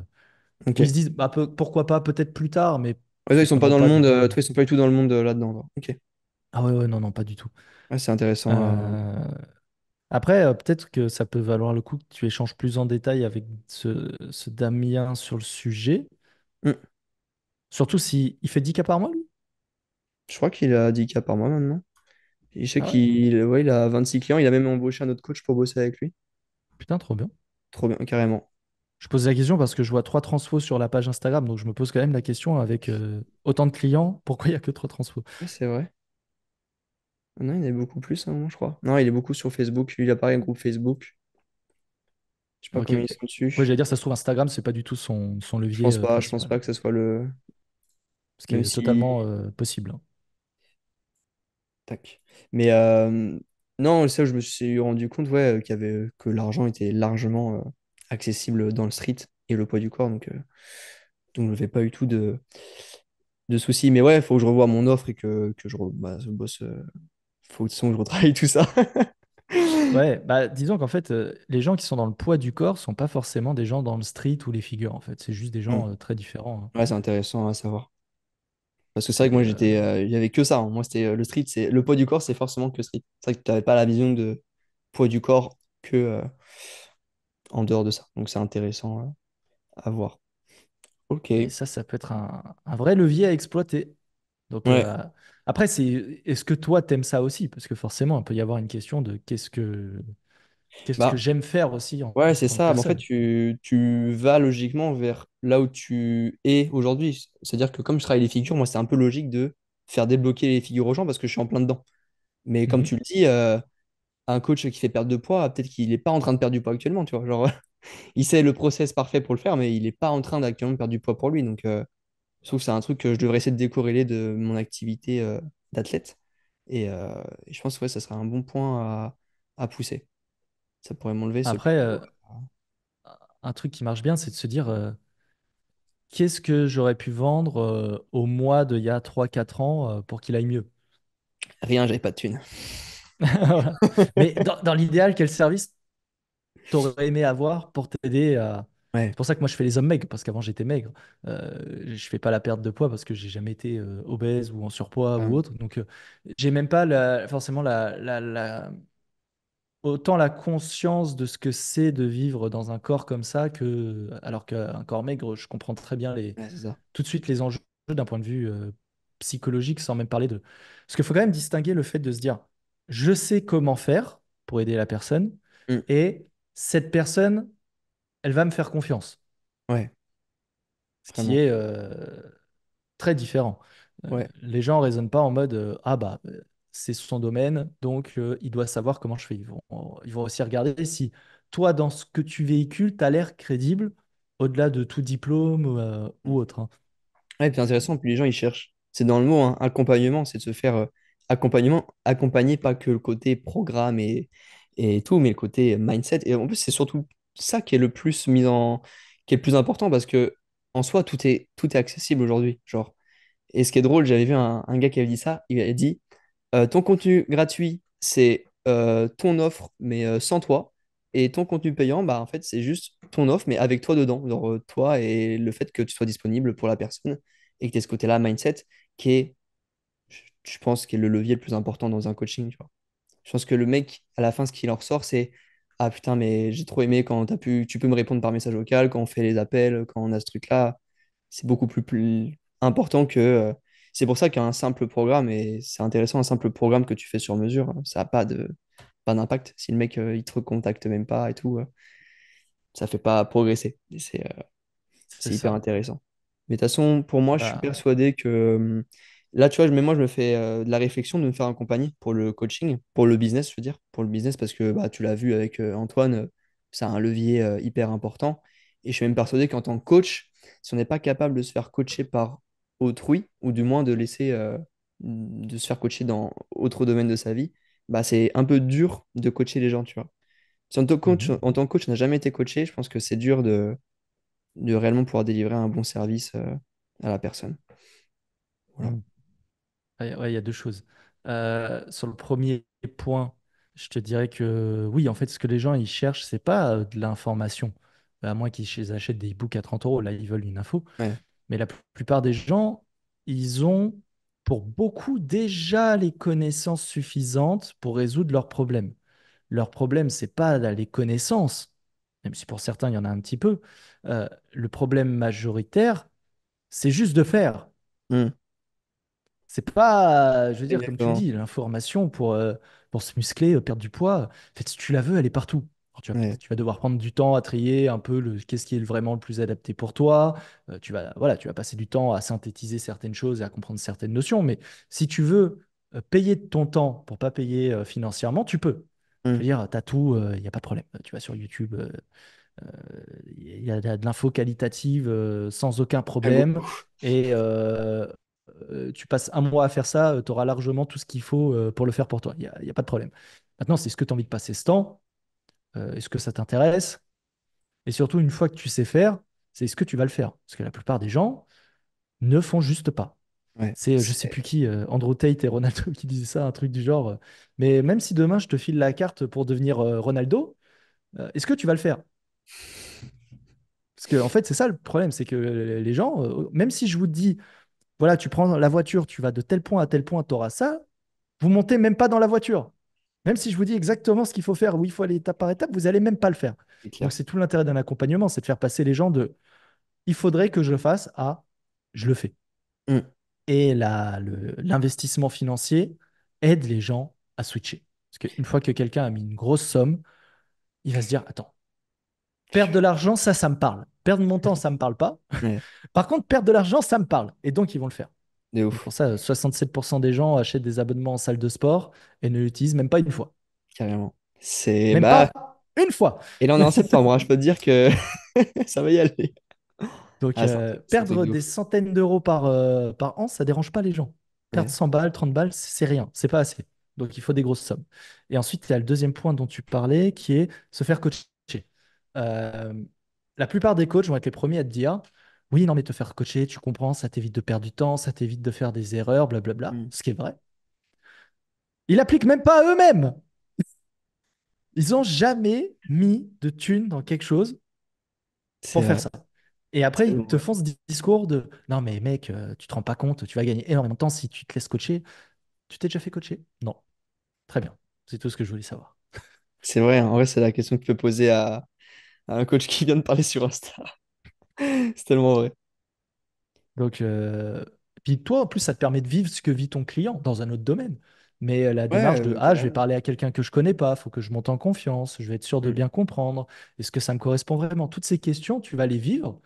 ils se disent bah, pourquoi pas, peut-être plus tard, mais ils sont pas dans le monde, euh, ils sont pas du tout dans le monde euh, là-dedans. Ok. Ah ouais, ouais, non, non, pas du tout. c'est intéressant. Euh. Après, peut-être que ça peut valoir le coup que tu échanges plus en détail avec ce, Damien sur le sujet. Mm. Surtout si il fait 10 cas par mois, lui? Je crois qu'il a 10 cas par mois maintenant. sais ah qu'il ouais, il a 26 clients. Il a même embauché un autre coach pour bosser avec lui. Putain, trop bien. Trop bien, carrément. Je pose la question parce que je vois trois transfos sur la page Instagram, donc je me pose quand même la question avec euh, autant de clients, pourquoi il n'y a que trois transfos C'est vrai. Ah non, il y en a beaucoup plus, hein, je crois. Non, il est beaucoup sur Facebook. Lui, il apparaît un groupe Facebook. Je sais pas comment ils sont dessus. Moi, j'allais dire, ça se trouve, Instagram, c'est pas du tout son, levier. Euh, je pense pas, pense pas que ce soit le. Ce qui est totalement euh, possible. Hein. Tac. Mais non, ça, je me suis rendu compte ouais, que l'argent était largement accessible dans le street et le poids du corps. Donc, euh, je ne fais pas du tout de, de soucis. Mais ouais, il faut que je revoie mon offre et que, bah, je, bosse. Euh, faut que je retravaille tout ça. ouais, bah, disons qu'en fait, euh, les gens qui sont dans le poids du corps ne sont pas forcément des gens dans le street ou les figures. En fait, c'est juste des gens mm. très différents. Hein. Ouais, c'est intéressant à savoir. Parce que c'est vrai que moi, j'étais, il n'y avait que ça. Hein. Moi, c'était le street, c'est le poids du corps, c'est forcément que street. C'est vrai que tu n'avais pas la vision de poids du corps que en dehors de ça. Donc c'est intéressant euh, à voir. Ok. ça, ça peut être un, vrai levier à exploiter. Donc euh, après, c'est est-ce que toi t'aimes ça aussi Parce que forcément, il peut y avoir une question de qu'est-ce que quest bah, que j'aime faire aussi. En, ouais, c'est ça. En fait, tu, tu, vas logiquement vers là où tu es aujourd'hui. C'est-à-dire que comme je travaille les figures, moi, c'est un peu logique de faire débloquer les figures aux gens parce que je suis en plein dedans. Mais comme mhm. tu le dis, euh, un coach qui fait perdre de poids, peut-être qu'il n'est pas en train de perdre du poids actuellement, tu vois. Genre, il sait le process parfait pour le faire, mais il n'est pas en train d'actuellement perdre du poids pour lui. Donc, euh, je trouve que c'est un truc que je devrais essayer de décorréler de mon activité euh, d'athlète. Euh, et, je pense que ouais, ça serait un bon point à, pousser. Ça pourrait m'enlever. Après, un truc qui marche bien, c'est de se dire qu'est-ce que j'aurais pu vendre au mois d'il y a 3-4 ans pour qu'il aille mieux Rien, j'avais pas de thunes. Mais dans, l'idéal, quel service t'aurais aimé avoir pour t'aider à. C'est pour ça que moi je fais les hommes maigres, parce qu'avant j'étais maigre. Euh, je fais pas la perte de poids parce que j'ai jamais été euh, obèse ou en surpoids ou autre. Donc euh, j'ai même pas la, forcément la, la, autant la conscience de ce que c'est de vivre dans un corps comme ça que alors qu'un corps maigre, je comprends très bien les tout de suite les enjeux d'un point de vue euh, psychologique, sans même parler de. Parce qu'il faut quand même distinguer le fait de se dire je sais comment faire pour aider la personne mm. et cette personne, elle va me faire confiance. Ouais. Ce qui est euh, très différent. Euh, les gens ne raisonnent pas en mode euh, Ah, bah, c'est son domaine, donc il doit savoir comment je fais. Ils vont, ils vont aussi regarder si toi, dans ce que tu véhicules, tu as l'air crédible au-delà de tout diplôme ou mm. autre. Hein. c'est intéressant. Puis les gens, ils cherchent. C'est dans le mot, hein, accompagnement, c'est de se faire accompagnement, accompagner pas que le côté programme et, et tout, mais le côté mindset. Et en plus, c'est surtout ça qui est le plus mis en, qui est le plus important parce que en soi, tout est, tout est accessible aujourd'hui. Genre, et ce qui est drôle, j'avais vu un, gars qui avait dit ça. Il avait dit euh, ton contenu gratuit, c'est euh, ton offre, mais euh, sans toi. Et ton contenu payant, bah, en fait, c'est juste ton offre, mais avec toi dedans. Genre, toi et le fait que tu sois disponible pour la personne et que tu aies ce côté-là, mindset, qui est je pense, qu'il est le levier le plus important dans un coaching. Tu vois. Je pense que le mec, à la fin, ce qu'il en ressort, c'est Ah putain, mais j'ai trop aimé quand as pu, tu peux me répondre par message vocal, quand on fait les appels, quand on a ce truc-là. C'est beaucoup plus, important que. Euh, c'est pour ça qu'un simple programme, et c'est intéressant, un simple programme que tu fais sur mesure, ça n'a pas de pas d'impact. Si le mec, euh, il te recontacte même pas et tout, euh, ça fait pas progresser. C'est hyper intéressant. Mais de toute façon, pour moi, je suis bah. persuadé que hum, Là, tu vois, mais moi, je me fais euh, de la réflexion de me faire accompagner pour le coaching, pour le business, je veux dire, pour le business, parce que bah, tu l'as vu avec euh, Antoine, Antoine, euh, c'est un levier hyper important. Et je suis même persuadé qu'en tant que coach, si on n'est pas capable de se faire coacher par autrui, ou du moins de laisser de se faire coacher dans autre domaine de sa vie, bah, c'est un peu dur de coacher les gens, tu vois. Si en tant que coach, mmh en tant que coach, on n'a jamais été coaché, je pense que c'est dur de, réellement pouvoir délivrer un bon service à la personne. Voilà. Mmh. Ouais, il y a deux choses. Euh, sur le premier point, je te dirais que oui, en fait, ce que les gens ils cherchent, c'est pas euh, de l'information, bah, à moins qu'ils achètent des e-books à 30 euros. Là, ils veulent une info. Mais la plupart des gens, ils ont pour beaucoup déjà les connaissances suffisantes pour résoudre leurs problèmes. Leur problème, c'est pas les connaissances, même si pour certains, il y en a un petit peu. Euh, le problème majoritaire, c'est juste de faire. Hmm. C'est pas, je veux dire, comme tu dis, l'information pour, euh, pour se muscler, euh, perdre du poids, en fait, si tu la veux, elle est partout. tu, vas, tu vas devoir prendre du temps à trier un peu le, qu'est-ce qui est vraiment le plus adapté pour toi. Euh, tu, vas, voilà, tu vas passer du temps à synthétiser certaines choses et à comprendre certaines notions. Mais si tu veux payer de ton temps pour pas payer financièrement, tu peux. Je veux mmh. dire, tu as tout, il n'y a pas de problème. Tu vas sur YouTube. Il y a de l'info qualitative sans aucun problème. et, euh, tu passes un mois à faire ça, euh, tu auras largement tout ce qu'il faut euh, pour le faire pour toi. Il n'y a, pas de problème. Maintenant, c'est ce que tu as envie de passer ce temps, est-ce que ça t'intéresse Et surtout, une fois que tu sais faire, c'est ce que tu vas le faire Parce que la plupart des gens ne font juste pas. c'est, je sais plus qui, Andrew Tate et Ronaldo qui disaient ça, un truc du genre. mais même si demain je te file la carte pour devenir Ronaldo, est-ce que tu vas le faire Parce que en fait, c'est ça le problème, c'est que les gens, même si je vous dis voilà, tu prends la voiture, tu vas de tel point à tel point, tu auras ça. Vous montez même pas dans la voiture. Même si je vous dis exactement ce qu'il faut faire, où il faut aller étape par étape, vous n'allez même pas le faire. Donc c'est tout l'intérêt d'un accompagnement, c'est de faire passer les gens de il faudrait que je le fasse à je le fais. Mm. Et l'investissement financier aide les gens à switcher. Parce qu'une fois que quelqu'un a mis une grosse somme, il va se dire attends, perdre de l'argent, ça, ça me parle. Perdre mon temps, ça ne me parle pas. Par contre, perdre de l'argent, ça me parle. Et donc, ils vont le faire. Et ouf. Pour ça, 67% des gens achètent des abonnements en salle de sport et ne l'utilisent même pas une fois. Carrément. C'est bah pas une fois. Et là, on est en septembre. Hein, je peux te dire que ça va y aller. Donc, ah, euh, perdre des centaines d'euros par, euh, par an, ça ne dérange pas les gens. Perdre 100 balles, 30 balles, c'est rien. C'est pas assez. Donc, il faut des grosses sommes. Et ensuite, il y a le deuxième point dont tu parlais qui est se faire coacher. Euh, la plupart des coachs vont être les premiers à te dire oui, non, mais te faire coacher, tu comprends, ça t'évite de perdre du temps, ça t'évite de faire des erreurs, blablabla, mm. ce qui est vrai. Ils l'appliquent même pas à eux-mêmes. Ils n'ont jamais mis de thunes dans quelque chose pour faire ça. Et après, ils te font ce discours de non, mais mec, euh, tu te rends pas compte, tu vas gagner énormément de temps si tu te laisses coacher. Tu t'es déjà fait coacher Non. Très bien. C'est tout ce que je voulais savoir. C'est vrai, en vrai, c'est la question que tu peux poser à, un coach qui vient de parler sur Insta. c'est tellement vrai. Donc, euh, puis toi, en plus, ça te permet de vivre ce que vit ton client dans un autre domaine. Mais euh, la démarche de euh, ah, je vais parler à quelqu'un que je connais pas, faut que je monte en confiance, je vais être sûr de mm. bien comprendre, est-ce que ça me correspond vraiment Toutes ces questions, tu vas les vivre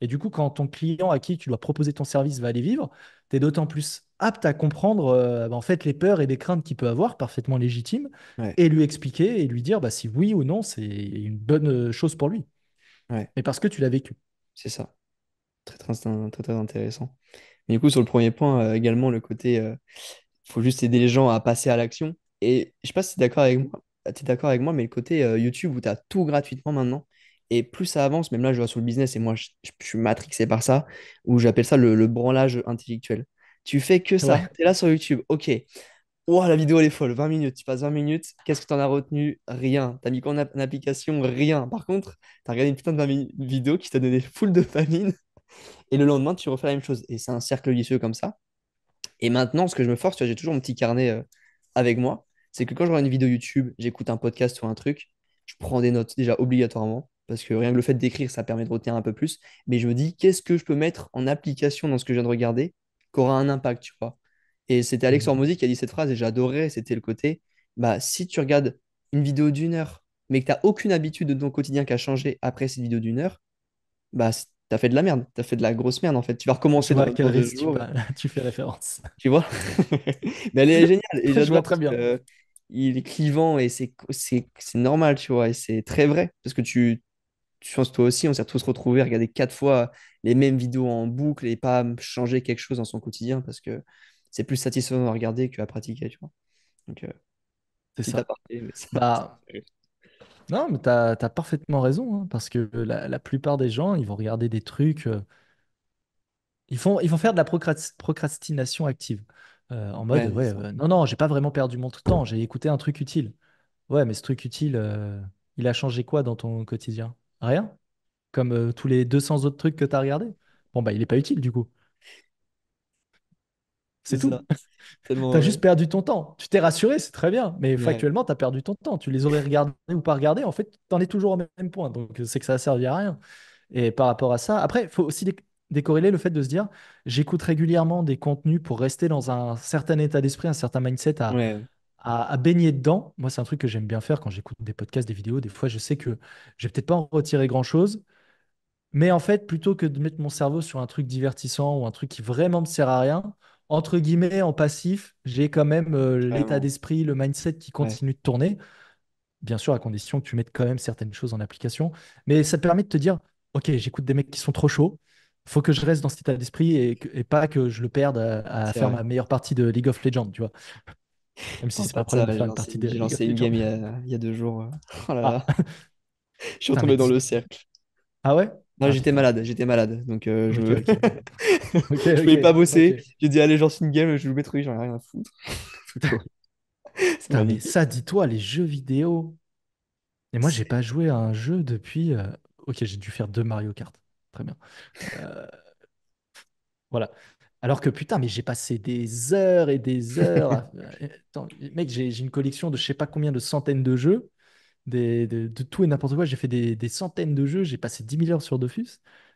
et du coup, quand ton client à qui tu dois proposer ton service va aller vivre, tu es d'autant plus apte à comprendre euh, bah, en fait les peurs et les craintes qu'il peut avoir, parfaitement légitimes, et lui expliquer et lui dire bah, si oui ou non c'est une bonne euh, chose pour lui. Ouais. Mais parce que tu l'as vécu. C'est ça. Très intéressant. Mais du coup, sur le premier point, euh, également, le côté, il faut juste aider les gens à passer à l'action. Et je sais pas si d'accord avec moi, tu es d'accord avec moi, mais le côté YouTube où tu as tout gratuitement maintenant, et plus ça avance, même là, je vois sur le business et moi, je, suis matrixé par ça, où j'appelle ça le, branlage intellectuel. Tu fais que ça. t'es là sur YouTube. OK. Wow, la vidéo, elle est folle. 20 minutes. Tu passes 20 minutes. Qu'est-ce que tu en as retenu Rien. Tu as mis quoi en, application Rien. Par contre, tu as regardé une putain de 20 vidéo qui t'a donné full de famine. Et le lendemain, tu refais la même chose. Et c'est un cercle vicieux comme ça. Et maintenant, ce que je me force, j'ai toujours mon petit carnet euh, avec moi. C'est que quand je regarde une vidéo YouTube, j'écoute un podcast ou un truc, je prends des notes déjà obligatoirement parce que rien que le fait d'écrire, ça permet de retenir un peu plus. Mais je me dis, qu'est-ce que je peux mettre en application dans ce que je viens de regarder qui aura un impact, tu vois Et c'était Alex mhm. Hormozy qui a dit cette phrase et j'adorais, c'était le côté, bah, si tu regardes une vidéo d'une heure, mais que tu n'as aucune habitude de ton quotidien qui a changé après cette vidéo d'une heure, bah, as fait de la merde, tu as fait de la grosse merde en fait. Tu vas recommencer dans, quel tu, fais référence. Tu vois Mais elle est géniale. je vois très bien. il est clivant et c'est normal, tu vois, et c'est très vrai parce que tu tu pense toi aussi, on s'est tous retrouvés à regarder quatre fois les mêmes vidéos en boucle et pas changer quelque chose dans son quotidien parce que c'est plus satisfaisant à regarder que qu'à pratiquer, tu vois. c'est ça. non, mais tu as, parfaitement raison hein, parce que la, plupart des gens, ils vont regarder des trucs. Euh, ils, font, ils vont faire de la procrastination active. Euh, en mode, ouais euh, non, non, j'ai pas vraiment perdu mon temps, j'ai écouté un truc utile. Ouais, mais ce truc utile, il a changé quoi dans ton quotidien Rien. Comme euh, tous les 200 autres trucs que tu as regardés. Bon, bah, il n'est pas utile du coup. C'est tout. T'as juste perdu ton temps. Tu t'es rassuré, c'est très bien, mais factuellement, factuellement, t'as perdu ton temps. Tu les aurais regardés ou pas regardés, en fait, t'en es toujours au même point. Donc, c'est que ça a servi à rien. Et par rapport à ça, après, il faut aussi décorréler le fait de se dire, j'écoute régulièrement des contenus pour rester dans un certain état d'esprit, un certain mindset à, à, baigner dedans. Moi, c'est un truc que j'aime bien faire quand j'écoute des podcasts, des vidéos. Des fois, je sais que je vais peut-être pas en retirer grand-chose. Mais en fait, plutôt que de mettre mon cerveau sur un truc divertissant ou un truc qui vraiment me sert à rien, entre guillemets, en passif, j'ai quand même euh, l'état d'esprit, le mindset qui continue de tourner. Bien sûr, à condition que tu mettes quand même certaines choses en application. Mais ça te permet de te dire, OK, j'écoute des mecs qui sont trop chauds. Faut que je reste dans cet état d'esprit et, pas que je le perde à, faire ma meilleure partie de League of Legends, tu vois. Même si c'est pas problème de faire une partie J'ai lancé une game il y, a, il y, a, deux jours. Euh, oh là là. Ah. je suis retombé dans le cercle. Ah ouais Non, ah, j'étais malade, j'étais malade. Donc euh, je ne okay, pouvais pas bosser. J'ai dit, allez, j'en suis une game, je vais truc, j'en ai rien à foutre. Putain, mais ça, dis-toi, les jeux vidéo. Et moi, j'ai pas joué à un jeu depuis. Euh, ok, j'ai dû faire deux Mario Kart. Très bien. Euh... Voilà. Alors que putain, mais j'ai passé des heures et des heures. Euh, mec, j'ai une collection de je sais pas combien de centaines de jeux, de, tout et n'importe quoi. J'ai fait des, centaines de jeux, j'ai passé 10 000 heures sur Dofus.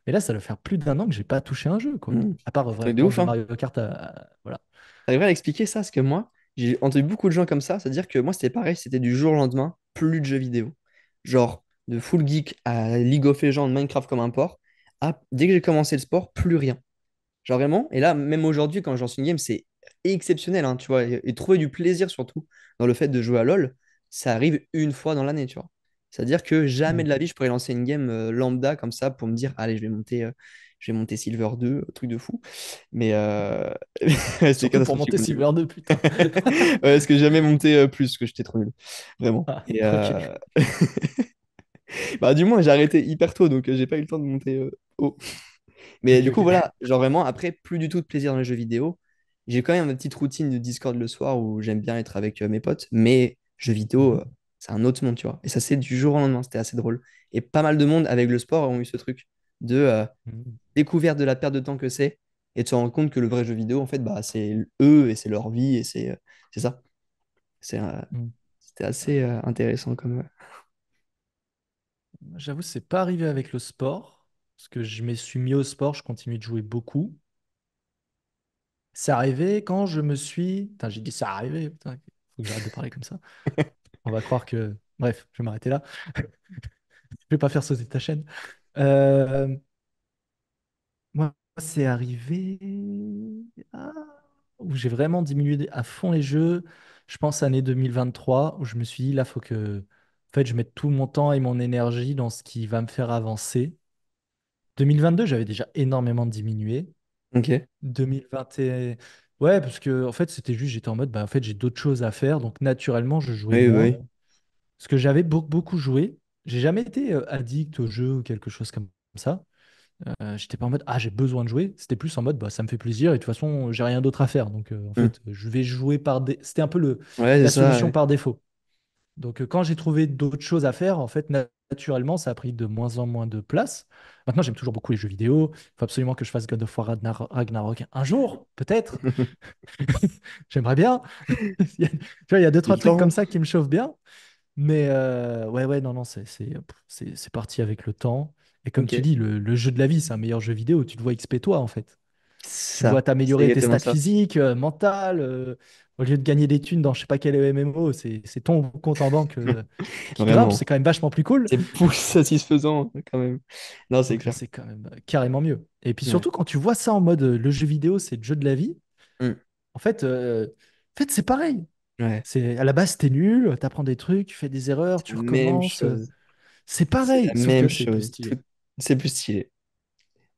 Mais là, ça doit faire plus d'un an que j'ai pas touché un jeu, quoi. Hmm. À part euh, vrai, Mario hein. Kart. à- euh, voilà. à expliquer ça? Parce que moi, j'ai entendu beaucoup de gens comme ça, c'est-à-dire que moi, c'était pareil, c'était du jour au lendemain, plus de jeux vidéo. Genre, de full geek à League of Legends, Minecraft comme un port. Ah, dès que j'ai commencé le sport, plus rien. Genre vraiment. Et là, même aujourd'hui, quand je lance une game, c'est exceptionnel, hein, tu vois. Et, trouver du plaisir surtout dans le fait de jouer à LoL, ça arrive une fois dans l'année, tu vois. C'est-à-dire que jamais mm. de la vie, je pourrais lancer une game euh, lambda comme ça pour me dire, allez, je vais monter, euh, je vais monter Silver 2, euh, truc de fou. Mais c'est pour monter Silver 2, putain. est-ce que jamais monté plus parce que j'étais trop nul, vraiment. Ah, bah du moins, j'ai arrêté hyper tôt, donc j'ai pas eu le temps de monter haut. Mais du coup, voilà, genre vraiment, après, plus du tout de plaisir dans les jeux vidéo. J'ai quand même ma petite routine de Discord le soir où j'aime bien être avec euh, mes potes, mais jeux vidéo, mhm. euh, c'est un autre monde, tu vois. Et ça, c'est du jour au lendemain, c'était assez drôle. Et pas mal de monde avec le sport ont eu ce truc de euh, mhm. découverte de la perte de temps que c'est et de se rendre compte que le vrai jeu vidéo, en fait, bah, c'est eux et c'est leur vie et c'est c'est ça. C'est, mhm. C'était assez intéressant comme. J'avoue, c'est pas arrivé avec le sport. Parce que je me suis mis au sport, je continue de jouer beaucoup. C'est arrivé quand je me suis. Putain, j'ai dit c'est arrivé. Putain, faut que j'arrête de parler comme ça. On va croire que. Bref, je vais m'arrêter là. je ne vais pas faire sauter ta chaîne. Euh, moi, c'est arrivé ah, où j'ai vraiment diminué à fond les jeux. Je pense à l'année 2023 où je me suis dit là, faut que, en fait, je mette tout mon temps et mon énergie dans ce qui va me faire avancer. 2022, j'avais déjà énormément diminué. Ok. 2021. Ouais, parce que en fait, c'était juste, j'étais en mode, bah, en fait, j'ai d'autres choses à faire, donc naturellement, je jouais. Parce que j'avais beaucoup, joué. J'ai jamais été euh, addict au jeu ou quelque chose comme ça. Euh, j'étais pas en mode, ah, j'ai besoin de jouer. C'était plus en mode, bah, ça me fait plaisir et de toute façon, j'ai rien d'autre à faire. Donc, euh, en hmm. fait, je vais jouer par. des C'était un peu le, la solution par défaut. Donc, euh, quand j'ai trouvé d'autres choses à faire, en fait, naturellement, ça a pris de moins en moins de place. Maintenant, j'aime toujours beaucoup les jeux vidéo. Il faut absolument que je fasse God of War Ragnarok un jour, peut-être. J'aimerais bien. il y a, tu vois, il y a deux, trois trucs comme ça qui me chauffent bien. Mais euh, ouais, ouais, non, non, c'est parti avec le temps. Et comme tu dis, le, jeu de la vie, c'est un meilleur jeu vidéo. Tu te vois XP toi, en fait. Ça, tu dois t'améliorer tes stats physiques, euh, mentales, au lieu de gagner des thunes dans je sais pas quel MMO, c'est ton compte en banque c'est quand même vachement plus cool. C'est plus satisfaisant quand même. Non, c'est clair. C'est quand même euh, carrément mieux. Et puis surtout quand tu vois ça en mode euh, le jeu vidéo, c'est le jeu de la vie. Mm. En fait, euh, en fait c'est pareil. C'est à la base t'es nul, t'apprends des trucs, tu fais des erreurs, tu recommences. C'est pareil. C'est plus stylé.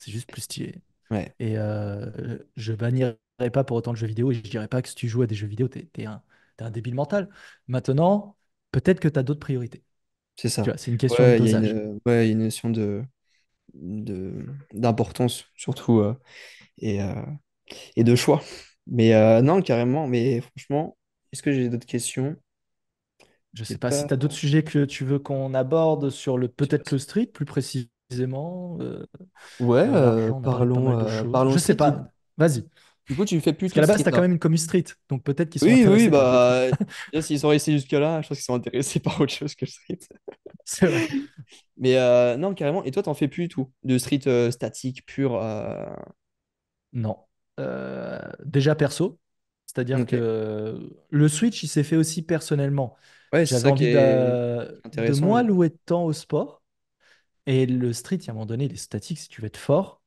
C'est juste plus stylé. Ouais. Et euh, je bannirai dirais pas pour autant de jeux vidéo et je dirais pas que si tu joues à des jeux vidéo, tu es, es, un débile mental. Maintenant, peut-être que tu as d'autres priorités. C'est ça. C'est une question de une, notion de d'importance surtout euh, et, euh, et de choix. Mais euh, non, carrément, mais franchement, est-ce que j'ai d'autres questions? Je sais pas, si tu as d'autres sujets que tu veux qu'on aborde sur le peut-être le street plus précisément. ouais, parlons, parlons. Je sais pas. Vas-y. Du coup, tu fais plus. Parce qu'à la base, tu quand hein. même une commu street. Donc peut-être qu'ils sont. Oui, oui, bah. S'ils sont restés jusque-là, je pense qu'ils sont intéressés par autre chose que le street. C'est vrai. Mais euh, non, carrément. Et toi, t'en fais plus du tout De street euh, statique, pur. Euh? Non. déjà perso. C'est-à-dire que le switch, il s'est fait aussi personnellement. Ouais, J'avais envie de moi louer de temps au sport. Et le street, à un moment donné, il est statique. Si tu veux être fort,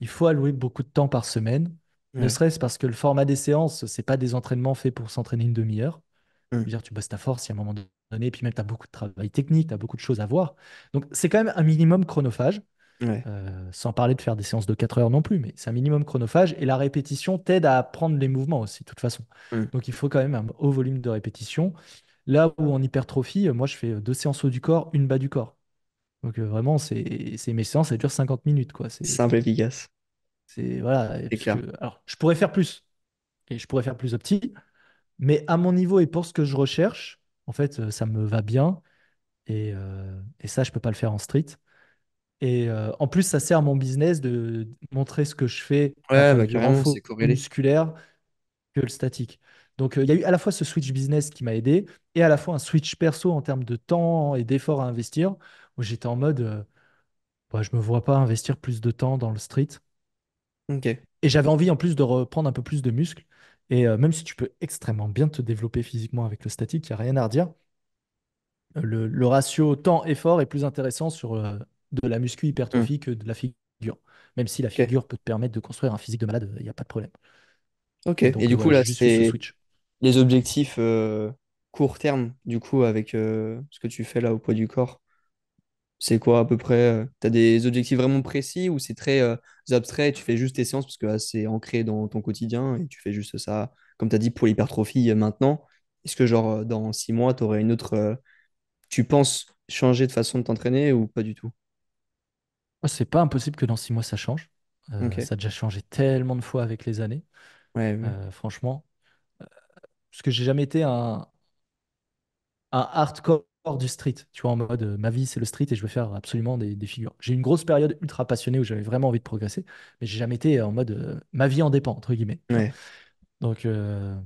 il faut allouer beaucoup de temps par semaine ne serait-ce parce que le format des séances, c'est pas des entraînements faits pour s'entraîner une demi-heure. dire, tu bosses ta force, il un moment donné, et puis même tu as beaucoup de travail technique, tu as beaucoup de choses à voir. Donc c'est quand même un minimum chronophage. Euh, sans parler de faire des séances de 4 heures non plus, mais c'est un minimum chronophage et la répétition t'aide à apprendre les mouvements aussi, de toute façon. Donc il faut quand même un haut volume de répétition. Là où en hypertrophie, euh, moi je fais euh, deux séances haut du corps, une bas du corps. Donc vraiment, c'est mes séances, elles durent 50 minutes. C'est simple, efficace voilà. alors, je pourrais faire plus et je pourrais faire plus opti, mais à mon niveau et pour ce que je recherche, en fait, euh, ça me va bien euh, et, ça, je peux pas le faire en street. Et euh, en plus, ça sert à mon business de montrer ce que je fais bah, musculaire que le statique. Donc, il y a eu à la fois ce switch business qui m'a aidé et à la fois un switch perso en termes de temps et d'efforts à investir où j'étais en mode, bah, je me vois pas investir plus de temps dans le street. Et j'avais envie en plus de reprendre un peu plus de muscles Et euh, même si tu peux extrêmement bien te développer physiquement avec le statique, il n'y a rien à redire. Euh, le, ratio temps-effort est plus intéressant sur euh, de la muscu hypertrophique mm. que de la figure. Même si la figure peut te permettre de construire un physique de malade, il n'y a pas de problème. Ok. Et du coup, là, c'est les objectifs court terme, du coup, avec ce que tu fais là au poids du corps. C'est quoi à peu près euh, Tu as des objectifs vraiment précis ou c'est très euh, abstrait tu fais juste tes séances parce que ah, c'est ancré dans ton quotidien et tu fais juste ça, comme tu as dit, pour l'hypertrophie euh, maintenant Est-ce que genre dans six mois, tu aurais une autre... tu penses changer de façon de t'entraîner ou pas du tout C'est pas impossible que dans six mois, ça change. Ça a déjà changé tellement de fois avec les années. franchement, parce que j'ai jamais été un, un hardcore du street, tu vois, en mode euh, ma vie c'est le street et je veux faire absolument des, figures. J'ai une grosse période ultra passionnée où j'avais vraiment envie de progresser, mais j'ai jamais été en mode euh, ma vie en dépend, entre guillemets. Donc, euh,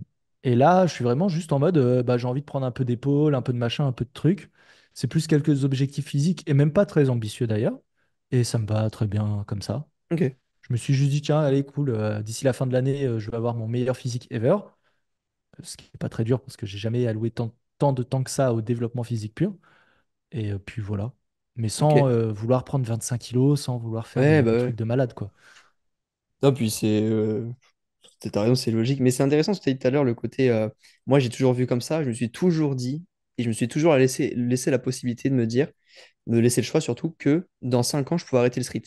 et là, je suis vraiment juste en mode bah, j'ai envie de prendre un peu d'épaule, un peu de machin, un peu de truc. C'est plus quelques objectifs physiques et même pas très ambitieux d'ailleurs. Et ça me va très bien comme ça. ok Je me suis juste dit tiens, allez, cool, d'ici la fin de l'année, je vais avoir mon meilleur physique ever. Ce qui n'est pas très dur parce que j'ai jamais alloué tant de de temps que ça au développement physique pur. Et euh, puis voilà. Mais sans euh, vouloir prendre 25 kilos, sans vouloir faire des, bah de malade, quoi. Non, puis c'est. euh, raison, c'est logique. Mais c'est intéressant ce que tu dit tout à l'heure, le côté. Euh, moi, j'ai toujours vu comme ça, je me suis toujours dit, et je me suis toujours laissé, la possibilité de me dire, de laisser le choix surtout, que dans cinq ans, je pouvais arrêter le street.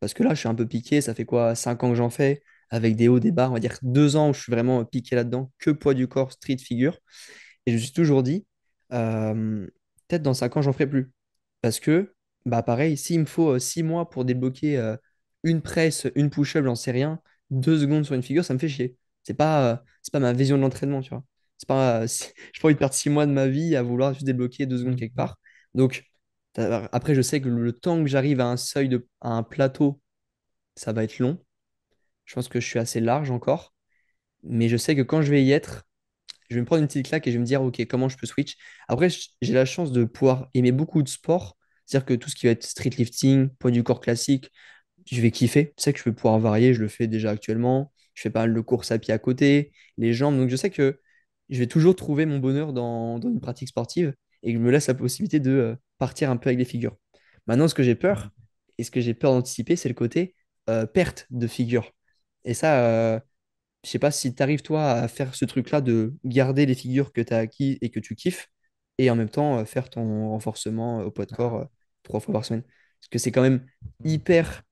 Parce que là, je suis un peu piqué, ça fait quoi, cinq ans que j'en fais, avec des hauts, des bas, on va dire deux ans où je suis vraiment piqué là-dedans, que poids du corps, street, figure. Et je me suis toujours dit, euh, peut-être dans 5 ans, j'en ferai plus. Parce que, bah pareil, s'il me faut 6 euh, mois pour débloquer euh, une presse, une push-up, j'en sais rien, 2 secondes sur une figure, ça me fait chier. C'est pas, c'est pas ma vision de l'entraînement, tu vois. C'est pas, je pas envie de perdre 6 mois de ma vie à vouloir juste débloquer 2 secondes quelque part. Donc, après, je sais que le temps que j'arrive à un seuil, de, à un plateau, ça va être long. Je pense que je suis assez large encore. Mais je sais que quand je vais y être, je vais me prendre une petite claque et je vais me dire, OK, comment je peux switch Après, j'ai la chance de pouvoir aimer beaucoup de sport. c'est-à-dire que tout ce qui va être street lifting, poids du corps classique, je vais kiffer. Je sais que je vais pouvoir varier, je le fais déjà actuellement. Je fais pas mal de courses à pied à côté, les jambes. Donc, je sais que je vais toujours trouver mon bonheur dans, une pratique sportive et que je me laisse la possibilité de euh, partir un peu avec les figures. Maintenant, ce que j'ai peur, et ce que j'ai peur d'anticiper, c'est le côté euh, perte de figure. Et ça, euh, je sais pas si tu arrives toi à faire ce truc-là de garder les figures que tu as acquis et que tu kiffes, et en même temps euh, faire ton renforcement euh, au poids de corps euh, trois fois par semaine. Parce que c'est quand même hyper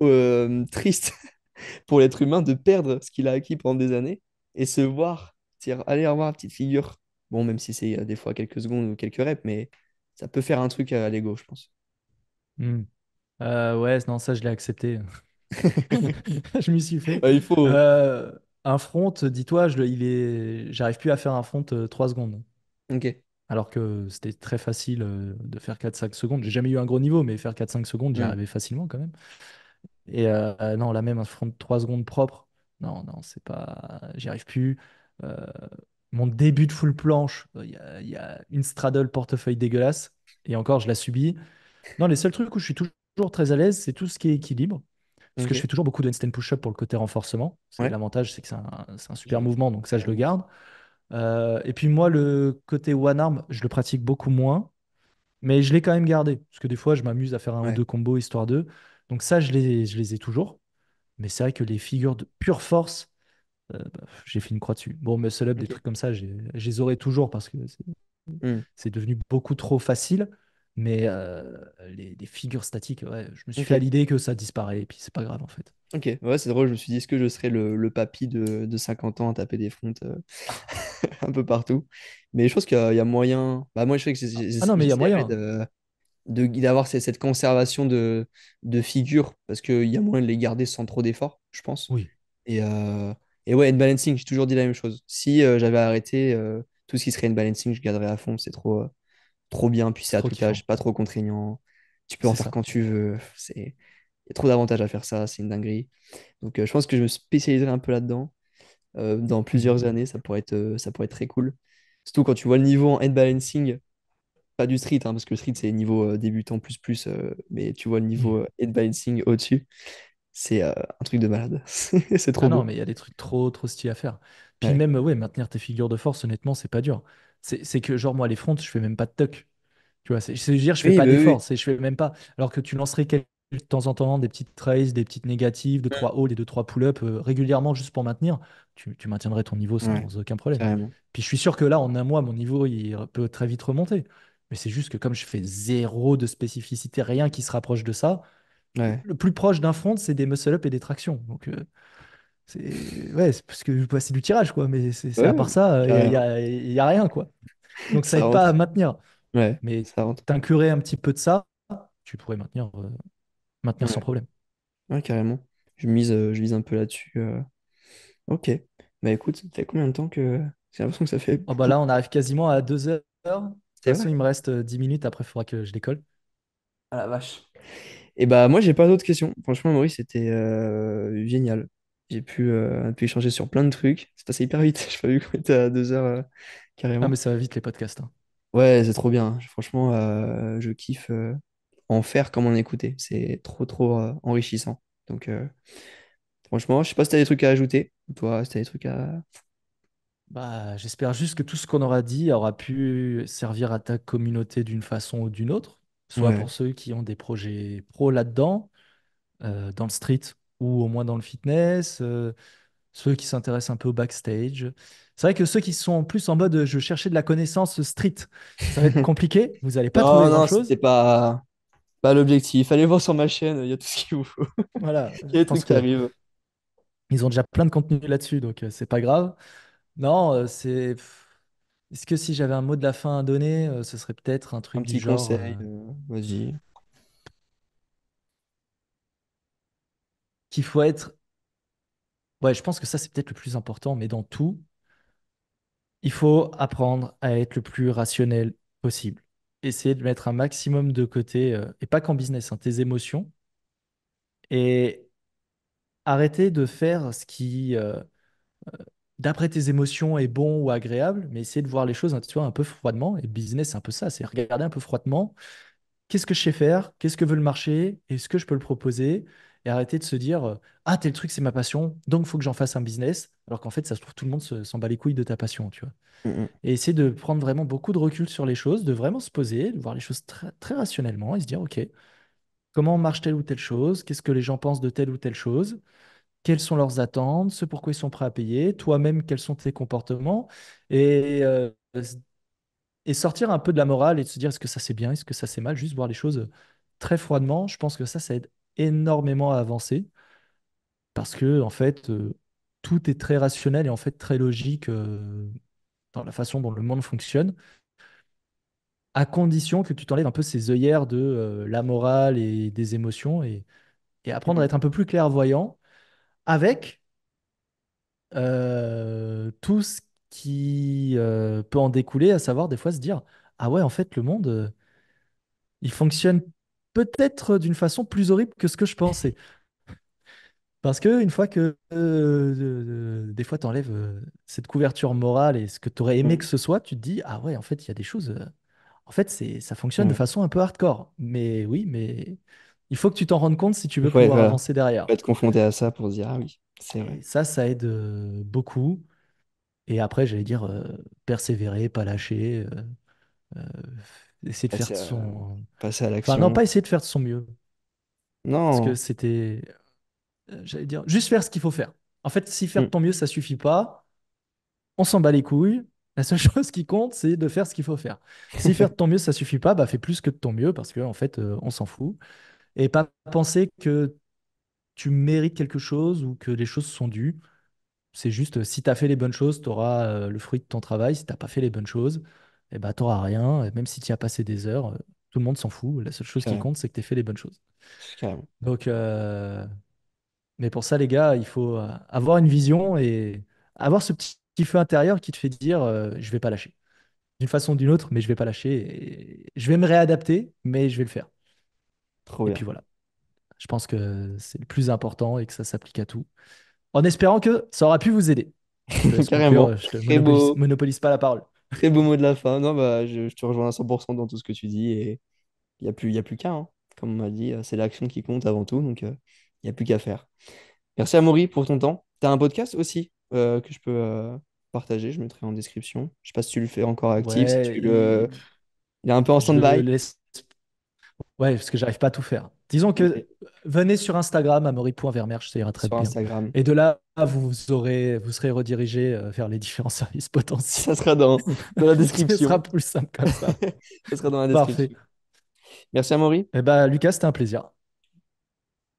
triste pour l'être humain de perdre ce qu'il a acquis pendant des années et se voir dire allez au revoir petite figure. Bon, même si c'est des fois quelques secondes ou quelques reps, mais ça peut faire un truc à l'ego, je pense. Mmh. ouais, non, ça je l'ai accepté. je m'y suis fait. Bah, il faut. Euh, un front, dis-toi, je, il est, j'arrive plus à faire un front 3 euh, secondes. Ok. Alors que c'était très facile euh, de faire 4-5 secondes. J'ai jamais eu un gros niveau, mais faire 4-5 secondes, j'y mm. arrivais facilement quand même. Et non, la même, un front 3 secondes propre, non, non, c'est pas. J'y arrive plus. mon début de full planche, il y, il y, a une straddle portefeuille dégueulasse. Et encore, je la subis. Non, les seuls trucs où je suis toujours très à l'aise, c'est tout ce qui est équilibre. Parce que je fais toujours beaucoup de handstand push-up pour le côté renforcement. L'avantage, c'est que c'est un, super mouvement, donc ça, je le garde. Euh, et puis moi, le côté one arm, je le pratique beaucoup moins, mais je l'ai quand même gardé. Parce que des fois, je m'amuse à faire un ou deux combos histoire d'eux. Donc ça, je les, ai toujours. Mais c'est vrai que les figures de pure force, euh, bah, j'ai fait une croix dessus. Bon, muscle up, des trucs comme ça, je les aurais toujours parce que mmh. c'est devenu beaucoup trop facile. Mais les, figures statiques, ouais, je me suis fait à l'idée que ça disparaît, et puis c'est pas grave en fait. Ok, ouais, c'est drôle, je me suis dit, est-ce que je serais le, papy de, 50 ans à taper des frontes un peu partout Mais je pense qu'il y, a moyen. Bah, moi, je sais que c'est. Ah non, mais il y a moyen. De, d'avoir cette conservation de, de figures, parce qu'il y a moyen de les garder sans trop d'efforts, je pense. Oui. Et, euh, et ouais, balancing j'ai toujours dit la même chose. Si j'avais arrêté tout ce qui serait une balancing je garderais à fond, c'est trop trop bien, puis c'est à tout âge, pas trop contraignant. Tu peux en faire quand tu veux. Il y a trop d'avantages à faire ça, c'est une dinguerie. Donc euh, je pense que je me spécialiserai un peu là-dedans. Euh, dans plusieurs années, ça pourrait, être, euh, ça pourrait être très cool. Surtout quand tu vois le niveau en head balancing, pas du street, hein, parce que street c'est niveau débutant plus plus, mais tu vois le niveau mm. head balancing au-dessus c'est un truc de malade. c'est ah trop ah Non, mais il y a des trucs trop, trop stylés à faire. Puis même, ouais, maintenir tes figures de force, honnêtement, c'est pas dur c'est que, genre, moi, les fronts, je fais même pas de tuck. Tu vois, c'est dire, je fais pas d'efforts. Bah d'effort, je fais même pas. Alors que tu lancerais de temps en temps des petites traces, des petites négatives, de trois hauls et de trois pull up euh, régulièrement juste pour maintenir, tu, tu maintiendrais ton niveau sans aucun problème. Puis je suis sûr que là, en un mois, mon niveau il peut très vite remonter. Mais c'est juste que comme je fais zéro de spécificité, rien qui se rapproche de ça, le plus proche d'un front, c'est des muscle-up et des tractions. Donc, euh, c'est ouais, parce que c'est du tirage, quoi. Mais c'est à part ça, il n'y a, y a, rien, quoi. Donc ça, n'aide pas à maintenir. Ouais, mais t'incurer un petit peu de ça, tu pourrais maintenir, euh, maintenir sans problème. Ouais, carrément. Je mise, euh, je un peu là-dessus. Euh. Ok. mais bah, écoute, ça fait combien de temps que. J'ai l'impression que ça fait. Oh bah là, on arrive quasiment à 2 heures. De toute façon, il me reste 10 minutes, après, il faudra que je décolle. Ah la vache. Et eh bah moi, j'ai pas d'autres questions. Franchement, Maurice, c'était génial. J'ai euh, pu, échanger sur plein de trucs. C'est passé hyper vite. Je pas vu qu'on était à deux heures euh, carrément. Ah, mais ça va vite les podcasts. Hein. Ouais, c'est trop bien. Franchement, euh, je kiffe en faire comme en écouter. C'est trop, trop enrichissant. Donc, franchement, je sais pas si tu as des trucs à ajouter. Toi, si tu des trucs à. Bah, j'espère juste que tout ce qu'on aura dit aura pu servir à ta communauté d'une façon ou d'une autre. Soit pour ceux qui ont des projets pro là-dedans, dans le street, ou au moins dans le fitness, euh, ceux qui s'intéressent un peu au backstage. C'est vrai que ceux qui sont plus en mode je cherchais de la connaissance street, ça va être compliqué, vous n'allez pas trouver grand-chose. c'est pas, pas l'objectif. Allez voir sur ma chaîne, il y a tout ce qu'il vous faut. Voilà, il ce qui arrive. Ils ont déjà plein de contenu là-dessus, donc ce euh, c'est pas grave. Non, euh, c'est. Est-ce que si j'avais un mot de la fin à donner, ce serait peut-être un truc un du petit genre. conseil, vas-y. qu'il faut être. Ouais, je pense que ça, c'est peut-être le plus important, mais dans tout, il faut apprendre à être le plus rationnel possible. Essayer de mettre un maximum de côté, euh, et pas qu'en business, hein, tes émotions. Et arrêter de faire ce qui, euh, euh, d'après tes émotions, est bon ou agréable, mais essayer de voir les choses tu un peu froidement. Et business, c'est un peu ça, c'est regarder un peu froidement. Qu'est-ce que je sais faire Qu'est-ce que veut le marché Est-ce que je peux le proposer et arrêter de se dire euh, Ah, tel truc, c'est ma passion, donc il faut que j'en fasse un business. Alors qu'en fait, ça se trouve, tout le monde s'en bat les couilles de ta passion, tu vois. Mmh, mmh. Et essayer de prendre vraiment beaucoup de recul sur les choses, de vraiment se poser, de voir les choses très, très rationnellement et se dire Ok, comment marche telle ou telle chose Qu'est-ce que les gens pensent de telle ou telle chose quelles sont leurs attentes, ce pourquoi ils sont prêts à payer, toi-même, quels sont tes comportements, et, euh, et sortir un peu de la morale et de se dire est-ce que ça c'est bien, est-ce que ça c'est mal, juste voir les choses très froidement, je pense que ça, ça aide énormément à avancer parce que en fait euh, tout est très rationnel et en fait très logique euh, dans la façon dont le monde fonctionne à condition que tu t'enlèves un peu ces œillères de euh, la morale et des émotions et, et, apprendre à mmh. être un peu plus clairvoyant avec tout ce qui peut en découler, à savoir des fois se dire, ah ouais, en fait, le monde, il fonctionne peut-être d'une façon plus horrible que ce que je pensais. Parce que une fois que euh, euh, des fois tu enlèves euh, cette couverture morale et ce que tu aurais aimé mm. que ce soit, tu te dis ah ouais en fait il y a des choses en fait c'est ça fonctionne de mm. façon un peu hardcore. Mais oui mais il faut que tu t'en rendes compte si tu veux pouvoir avancer derrière. être confronté à ça pour dire ah oui c'est vrai. ça ça aide beaucoup. Et après j'allais dire persévérer, pas lâcher, Essayer de faire de son. À... non, pas essayer de faire de son mieux. Non. Parce que c'était. Euh, j'allais dire, juste faire ce qu'il faut faire. En fait, si faire de mm. ton mieux, ça suffit pas, on s'en bat les couilles. La seule chose qui compte, c'est de faire ce qu'il faut faire. Si faire de ton mieux, ça suffit pas, bah fais plus que de ton mieux parce que en fait, euh, on s'en fout. Et pas penser que tu mérites quelque chose ou que les choses sont dues. C'est juste, euh, si tu as fait les bonnes choses, tu auras le fruit de ton travail. Si tu n'as pas fait les bonnes choses, et eh tu ben, t'auras rien. même si tu as passé des heures, euh, tout le monde s'en fout. La seule chose qui compte, c'est que tu fait les bonnes choses. Donc, euh, mais pour ça, les gars, il faut euh, avoir une vision et avoir ce petit, feu intérieur qui te fait dire je vais pas lâcher. D'une façon ou d'une autre, mais je vais pas lâcher. je vais me réadapter, mais je vais le faire. Trop et puis voilà. Je pense que c'est le plus important et que ça s'applique à tout. En espérant que ça aura pu vous aider. Carrément. ne monopolise pas la parole. Très beau mot de la fin. Non, bah, je, te rejoins à 100% dans tout ce que tu dis. Et il n'y a plus, y a plus qu'à. Hein. Comme on m'a dit, euh, c'est l'action qui compte avant tout. Donc, euh, il n'y a plus qu'à faire. Merci à Maury pour ton temps. Tu as un podcast aussi euh, que je peux partager. Je mettrai en description. Je ne sais pas si tu le fais encore actif. Il est un peu en stand-by. Ouais, parce que j'arrive pas à tout faire. Disons que venez sur Instagram, amaury.vermerche, ça ira très bien. Et de là, vous aurez, vous serez redirigé euh, vers les différents services potentiels. Ça sera dans, la description. Ce sera plus simple comme ça. ça sera dans la description. Parfait. Merci, Amaury. Eh ben, Lucas, c'était un plaisir.